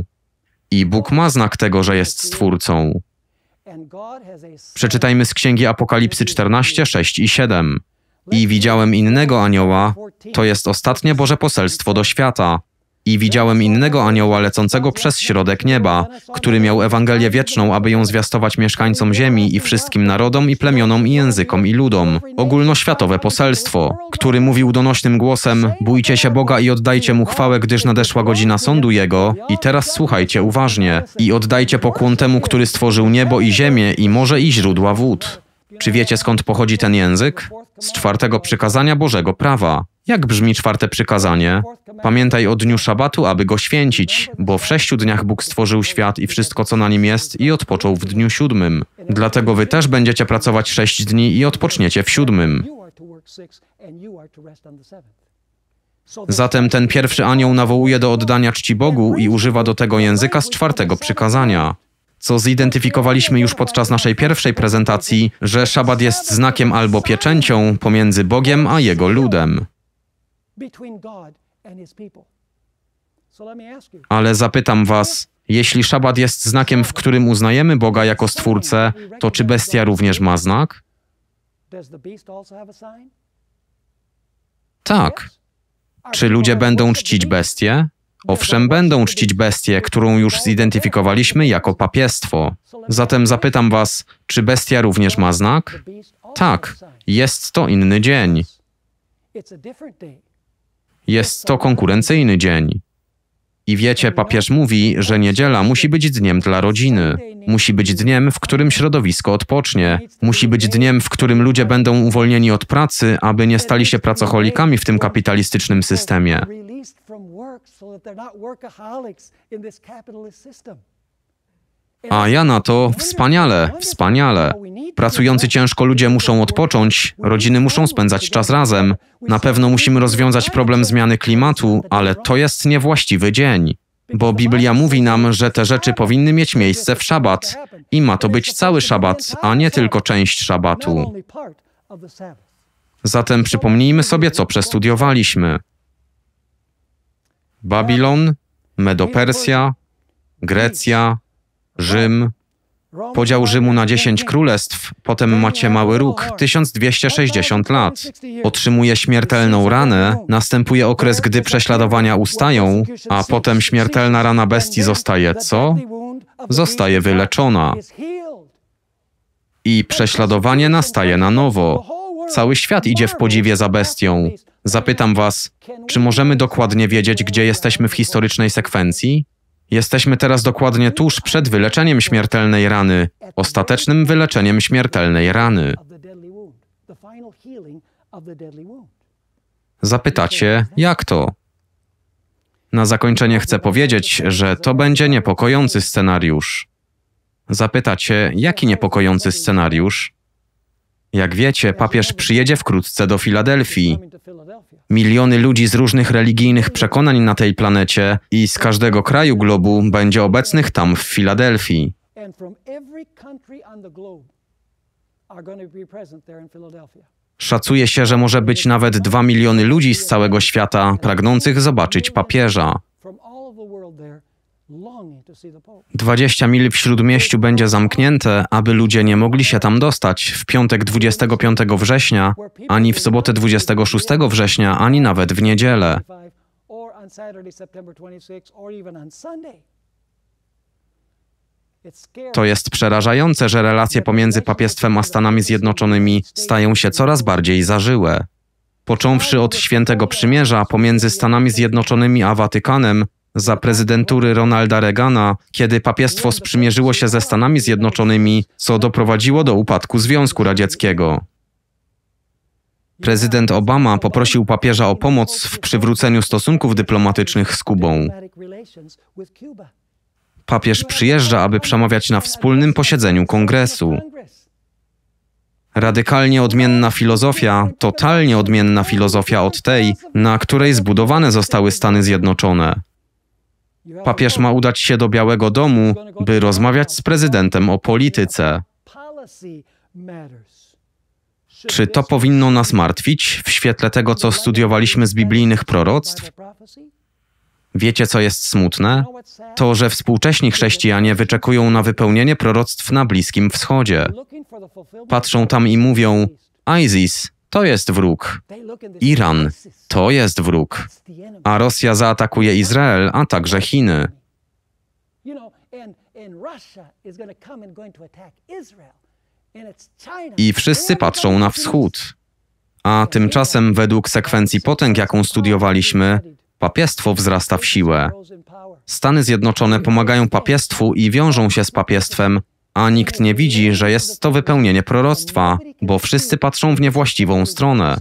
i Bóg ma znak tego, że jest stwórcą. Przeczytajmy z Księgi Apokalipsy 14, 6 i 7. I widziałem innego anioła, to jest ostatnie Boże poselstwo do świata. I widziałem innego anioła lecącego przez środek nieba, który miał Ewangelię wieczną, aby ją zwiastować mieszkańcom ziemi i wszystkim narodom i plemionom i językom i ludom. Ogólnoświatowe poselstwo, który mówił donośnym głosem: Bójcie się Boga i oddajcie mu chwałę, gdyż nadeszła godzina sądu jego. I teraz słuchajcie uważnie i oddajcie pokłon temu, który stworzył niebo i ziemię i morze i źródła wód. Czy wiecie skąd pochodzi ten język? Z czwartego przykazania Bożego prawa. Jak brzmi czwarte przykazanie? Pamiętaj o dniu szabatu, aby go święcić, bo w sześciu dniach Bóg stworzył świat i wszystko, co na nim jest, i odpoczął w dniu siódmym. Dlatego wy też będziecie pracować sześć dni i odpoczniecie w siódmym. Zatem ten pierwszy anioł nawołuje do oddania czci Bogu i używa do tego języka z czwartego przykazania. Co zidentyfikowaliśmy już podczas naszej pierwszej prezentacji, że szabat jest znakiem albo pieczęcią pomiędzy Bogiem a jego ludem. Ale zapytam was, jeśli szabat jest znakiem, w którym uznajemy Boga jako Stwórcę, to czy bestia również ma znak? Tak. Czy ludzie będą czcić bestię? Owszem, będą czcić bestię, którą już zidentyfikowaliśmy jako papiestwo. Zatem zapytam was, czy bestia również ma znak? Tak, jest to inny dzień. Jest to konkurencyjny dzień. I wiecie, papież mówi, że niedziela musi być dniem dla rodziny, musi być dniem, w którym środowisko odpocznie, musi być dniem, w którym ludzie będą uwolnieni od pracy, aby nie stali się pracocholikami w tym kapitalistycznym systemie. A ja na to wspaniale, wspaniale. Pracujący ciężko ludzie muszą odpocząć, rodziny muszą spędzać czas razem. Na pewno musimy rozwiązać problem zmiany klimatu, ale to jest niewłaściwy dzień. Bo Biblia mówi nam, że te rzeczy powinny mieć miejsce w szabat i ma to być cały szabat, a nie tylko część szabatu. Zatem przypomnijmy sobie, co przestudiowaliśmy. Babilon, Medopersja, Grecja, Rzym, Podział Rzymu na 10 królestw, potem macie mały róg, 1260 lat. Otrzymuje śmiertelną ranę, następuje okres, gdy prześladowania ustają, a potem śmiertelna rana bestii zostaje co? Zostaje wyleczona. I prześladowanie nastaje na nowo. Cały świat idzie w podziwie za bestią. Zapytam was, czy możemy dokładnie wiedzieć, gdzie jesteśmy w historycznej sekwencji? Jesteśmy teraz dokładnie tuż przed wyleczeniem śmiertelnej rany, ostatecznym wyleczeniem śmiertelnej rany. Zapytacie, jak to? Na zakończenie chcę powiedzieć, że to będzie niepokojący scenariusz. Zapytacie, jaki niepokojący scenariusz? Jak wiecie, papież przyjedzie wkrótce do Filadelfii. Miliony ludzi z różnych religijnych przekonań na tej planecie i z każdego kraju globu będzie obecnych tam w Filadelfii. Szacuje się, że może być nawet dwa miliony ludzi z całego świata pragnących zobaczyć papieża. 20 mil w śródmieściu będzie zamknięte, aby ludzie nie mogli się tam dostać w piątek 25 września, ani w sobotę 26 września, ani nawet w niedzielę. To jest przerażające, że relacje pomiędzy papiestwem a Stanami Zjednoczonymi stają się coraz bardziej zażyłe. Począwszy od Świętego Przymierza pomiędzy Stanami Zjednoczonymi a Watykanem, za prezydentury Ronalda Reagana, kiedy papiestwo sprzymierzyło się ze Stanami Zjednoczonymi, co doprowadziło do upadku Związku Radzieckiego. Prezydent Obama poprosił papieża o pomoc w przywróceniu stosunków dyplomatycznych z Kubą. Papież przyjeżdża, aby przemawiać na wspólnym posiedzeniu kongresu. Radykalnie odmienna filozofia, totalnie odmienna filozofia od tej, na której zbudowane zostały Stany Zjednoczone. Papież ma udać się do Białego Domu, by rozmawiać z prezydentem o polityce. Czy to powinno nas martwić w świetle tego, co studiowaliśmy z biblijnych proroctw? Wiecie, co jest smutne? To, że współcześni chrześcijanie wyczekują na wypełnienie proroctw na Bliskim Wschodzie. Patrzą tam i mówią: ISIS to jest wróg. Iran to jest wróg. A Rosja zaatakuje Izrael, a także Chiny. I wszyscy patrzą na wschód. A tymczasem, według sekwencji potęg, jaką studiowaliśmy, papiestwo wzrasta w siłę. Stany Zjednoczone pomagają papiestwu i wiążą się z papiestwem a nikt nie widzi, że jest to wypełnienie proroctwa, bo wszyscy patrzą w niewłaściwą stronę.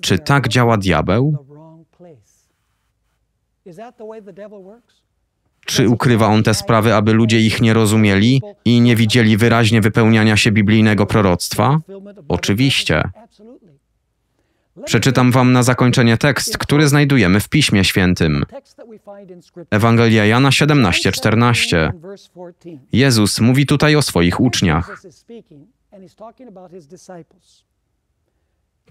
Czy tak działa diabeł? Czy ukrywa on te sprawy, aby ludzie ich nie rozumieli i nie widzieli wyraźnie wypełniania się biblijnego proroctwa? Oczywiście. Przeczytam wam na zakończenie tekst, który znajdujemy w Piśmie Świętym. Ewangelia Jana 17:14. Jezus mówi tutaj o swoich uczniach.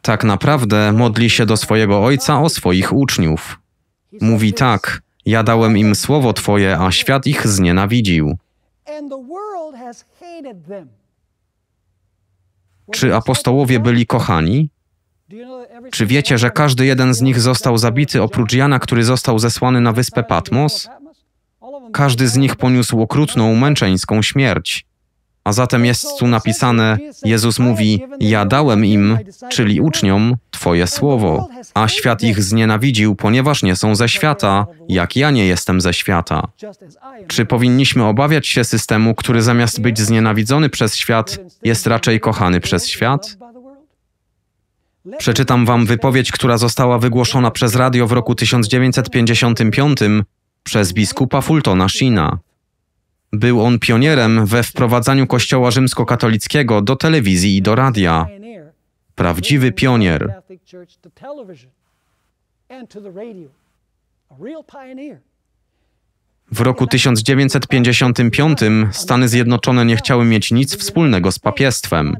Tak naprawdę modli się do swojego Ojca o swoich uczniów. Mówi tak: Ja dałem im słowo Twoje, a świat ich znienawidził. Czy apostołowie byli kochani? Czy wiecie, że każdy jeden z nich został zabity oprócz Jana, który został zesłany na wyspę Patmos? Każdy z nich poniósł okrutną, męczeńską śmierć. A zatem jest tu napisane: Jezus mówi: Ja dałem im, czyli uczniom, Twoje słowo, a świat ich znienawidził, ponieważ nie są ze świata, jak ja nie jestem ze świata. Czy powinniśmy obawiać się systemu, który zamiast być znienawidzony przez świat, jest raczej kochany przez świat? Przeczytam wam wypowiedź, która została wygłoszona przez radio w roku 1955 przez biskupa Fultona Sheena. Był on pionierem we wprowadzaniu Kościoła rzymskokatolickiego do telewizji i do radia. Prawdziwy pionier. W roku 1955 Stany Zjednoczone nie chciały mieć nic wspólnego z papiestwem.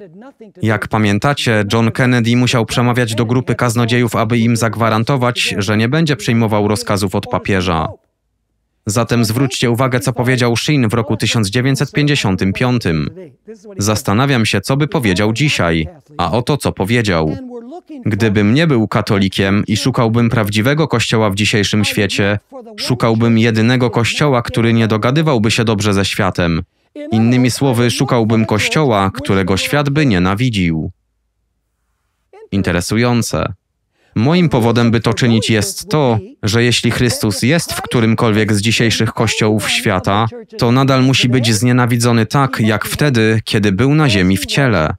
Jak pamiętacie, John Kennedy musiał przemawiać do grupy kaznodziejów, aby im zagwarantować, że nie będzie przyjmował rozkazów od papieża. Zatem zwróćcie uwagę, co powiedział Shin w roku 1955. Zastanawiam się, co by powiedział dzisiaj, a oto co powiedział. Gdybym nie był katolikiem i szukałbym prawdziwego kościoła w dzisiejszym świecie, szukałbym jedynego kościoła, który nie dogadywałby się dobrze ze światem. Innymi słowy, szukałbym kościoła, którego świat by nienawidził. Interesujące. Moim powodem, by to czynić, jest to, że jeśli Chrystus jest w którymkolwiek z dzisiejszych kościołów świata, to nadal musi być znienawidzony tak, jak wtedy, kiedy był na ziemi w ciele.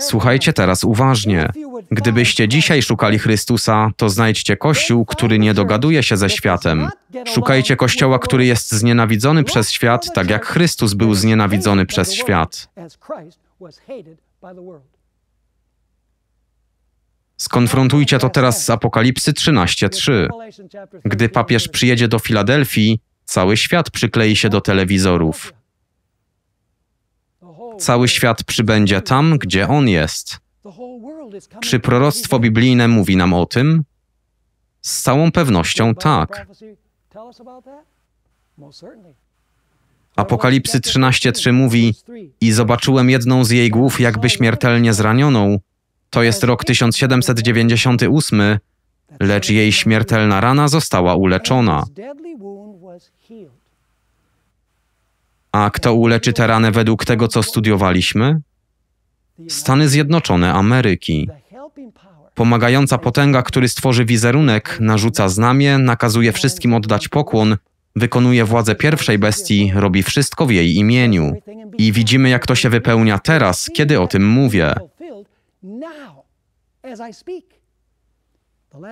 Słuchajcie teraz uważnie. Gdybyście dzisiaj szukali Chrystusa, to znajdźcie Kościół, który nie dogaduje się ze światem. Szukajcie Kościoła, który jest znienawidzony przez świat, tak jak Chrystus był znienawidzony przez świat. Skonfrontujcie to teraz z Apokalipsy 13:3. Gdy papież przyjedzie do Filadelfii, cały świat przyklei się do telewizorów. Cały świat przybędzie tam, gdzie On jest. Czy proroctwo biblijne mówi nam o tym? Z całą pewnością tak. Apokalipsy 13:3 mówi: I zobaczyłem jedną z jej głów, jakby śmiertelnie zranioną. To jest rok 1798, lecz jej śmiertelna rana została uleczona. A kto uleczy tę ranę według tego, co studiowaliśmy? Stany Zjednoczone Ameryki. Pomagająca potęga, który stworzy wizerunek, narzuca znamię, nakazuje wszystkim oddać pokłon, wykonuje władzę pierwszej bestii, robi wszystko w jej imieniu. I widzimy, jak to się wypełnia teraz, kiedy o tym mówię.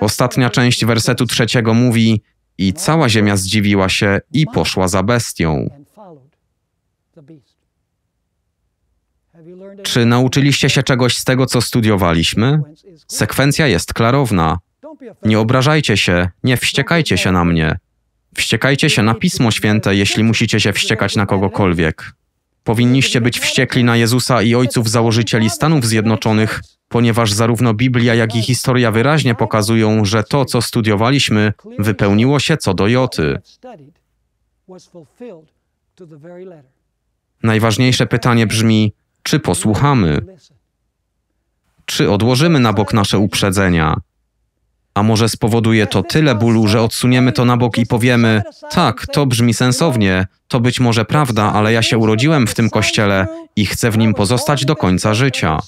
Ostatnia część wersetu trzeciego mówi: I cała ziemia zdziwiła się i poszła za bestią. Czy nauczyliście się czegoś z tego, co studiowaliśmy? Sekwencja jest klarowna. Nie obrażajcie się, nie wściekajcie się na mnie. Wściekajcie się na Pismo Święte, jeśli musicie się wściekać na kogokolwiek. Powinniście być wściekli na Jezusa i ojców założycieli Stanów Zjednoczonych, ponieważ zarówno Biblia, jak i historia wyraźnie pokazują, że to, co studiowaliśmy, wypełniło się co do Joty. Najważniejsze pytanie brzmi: czy posłuchamy? Czy odłożymy na bok nasze uprzedzenia? A może spowoduje to tyle bólu, że odsuniemy to na bok i powiemy: Tak, to brzmi sensownie, to być może prawda, ale ja się urodziłem w tym kościele i chcę w nim pozostać do końca życia.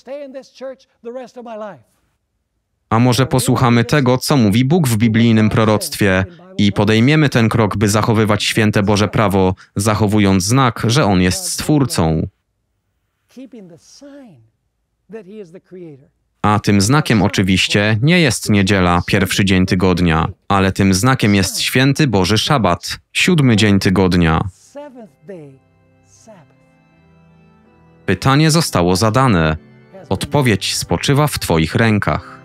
A może posłuchamy tego, co mówi Bóg w biblijnym proroctwie i podejmiemy ten krok, by zachowywać święte Boże prawo, zachowując znak, że On jest Stwórcą. A tym znakiem oczywiście nie jest niedziela, pierwszy dzień tygodnia, ale tym znakiem jest święty Boży Szabat, siódmy dzień tygodnia. Pytanie zostało zadane. Odpowiedź spoczywa w Twoich rękach.